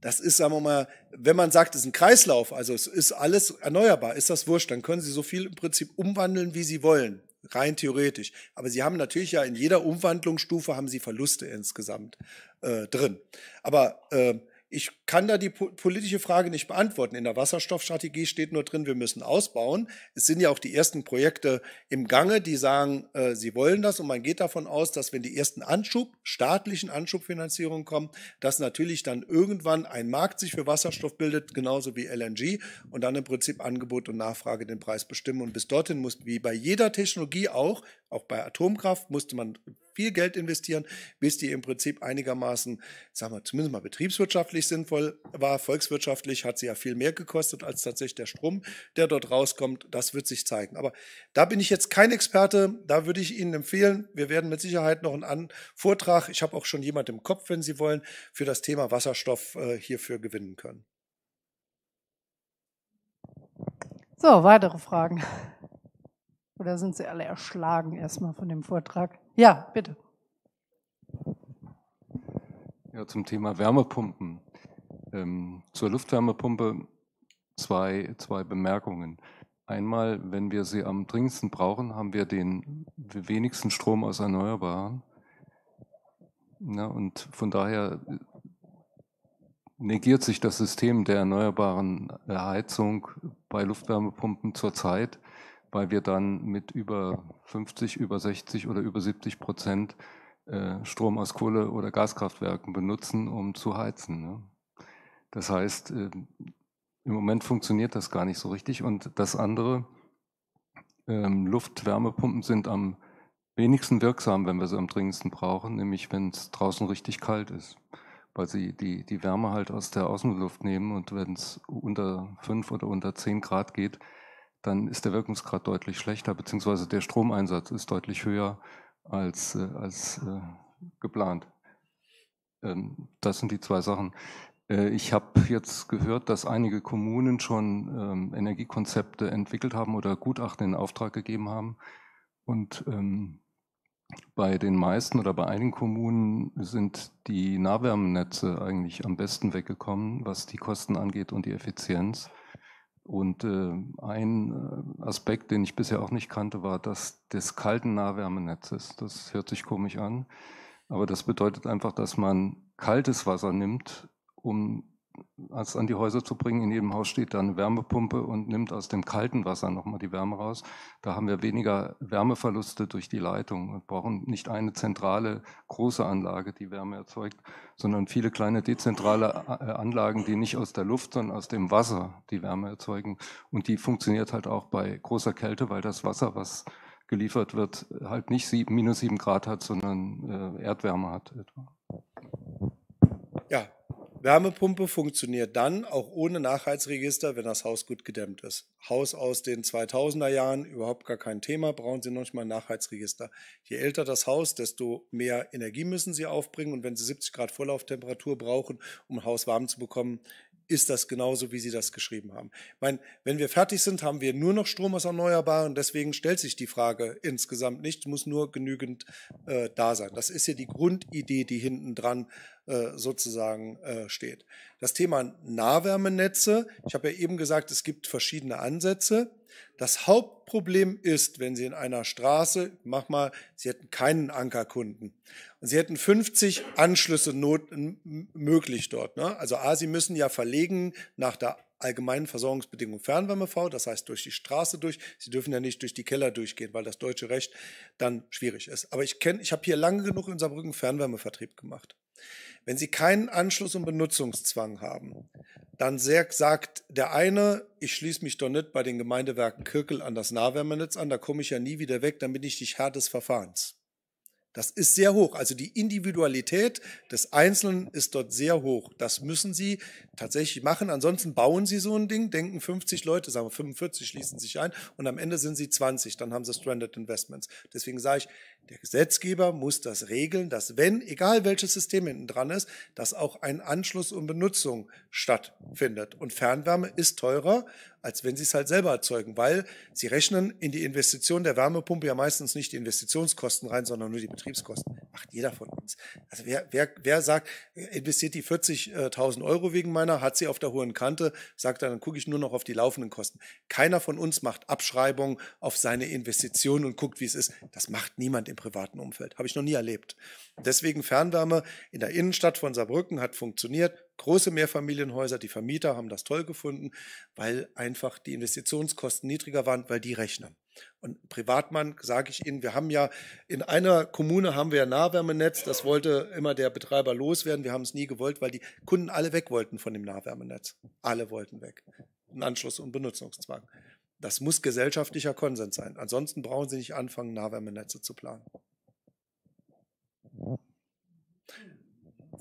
S2: Das ist, sagen wir mal, wenn man sagt, es ist ein Kreislauf, also es ist alles erneuerbar, ist das wurscht, dann können Sie so viel im Prinzip umwandeln, wie Sie wollen, rein theoretisch. Aber Sie haben natürlich ja in jeder Umwandlungsstufe haben Sie Verluste insgesamt äh, drin. Aber äh, ich kann da die politische Frage nicht beantworten. In der Wasserstoffstrategie steht nur drin, wir müssen ausbauen. Es sind ja auch die ersten Projekte im Gange, die sagen, äh, sie wollen das. Und man geht davon aus, dass wenn die ersten Anschub, staatlichen Anschubfinanzierungen kommen, dass natürlich dann irgendwann ein Markt sich für Wasserstoff bildet, genauso wie LNG. Und dann im Prinzip Angebot und Nachfrage den Preis bestimmen. Und bis dorthin muss, wie bei jeder Technologie auch, auch bei Atomkraft, musste man viel Geld investieren, bis die im Prinzip einigermaßen, sagen wir, zumindest mal betriebswirtschaftlich sinnvoll war. Volkswirtschaftlich hat sie ja viel mehr gekostet als tatsächlich der Strom, der dort rauskommt. Das wird sich zeigen. Aber da bin ich jetzt kein Experte. Da würde ich Ihnen empfehlen, wir werden mit Sicherheit noch einen Vortrag, ich habe auch schon jemand im Kopf, wenn Sie wollen, für das Thema Wasserstoff äh, hierfür gewinnen können.
S1: So, weitere Fragen. Oder sind Sie alle erschlagen erstmal von dem Vortrag? Ja, bitte.
S4: Ja, zum Thema Wärmepumpen. Ähm, zur Luftwärmepumpe zwei, zwei Bemerkungen. Einmal, wenn wir sie am dringendsten brauchen, haben wir den wenigsten Strom aus Erneuerbaren. Ja, und von daher äh, negiert sich das System der erneuerbaren Heizung bei Luftwärmepumpen zurzeit weil wir dann mit über 50, über 60 oder über 70 Prozent äh, Strom aus Kohle- oder Gaskraftwerken benutzen, um zu heizen. Ne? Das heißt, ähm, im Moment funktioniert das gar nicht so richtig. Und das andere, ähm, Luftwärmepumpen sind am wenigsten wirksam, wenn wir sie am dringendsten brauchen, nämlich wenn es draußen richtig kalt ist, weil sie die, die Wärme halt aus der Außenluft nehmen und wenn es unter 5 oder unter 10 Grad geht, dann ist der Wirkungsgrad deutlich schlechter, beziehungsweise der Stromeinsatz ist deutlich höher als, äh, als äh, geplant. Ähm, das sind die zwei Sachen. Äh, ich habe jetzt gehört, dass einige Kommunen schon ähm, Energiekonzepte entwickelt haben oder Gutachten in Auftrag gegeben haben. Und ähm, bei den meisten oder bei einigen Kommunen sind die Nahwärmenetze eigentlich am besten weggekommen, was die Kosten angeht und die Effizienz. Und äh, ein äh, Aspekt, den ich bisher auch nicht kannte, war das des kalten Nahwärmenetzes. Das hört sich komisch an, aber das bedeutet einfach, dass man kaltes Wasser nimmt, um als an die Häuser zu bringen. In jedem Haus steht dann eine Wärmepumpe und nimmt aus dem kalten Wasser nochmal die Wärme raus. Da haben wir weniger Wärmeverluste durch die Leitung und brauchen nicht eine zentrale große Anlage, die Wärme erzeugt, sondern viele kleine dezentrale äh, Anlagen, die nicht aus der Luft, sondern aus dem Wasser die Wärme erzeugen. Und die funktioniert halt auch bei großer Kälte, weil das Wasser, was geliefert wird, halt nicht sieben, minus sieben Grad hat, sondern äh, Erdwärme hat etwa. Ja, Wärmepumpe funktioniert dann auch ohne
S2: Nachheitsregister, wenn das Haus gut gedämmt ist. Haus aus den 2000er Jahren, überhaupt gar kein Thema, brauchen Sie noch nicht mal ein Nachheitsregister. Je älter das Haus, desto mehr Energie müssen Sie aufbringen und wenn Sie 70 Grad Vorlauftemperatur brauchen, um ein Haus warm zu bekommen, ist das genauso, wie Sie das geschrieben haben. Ich meine, wenn wir fertig sind, haben wir nur noch Strom aus Erneuerbaren. Deswegen stellt sich die Frage insgesamt nicht, Es muss nur genügend äh, da sein. Das ist ja die Grundidee, die hinten dran äh, sozusagen äh, steht. Das Thema Nahwärmenetze, ich habe ja eben gesagt, es gibt verschiedene Ansätze. Das Hauptproblem ist, wenn Sie in einer Straße, mach mal, Sie hätten keinen Ankerkunden. Und Sie hätten 50 Anschlüsse not, möglich dort. Ne? Also A, Sie müssen ja verlegen nach der allgemeinen Versorgungsbedingung Fernwärme V, das heißt durch die Straße durch. Sie dürfen ja nicht durch die Keller durchgehen, weil das deutsche Recht dann schwierig ist. Aber ich kenne, ich habe hier lange genug in Saarbrücken Fernwärmevertrieb gemacht. Wenn Sie keinen Anschluss und Benutzungszwang haben, dann sagt der eine, ich schließe mich doch nicht bei den Gemeindewerken Kirkel an das Nahwärmenetz an, da komme ich ja nie wieder weg, dann bin ich nicht Herr des Verfahrens. Das ist sehr hoch. Also die Individualität des Einzelnen ist dort sehr hoch. Das müssen Sie tatsächlich machen. Ansonsten bauen Sie so ein Ding, denken 50 Leute, sagen wir 45 schließen sich ein und am Ende sind Sie 20. Dann haben Sie Stranded Investments. Deswegen sage ich, der Gesetzgeber muss das regeln, dass wenn, egal welches System hinten dran ist, dass auch ein Anschluss und Benutzung stattfindet. Und Fernwärme ist teurer, als wenn sie es halt selber erzeugen, weil sie rechnen in die Investition der Wärmepumpe ja meistens nicht die Investitionskosten rein, sondern nur die Betriebskosten. Macht jeder von uns. Also wer, wer, wer sagt, investiert die 40.000 Euro wegen meiner, hat sie auf der hohen Kante, sagt dann, dann gucke ich nur noch auf die laufenden Kosten. Keiner von uns macht Abschreibungen auf seine Investitionen und guckt, wie es ist. Das macht niemand im im privaten Umfeld. Habe ich noch nie erlebt. Deswegen Fernwärme in der Innenstadt von Saarbrücken hat funktioniert. Große Mehrfamilienhäuser, die Vermieter haben das toll gefunden, weil einfach die Investitionskosten niedriger waren, weil die rechnen. Und Privatmann, sage ich Ihnen, wir haben ja in einer Kommune haben wir ja Nahwärmenetz, das wollte immer der Betreiber loswerden, wir haben es nie gewollt, weil die Kunden alle weg wollten von dem Nahwärmenetz. Alle wollten weg. Ein Anschluss und Benutzungszwang. Das muss gesellschaftlicher Konsens sein. Ansonsten brauchen Sie nicht anfangen, Nahwärmenetze zu planen.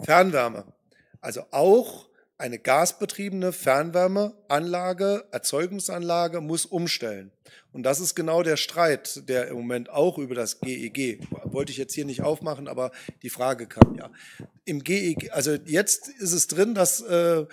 S2: Fernwärme. Also auch eine gasbetriebene Fernwärmeanlage, Erzeugungsanlage muss umstellen. Und das ist genau der Streit, der im Moment auch über das GEG, e wollte ich jetzt hier nicht aufmachen, aber die Frage kam ja. Im GEG, e also jetzt ist es drin, dass äh,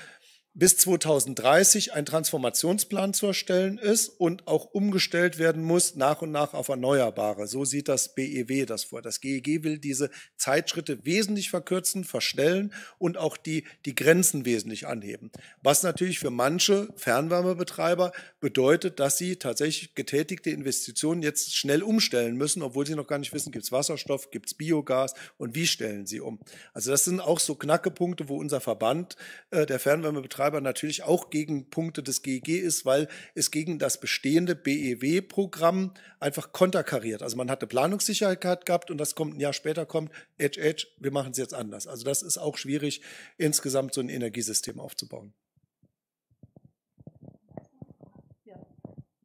S2: bis 2030 ein Transformationsplan zu erstellen ist und auch umgestellt werden muss nach und nach auf Erneuerbare. So sieht das BEW das vor. Das GEG e will diese Zeitschritte wesentlich verkürzen, verschnellen und auch die, die Grenzen wesentlich anheben. Was natürlich für manche Fernwärmebetreiber bedeutet, dass sie tatsächlich getätigte Investitionen jetzt schnell umstellen müssen, obwohl sie noch gar nicht wissen, gibt es Wasserstoff, gibt es Biogas und wie stellen sie um. Also das sind auch so Knackepunkte, wo unser Verband äh, der Fernwärmebetreiber Betreiber natürlich auch gegen Punkte des GEG ist, weil es gegen das bestehende BEW-Programm einfach konterkariert. Also man hatte Planungssicherheit gehabt und das kommt ein Jahr später kommt, Edge, Edge, wir machen es jetzt anders. Also das ist auch schwierig, insgesamt so ein Energiesystem aufzubauen.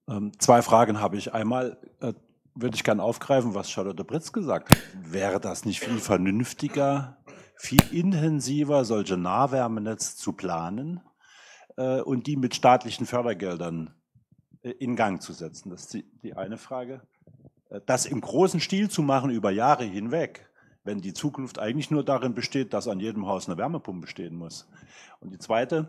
S2: Ähm, zwei Fragen habe ich. Einmal äh, würde ich gerne aufgreifen, was Charlotte Britz gesagt hat. Wäre das nicht viel vernünftiger, viel intensiver, solche Nahwärmenetz zu planen? Äh, und die mit staatlichen Fördergeldern äh, in Gang zu setzen. Das ist die, eine Frage. Äh, das im großen Stil zu machen über Jahre hinweg, wenn die Zukunft eigentlich nur darin besteht, dass an jedem Haus eine Wärmepumpe stehen muss. Und die zweite,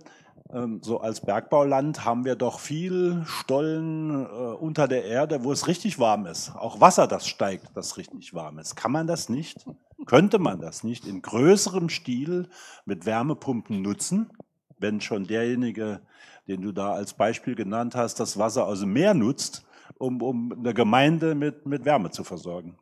S2: ähm, so als Bergbauland haben wir doch viel Stollen unter der Erde, wo es richtig warm ist. Auch Wasser, das steigt, das richtig warm ist. Kann man das nicht? Könnte man das nicht in größerem Stil mit Wärmepumpen nutzen? wenn schon derjenige, den du da als Beispiel genannt hast, das Wasser aus dem Meer nutzt, um, um eine Gemeinde mit, mit Wärme zu versorgen?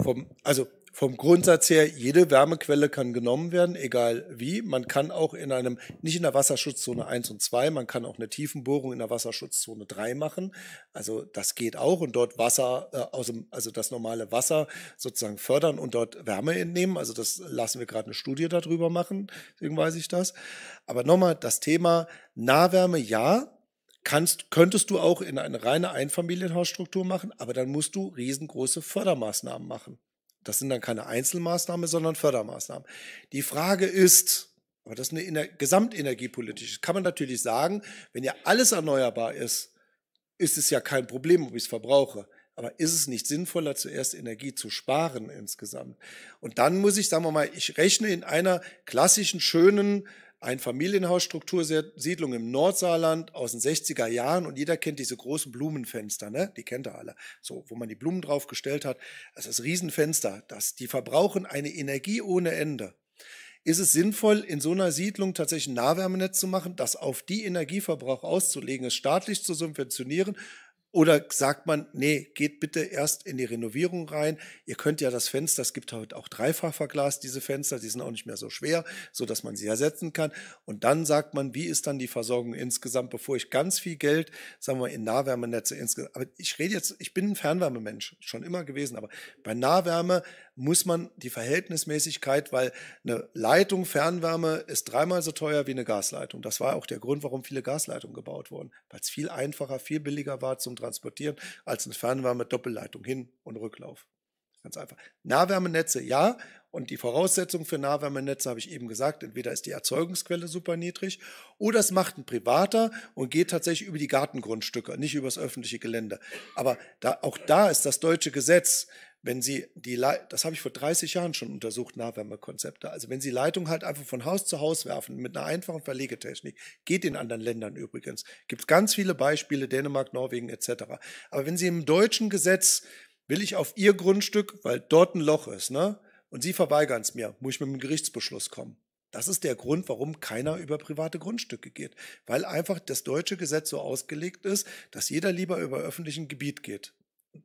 S2: Vom, also vom Grundsatz her, jede Wärmequelle kann genommen werden, egal wie. Man kann auch in einem, nicht in der Wasserschutzzone 1 und 2, man kann auch eine Tiefenbohrung in der Wasserschutzzone 3 machen. Also das geht auch und dort Wasser äh, aus dem, also das normale Wasser sozusagen fördern und dort Wärme entnehmen. Also das lassen wir gerade eine Studie darüber machen, deswegen weiß ich das. Aber nochmal das Thema Nahwärme, ja, kannst, könntest du auch in eine reine Einfamilienhausstruktur machen, aber dann musst du riesengroße Fördermaßnahmen machen. Das sind dann keine Einzelmaßnahmen, sondern Fördermaßnahmen. Die Frage ist, aber das ist eine gesamtenergiepolitische, kann man natürlich sagen, wenn ja alles erneuerbar ist, ist es ja kein Problem, ob ich es verbrauche. Aber ist es nicht sinnvoller, zuerst Energie zu sparen insgesamt? Und dann muss ich, sagen wir mal, ich rechne in einer klassischen, schönen Einfamilienhausstruktursiedlung im Nordsaarland aus den 60er Jahren und jeder kennt diese großen Blumenfenster, ne? Die kennt er alle. So, wo man die Blumen draufgestellt hat. Das ist Riesenfenster. Das, die verbrauchen eine Energie ohne Ende. Ist es sinnvoll, in so einer Siedlung tatsächlich ein Nahwärmenetz zu machen, das auf die Energieverbrauch auszulegen, es staatlich zu subventionieren oder sagt man, nee, geht bitte erst in die Renovierung rein. Ihr könnt ja das Fenster, es gibt heute halt auch dreifach verglast, diese Fenster, die sind auch nicht mehr so schwer, so dass man sie ersetzen kann. Und dann sagt man, wie ist dann die Versorgung insgesamt, bevor ich ganz viel Geld, sagen wir, in Nahwärmenetze insgesamt. Aber ich rede jetzt, ich bin ein Fernwärmemensch, schon immer gewesen, aber bei Nahwärme muss man die Verhältnismäßigkeit, weil eine Leitung Fernwärme ist dreimal so teuer wie eine Gasleitung. Das war auch der Grund, warum viele Gasleitungen gebaut wurden, weil es viel einfacher, viel billiger war zum Transportieren als eine Fernwärme Doppelleitung hin und Rücklauf. Ganz einfach. Nahwärmenetze, ja. Und die Voraussetzung für Nahwärmenetze habe ich eben gesagt, entweder ist die Erzeugungsquelle super niedrig oder es macht ein Privater und geht tatsächlich über die Gartengrundstücke, nicht übers öffentliche Gelände. Aber da, auch da ist das deutsche Gesetz, wenn Sie die, Le das habe ich vor 30 Jahren schon untersucht, Nahwärmekonzepte. Also wenn Sie Leitung halt einfach von Haus zu Haus werfen mit einer einfachen Verlegetechnik, geht in anderen Ländern übrigens. Gibt ganz viele Beispiele, Dänemark, Norwegen etc. Aber wenn Sie im deutschen Gesetz will ich auf Ihr Grundstück, weil dort ein Loch ist, ne? Und Sie verweigern es mir, muss ich mit einem Gerichtsbeschluss kommen. Das ist der Grund, warum keiner über private Grundstücke geht, weil einfach das deutsche Gesetz so ausgelegt ist, dass jeder lieber über öffentlichen Gebiet geht.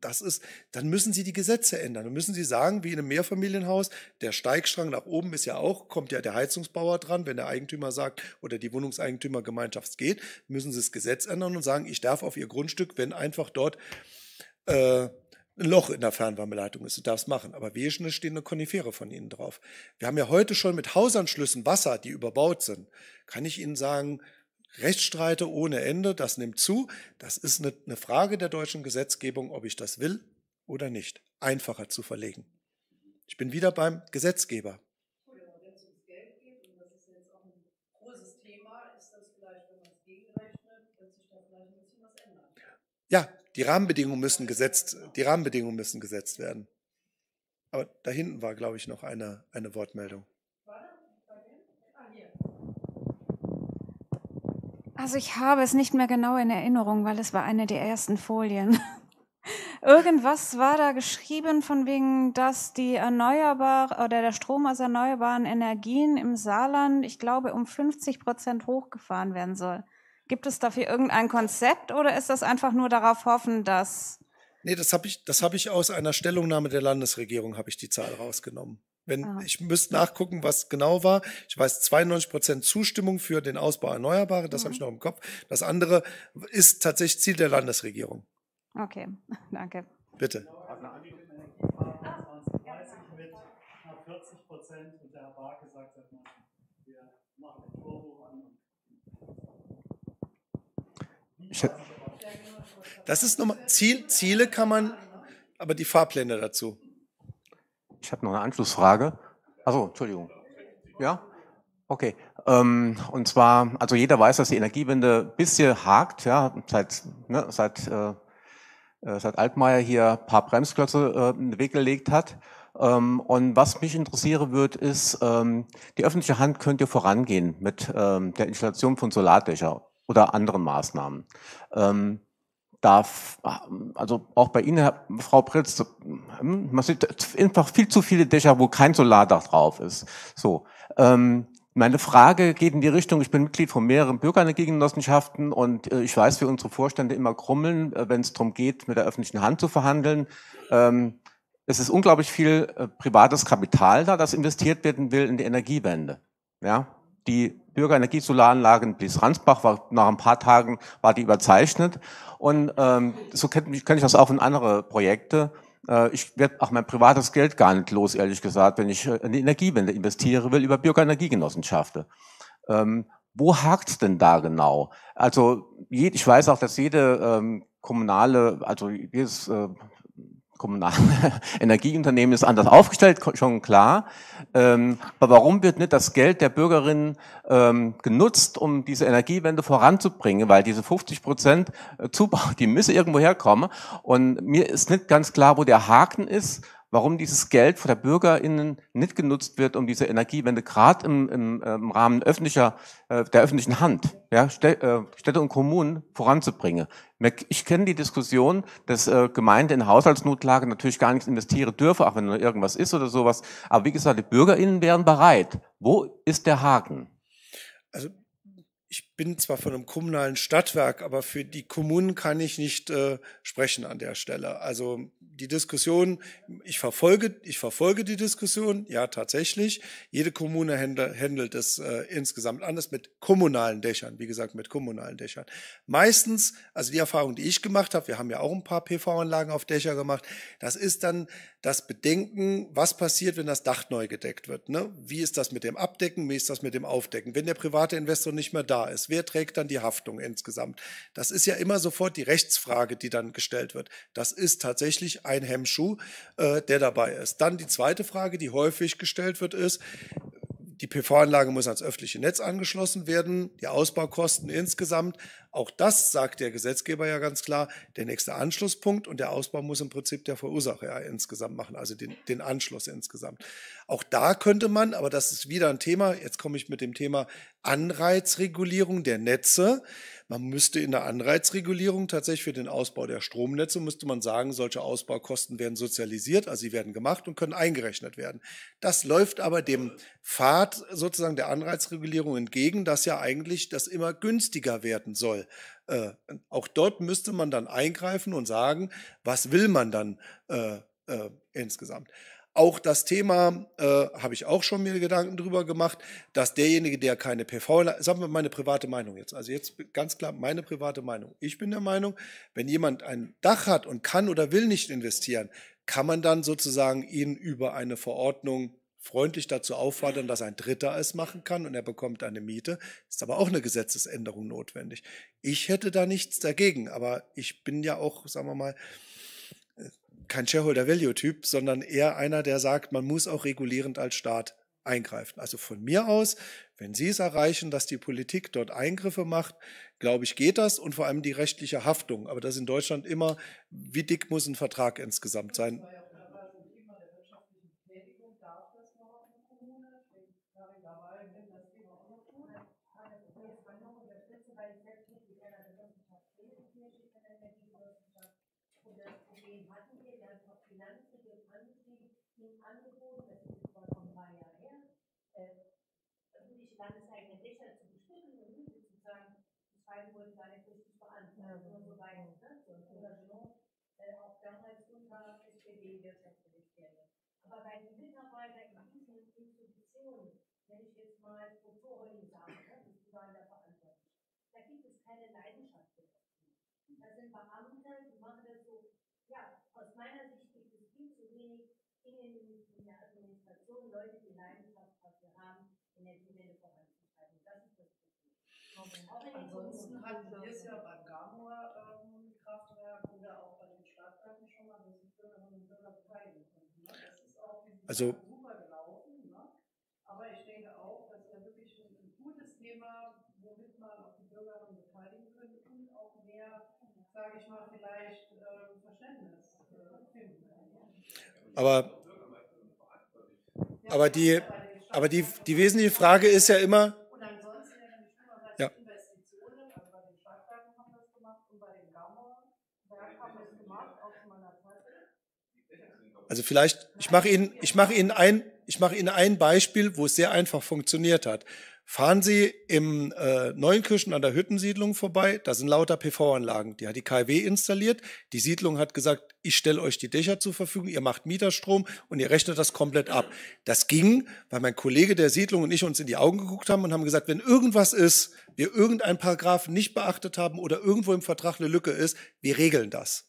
S2: Das ist, dann müssen Sie die Gesetze ändern. Dann müssen Sie sagen, wie in einem Mehrfamilienhaus, der Steigstrang nach oben ist ja auch, kommt ja der Heizungsbauer dran, wenn der Eigentümer sagt oder die Wohnungseigentümergemeinschaft geht, müssen Sie das Gesetz ändern und sagen, ich darf auf Ihr Grundstück, wenn einfach dort äh, ein Loch in der Fernwärmeleitung ist. Du darfst machen. Aber wesentlich steht eine Konifere von ihnen drauf. Wir haben ja heute schon mit Hausanschlüssen Wasser, die überbaut sind. Kann ich Ihnen sagen, Rechtsstreite ohne Ende, das nimmt zu. Das ist eine, eine Frage der deutschen Gesetzgebung, ob ich das will oder nicht. Einfacher zu verlegen. Ich bin wieder beim Gesetzgeber. Die Rahmenbedingungen müssen gesetzt, die Rahmenbedingungen müssen gesetzt werden. Aber da hinten war, glaube ich, noch eine, eine Wortmeldung.
S3: Also
S5: ich habe es nicht mehr genau in Erinnerung, weil es war eine der ersten Folien. Irgendwas war da geschrieben von wegen, dass die erneuerbare oder der Strom aus erneuerbaren Energien im Saarland, ich glaube, um 50 Prozent hochgefahren werden soll. Gibt es dafür irgendein Konzept oder ist das einfach nur darauf hoffen, dass... Nee, das habe
S2: ich, hab ich aus einer Stellungnahme der Landesregierung, habe ich die Zahl rausgenommen. Wenn, ah. ich müsste nachgucken, was genau war. Ich weiß 92 Prozent Zustimmung für den Ausbau Erneuerbare, das mhm. habe ich noch im Kopf. Das andere ist tatsächlich Ziel der Landesregierung.
S3: Okay,
S5: danke.
S2: Bitte. Prozent und der Herr Barke sagt, wir machen den Turbo an das ist nochmal, Ziel, Ziele kann man, aber die Fahrpläne dazu.
S6: Ich habe noch eine Anschlussfrage. Achso, Entschuldigung. Ja? Okay. Ähm, und zwar, also jeder weiß, dass die Energiewende ein bisschen hakt, ja, seit, ne, seit, äh, äh seit Altmaier hier ein paar Bremsklötze äh, in den Weg gelegt hat. Ähm, und was mich interessieren wird, ist, ähm, die öffentliche Hand könnte vorangehen mit ähm, der Installation von Solardächern oder anderen Maßnahmen. Ähm, darf, ah, also auch bei Ihnen, Herr, Frau Pritz, hm, man sieht einfach viel zu viele Dächer, wo kein Solardach drauf ist. So. Ähm, meine Frage geht in die Richtung, ich bin Mitglied von mehreren Bürgergenossenschaften und äh, ich weiß, wie unsere Vorstände immer krummeln, äh, wenn es darum geht, mit der öffentlichen Hand zu verhandeln. Ähm, es ist unglaublich viel äh, privates Kapital da, das investiert werden will in die Energiewende. Ja, die Bürgerenergie-Solaranlagen bis Ransbach war nach ein paar Tagen war die überzeichnet. Und ähm, so kenne kenn ich das auch in andere Projekte. Äh, ich werde auch mein privates Geld gar nicht los, ehrlich gesagt, wenn ich äh, in die Energiewende investiere will über Bürgerenergiegenossenschaften. Ähm, wo hakt's denn da genau? Also je, ich weiß auch, dass jede ähm, kommunale, also jedes äh, kommunale Energieunternehmen ist anders aufgestellt, schon klar. Ähm, aber warum wird nicht das Geld der Bürgerinnen ähm, genutzt, um diese Energiewende voranzubringen? Weil diese 50 Prozent äh, Zubau, die müssen irgendwo herkommen. Und mir ist nicht ganz klar, wo der Haken ist, warum dieses Geld von der BürgerInnen nicht genutzt wird, um diese Energiewende gerade im, im, im, ähm, Rahmen öffentlicher, äh, der öffentlichen Hand, ja, äh, Städte und Kommunen voranzubringen. Ich kenne die Diskussion, dass äh, Gemeinde in Haushaltsnotlage natürlich gar nichts investieren dürfe, auch wenn nur irgendwas ist oder sowas. Aber wie gesagt, die BürgerInnen wären bereit. Wo ist der Haken?
S2: Also ich bin zwar von einem kommunalen Stadtwerk, aber für die Kommunen kann ich nicht äh, sprechen an der Stelle. Also die Diskussion, ich verfolge, ich verfolge die Diskussion, ja tatsächlich. Jede Kommune handelt es äh, insgesamt anders mit kommunalen Dächern, wie gesagt, mit kommunalen Dächern. Meistens, also die Erfahrung, die ich gemacht habe, wir haben ja auch ein paar PV-Anlagen auf Dächer gemacht, das ist dann das Bedenken, was passiert, wenn das Dach neu gedeckt wird. Ne? Wie ist das mit dem Abdecken, wie ist das mit dem Aufdecken, wenn der private Investor nicht mehr da ist? wer trägt dann die Haftung insgesamt? Das ist ja immer sofort die Rechtsfrage, die dann gestellt wird. Das ist tatsächlich ein Hemmschuh, äh, der dabei ist. Dann die zweite Frage, die häufig gestellt wird, ist, die PV-Anlage muss ans öffentliche Netz angeschlossen werden. Die Ausbaukosten insgesamt, auch das sagt der Gesetzgeber ja ganz klar, der nächste Anschlusspunkt und der Ausbau muss im Prinzip der Verursacher ja insgesamt machen, also den, den Anschluss insgesamt. Auch da könnte man, aber das ist wieder ein Thema, jetzt komme ich mit dem Thema Anreizregulierung der Netze. Man müsste in der Anreizregulierung tatsächlich für den Ausbau der Stromnetze, müsste man sagen, solche Ausbaukosten werden sozialisiert, also sie werden gemacht und können eingerechnet werden. Das läuft aber dem Pfad sozusagen der Anreizregulierung entgegen, dass ja eigentlich das immer günstiger werden soll. Äh, auch dort müsste man dann eingreifen und sagen, was will man dann äh, äh, insgesamt. Auch das Thema äh, habe ich auch schon mir Gedanken drüber gemacht, dass derjenige, der keine PV, sagen wir meine private Meinung jetzt, also jetzt ganz klar meine private Meinung. Ich bin der Meinung, wenn jemand ein Dach hat und kann oder will nicht investieren, kann man dann sozusagen ihn über eine Verordnung freundlich dazu auffordern, dass ein Dritter es machen kann und er bekommt eine Miete. Ist aber auch eine Gesetzesänderung notwendig. Ich hätte da nichts dagegen, aber ich bin ja auch, sagen wir mal, kein Shareholder-Value-Typ, sondern eher einer, der sagt, man muss auch regulierend als Staat eingreifen. Also von mir aus, wenn Sie es erreichen, dass die Politik dort Eingriffe macht, glaube ich, geht das und vor allem die rechtliche Haftung. Aber das in Deutschland immer, wie dick muss ein Vertrag insgesamt sein?
S3: Jahrhundert so reingesetzt ne? oder äh, auch damals unter SPD-Wirtschaftsministerium. Aber bei den Mitarbeitern in diesen Institutionen, wenn ich jetzt mal Kulturholding sage, ne, die waren da verantwortlich, da gibt es keine Leidenschaft für das Thema. Das sind Beamte, die machen das so. Ja, aus meiner Sicht gibt es viel zu wenig in, den, in der Administration Leute, die Leidenschaft dafür haben, in der Themen voranzubringen. Ansonsten hatten wir es ja beim Garmoor ähm, Kraftwerk oder auch bei den Stadtwerken schon mal, dass die Bürgerinnen und Bürger beteiligen konnten. Ne? Das ist auch dieses also, super gelaufen. Ne? Aber ich denke auch, dass ja wirklich ein, ein gutes Thema, womit man auch die Bürgerinnen beteiligen könnte und auch mehr, sage ich mal, vielleicht
S2: äh, Verständnis äh, finden. Ne? Aber, aber die, aber die, die wesentliche Frage ist ja immer, Also vielleicht, ich mache Ihnen, ich mache Ihnen ein, ich mache Ihnen ein Beispiel, wo es sehr einfach funktioniert hat. Fahren Sie im äh, Neuenkirchen an der Hüttensiedlung vorbei, da sind lauter PV-Anlagen. Die hat die KW installiert. Die Siedlung hat gesagt, ich stelle euch die Dächer zur Verfügung, ihr macht Mieterstrom und ihr rechnet das komplett ab. Das ging, weil mein Kollege der Siedlung und ich uns in die Augen geguckt haben und haben gesagt, wenn irgendwas ist, wir irgendein Paragraph nicht beachtet haben oder irgendwo im Vertrag eine Lücke ist, wir regeln das.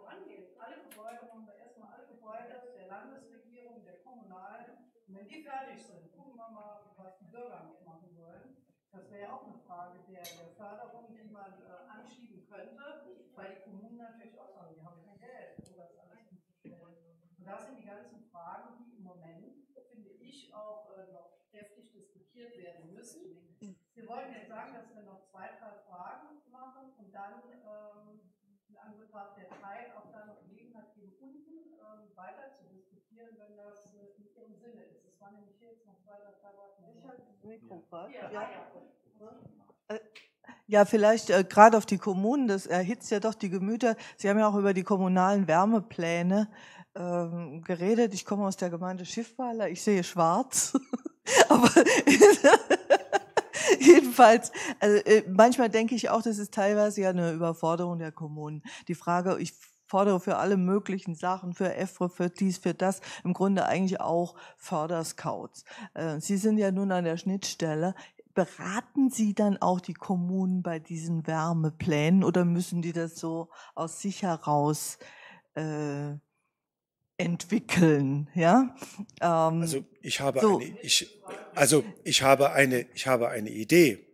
S3: Landesregierung, der kommunalen. Und wenn die fertig sind, gucken wir mal, was die Bürger mitmachen wollen. Das wäre ja auch eine Frage der, der Förderung, die man äh, anschieben könnte, weil die Kommunen natürlich auch sagen, die haben kein Geld, um das alles umzustellen. Und das sind die ganzen Fragen, die im Moment, finde ich, auch äh, noch heftig diskutiert werden müssen. Wir wollen jetzt sagen, dass wir noch zwei, drei Fragen machen und dann ähm, in Anbetracht der Zeit auch dann noch Gelegenheit geben, unten ähm, weiter zu reagieren, wenn das in ihrem Sinne
S4: ist. Es war nämlich jetzt noch zwei drei Worte. Ich
S3: habe das Mikro, Ja. ja. Ah, ja. Äh,
S5: ja, vielleicht äh, gerade auf die Kommunen,
S1: das erhitzt ja doch die Gemüter. Sie haben ja auch über die kommunalen Wärmepläne ähm, geredet. Ich komme aus der Gemeinde Schiffweiler, ich sehe schwarz. Aber jedenfalls, also, äh, manchmal denke ich auch, das ist teilweise ja eine Überforderung der Kommunen. Die Frage, ich fordere für alle möglichen Sachen, für EFRE, für dies, für das, im Grunde eigentlich auch Förderscouts. Äh, Sie sind ja nun an der Schnittstelle. Beraten Sie dann auch die Kommunen bei diesen Wärmeplänen oder müssen die das so aus sich heraus äh, entwickeln, ja.
S2: Ähm, also ich habe so. eine, ich, also ich habe eine, ich habe eine Idee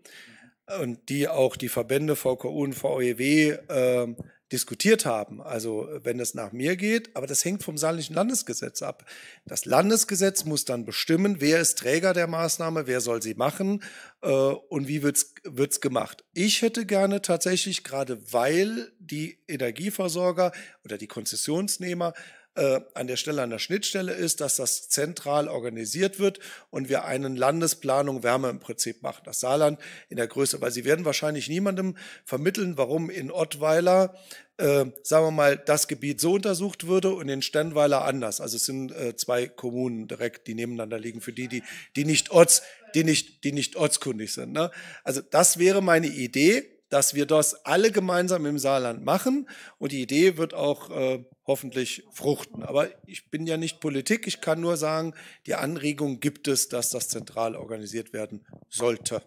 S2: und die auch die Verbände VKU und VEW äh, diskutiert haben. Also wenn es nach mir geht, aber das hängt vom saarländischen Landesgesetz ab. Das Landesgesetz muss dann bestimmen, wer ist Träger der Maßnahme, wer soll sie machen äh, und wie wird's wird's gemacht. Ich hätte gerne tatsächlich, gerade weil die Energieversorger oder die Konzessionsnehmer äh, an der Stelle an der Schnittstelle ist, dass das zentral organisiert wird und wir einen Landesplanung Wärme im Prinzip machen. Das Saarland in der Größe, weil sie werden wahrscheinlich niemandem vermitteln, warum in Ottweiler äh, sagen wir mal, das Gebiet so untersucht würde und in Sternweiler anders. Also es sind äh, zwei Kommunen direkt, die nebeneinander liegen, für die, die, die nicht orts, die nicht, die nicht ortskundig sind. Ne? Also das wäre meine Idee dass wir das alle gemeinsam im Saarland machen. Und die Idee wird auch äh, hoffentlich fruchten. Aber ich bin ja nicht Politik, ich kann nur sagen, die Anregung gibt es, dass das zentral organisiert werden sollte.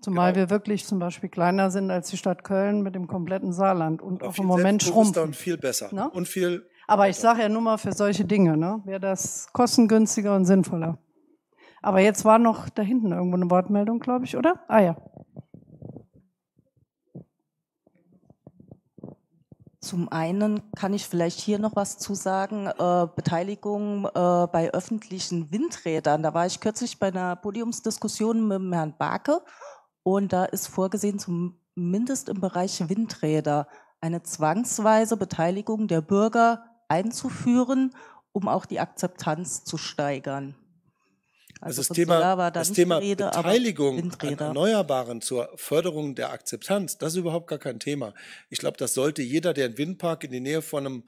S1: Zumal genau. wir wirklich zum Beispiel kleiner sind als die Stadt Köln mit dem kompletten Saarland und Aber auch im Moment schrumpfen. Und
S2: viel besser. Ne? Und viel
S1: Aber ich sage ja nur mal für solche Dinge, ne? wäre das kostengünstiger und sinnvoller. Aber jetzt war noch da hinten irgendwo
S5: eine Wortmeldung, glaube ich, oder? Ah ja. Zum einen kann ich vielleicht hier noch was zu sagen, äh, Beteiligung äh, bei öffentlichen Windrädern. Da war ich kürzlich bei einer Podiumsdiskussion mit dem Herrn Barke und da ist vorgesehen, zumindest im Bereich Windräder, eine zwangsweise Beteiligung der Bürger einzuführen, um auch die Akzeptanz zu steigern. Also, das Thema, das Thema Rede,
S2: Beteiligung an Erneuerbaren zur Förderung der Akzeptanz, das ist überhaupt gar kein Thema. Ich glaube, das sollte jeder, der einen Windpark in die Nähe von einem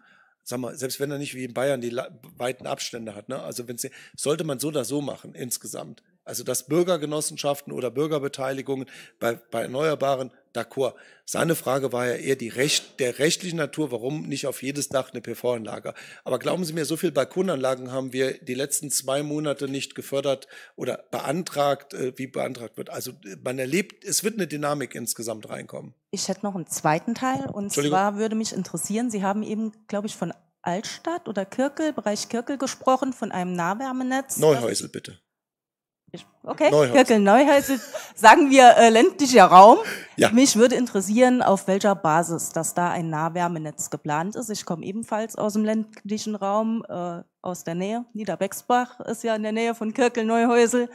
S2: sag mal, selbst wenn er nicht wie in Bayern die weiten Abstände hat, ne? also wenn sie, sollte man so oder so machen insgesamt. Also dass Bürgergenossenschaften oder Bürgerbeteiligungen bei, bei Erneuerbaren d'accord. Seine Frage war ja eher die Recht, der rechtlichen Natur, warum nicht auf jedes Dach eine PV-Anlage. Aber glauben Sie mir, so viele Balkonanlagen haben wir die letzten zwei Monate nicht gefördert oder beantragt, äh, wie beantragt wird. Also äh, man erlebt, es wird eine Dynamik insgesamt reinkommen.
S5: Ich hätte noch einen zweiten Teil und zwar würde mich interessieren, Sie haben eben, glaube ich, von Altstadt oder Kirkel, Bereich Kirkel gesprochen, von einem Nahwärmenetz. Neuhäusel bitte. Okay, Neuhäusel. Neuhäusel, sagen wir äh, ländlicher Raum. Ja. Mich würde interessieren, auf welcher Basis, dass da ein Nahwärmenetz geplant ist. Ich komme ebenfalls aus dem ländlichen Raum, äh, aus der Nähe. Niederbecksbach ist ja in der Nähe von Kirkel-Neuhäusel.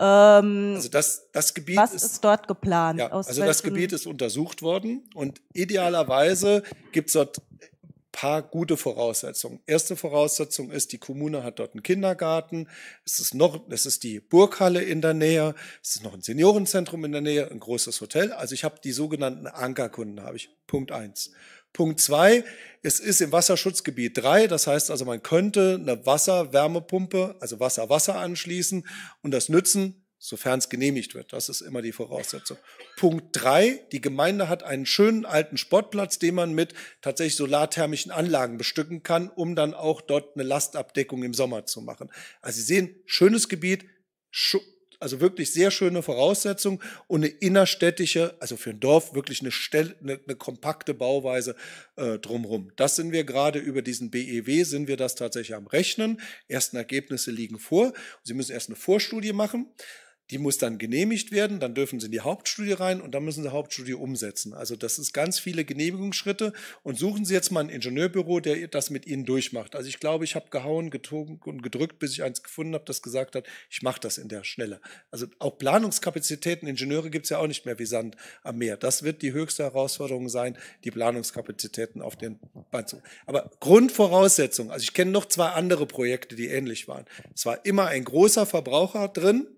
S5: Ähm, also das, das Gebiet was ist, ist dort geplant? Ja, also das Gebiet
S2: ist untersucht worden und idealerweise gibt's dort paar gute Voraussetzungen. Erste Voraussetzung ist, die Kommune hat dort einen Kindergarten, es ist noch, es ist die Burghalle in der Nähe, es ist noch ein Seniorenzentrum in der Nähe, ein großes Hotel. Also ich habe die sogenannten Ankerkunden, habe ich. Punkt eins. Punkt zwei, es ist im Wasserschutzgebiet drei, das heißt also, man könnte eine Wasserwärmepumpe, also Wasser-Wasser anschließen und das nützen, sofern es genehmigt wird. Das ist immer die Voraussetzung. Punkt drei, die Gemeinde hat einen schönen alten Sportplatz, den man mit tatsächlich solarthermischen Anlagen bestücken kann, um dann auch dort eine Lastabdeckung im Sommer zu machen. Also Sie sehen, schönes Gebiet, also wirklich sehr schöne Voraussetzungen und eine innerstädtische, also für ein Dorf wirklich eine, Stell, eine, eine kompakte Bauweise äh, drumherum. Das sind wir gerade über diesen BEW, sind wir das tatsächlich am Rechnen. Ersten Ergebnisse liegen vor. Sie müssen erst eine Vorstudie machen. Die muss dann genehmigt werden, dann dürfen sie in die Hauptstudie rein und dann müssen sie Hauptstudie umsetzen. Also das ist ganz viele Genehmigungsschritte und suchen Sie jetzt mal ein Ingenieurbüro, der das mit Ihnen durchmacht. Also ich glaube, ich habe gehauen, getogen und gedrückt, bis ich eins gefunden habe, das gesagt hat, ich mache das in der Schnelle. Also auch Planungskapazitäten, Ingenieure gibt es ja auch nicht mehr wie Sand am Meer. Das wird die höchste Herausforderung sein, die Planungskapazitäten auf den Bein zu. Aber Grundvoraussetzung, also ich kenne noch zwei andere Projekte, die ähnlich waren. Es war immer ein großer Verbraucher drin,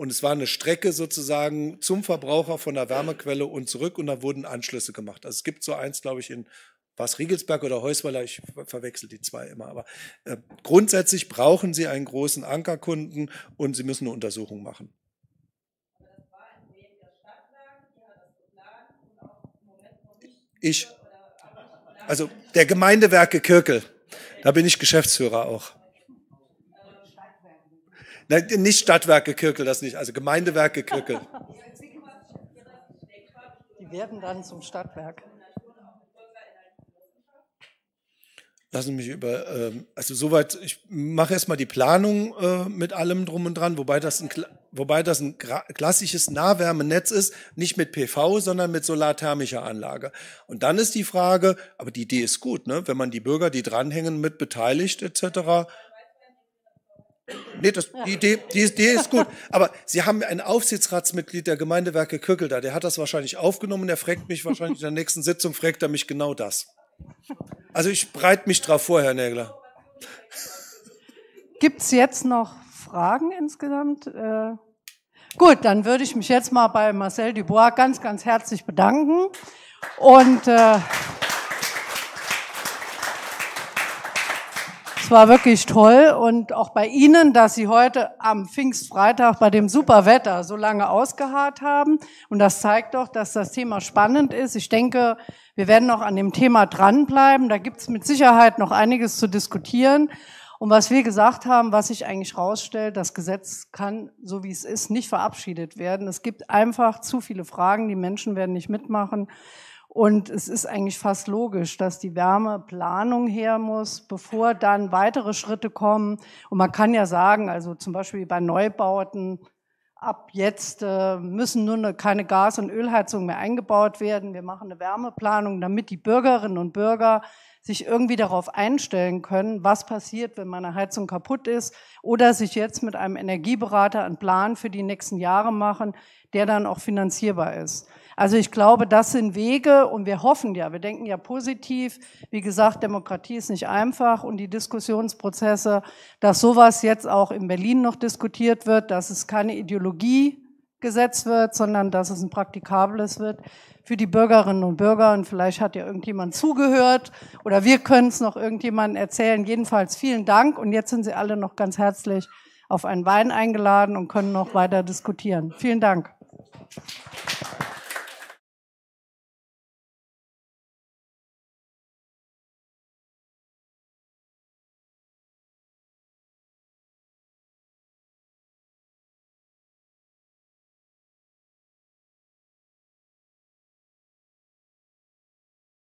S2: und es war eine Strecke sozusagen zum Verbraucher von der Wärmequelle und zurück und da wurden Anschlüsse gemacht. Also es gibt so eins, glaube ich, in was Riegelsberg oder Heusweiler, ich verwechsel die zwei immer, aber äh, grundsätzlich brauchen Sie einen großen Ankerkunden und Sie müssen eine Untersuchung machen. Ich, also der Gemeindewerke Kirkel, da bin ich Geschäftsführer auch. Nein, nicht Stadtwerke Kirkel, das nicht, also Gemeindewerke Kirkel.
S1: Die werden dann zum Stadtwerk.
S2: Lassen Sie mich über, ähm, also soweit, ich mache erstmal die Planung äh, mit allem drum und dran, wobei das ein, wobei das ein klassisches Nahwärmenetz ist, nicht mit PV, sondern mit solarthermischer Anlage. Und dann ist die Frage, aber die Idee ist gut, ne? wenn man die Bürger, die dranhängen, mit beteiligt etc., Nee, das, die Idee, die, die ist gut. Aber Sie haben ein Aufsichtsratsmitglied der Gemeindewerke Köckel da, der hat das wahrscheinlich aufgenommen, der fragt mich wahrscheinlich in der nächsten Sitzung, fragt er mich genau das. Also ich bereite mich drauf vor, Herr Nägler.
S1: Gibt es jetzt noch Fragen insgesamt? Äh, gut, dann würde ich mich jetzt mal bei Marcel Dubois ganz, ganz herzlich bedanken. Und äh, es war wirklich toll und auch bei Ihnen, dass Sie heute am Pfingstfreitag bei dem super Wetter so lange ausgeharrt haben. Und das zeigt doch, dass das Thema spannend ist. Ich denke, wir werden noch an dem Thema dranbleiben. Da gibt es mit Sicherheit noch einiges zu diskutieren. Und was wir gesagt haben, was sich eigentlich rausstellt, das Gesetz kann, so wie es ist, nicht verabschiedet werden. Es gibt einfach zu viele Fragen. Die Menschen werden nicht mitmachen. Und es ist eigentlich fast logisch, dass die Wärmeplanung her muss, bevor dann weitere Schritte kommen. Und man kann ja sagen, also zum Beispiel bei Neubauten, ab jetzt äh, müssen nur keine Gas- und Ölheizungen mehr eingebaut werden. Wir machen eine Wärmeplanung, damit die Bürgerinnen und Bürger sich irgendwie darauf einstellen können, was passiert, wenn meine Heizung kaputt ist oder sich jetzt mit einem Energieberater einen Plan für die nächsten Jahre machen, der dann auch finanzierbar ist. Also ich glaube, das sind Wege und wir hoffen ja, wir denken ja positiv. Wie gesagt, Demokratie ist nicht einfach und die Diskussionsprozesse, dass sowas jetzt auch in Berlin noch diskutiert wird, dass es keine Ideologie gesetzt wird, sondern dass es ein praktikables wird für die Bürgerinnen und Bürger. Und vielleicht hat ja irgendjemand zugehört oder wir können es noch irgendjemandem erzählen. Jedenfalls vielen Dank und jetzt sind Sie alle noch ganz herzlich auf einen Wein eingeladen und können noch weiter diskutieren. Vielen Dank.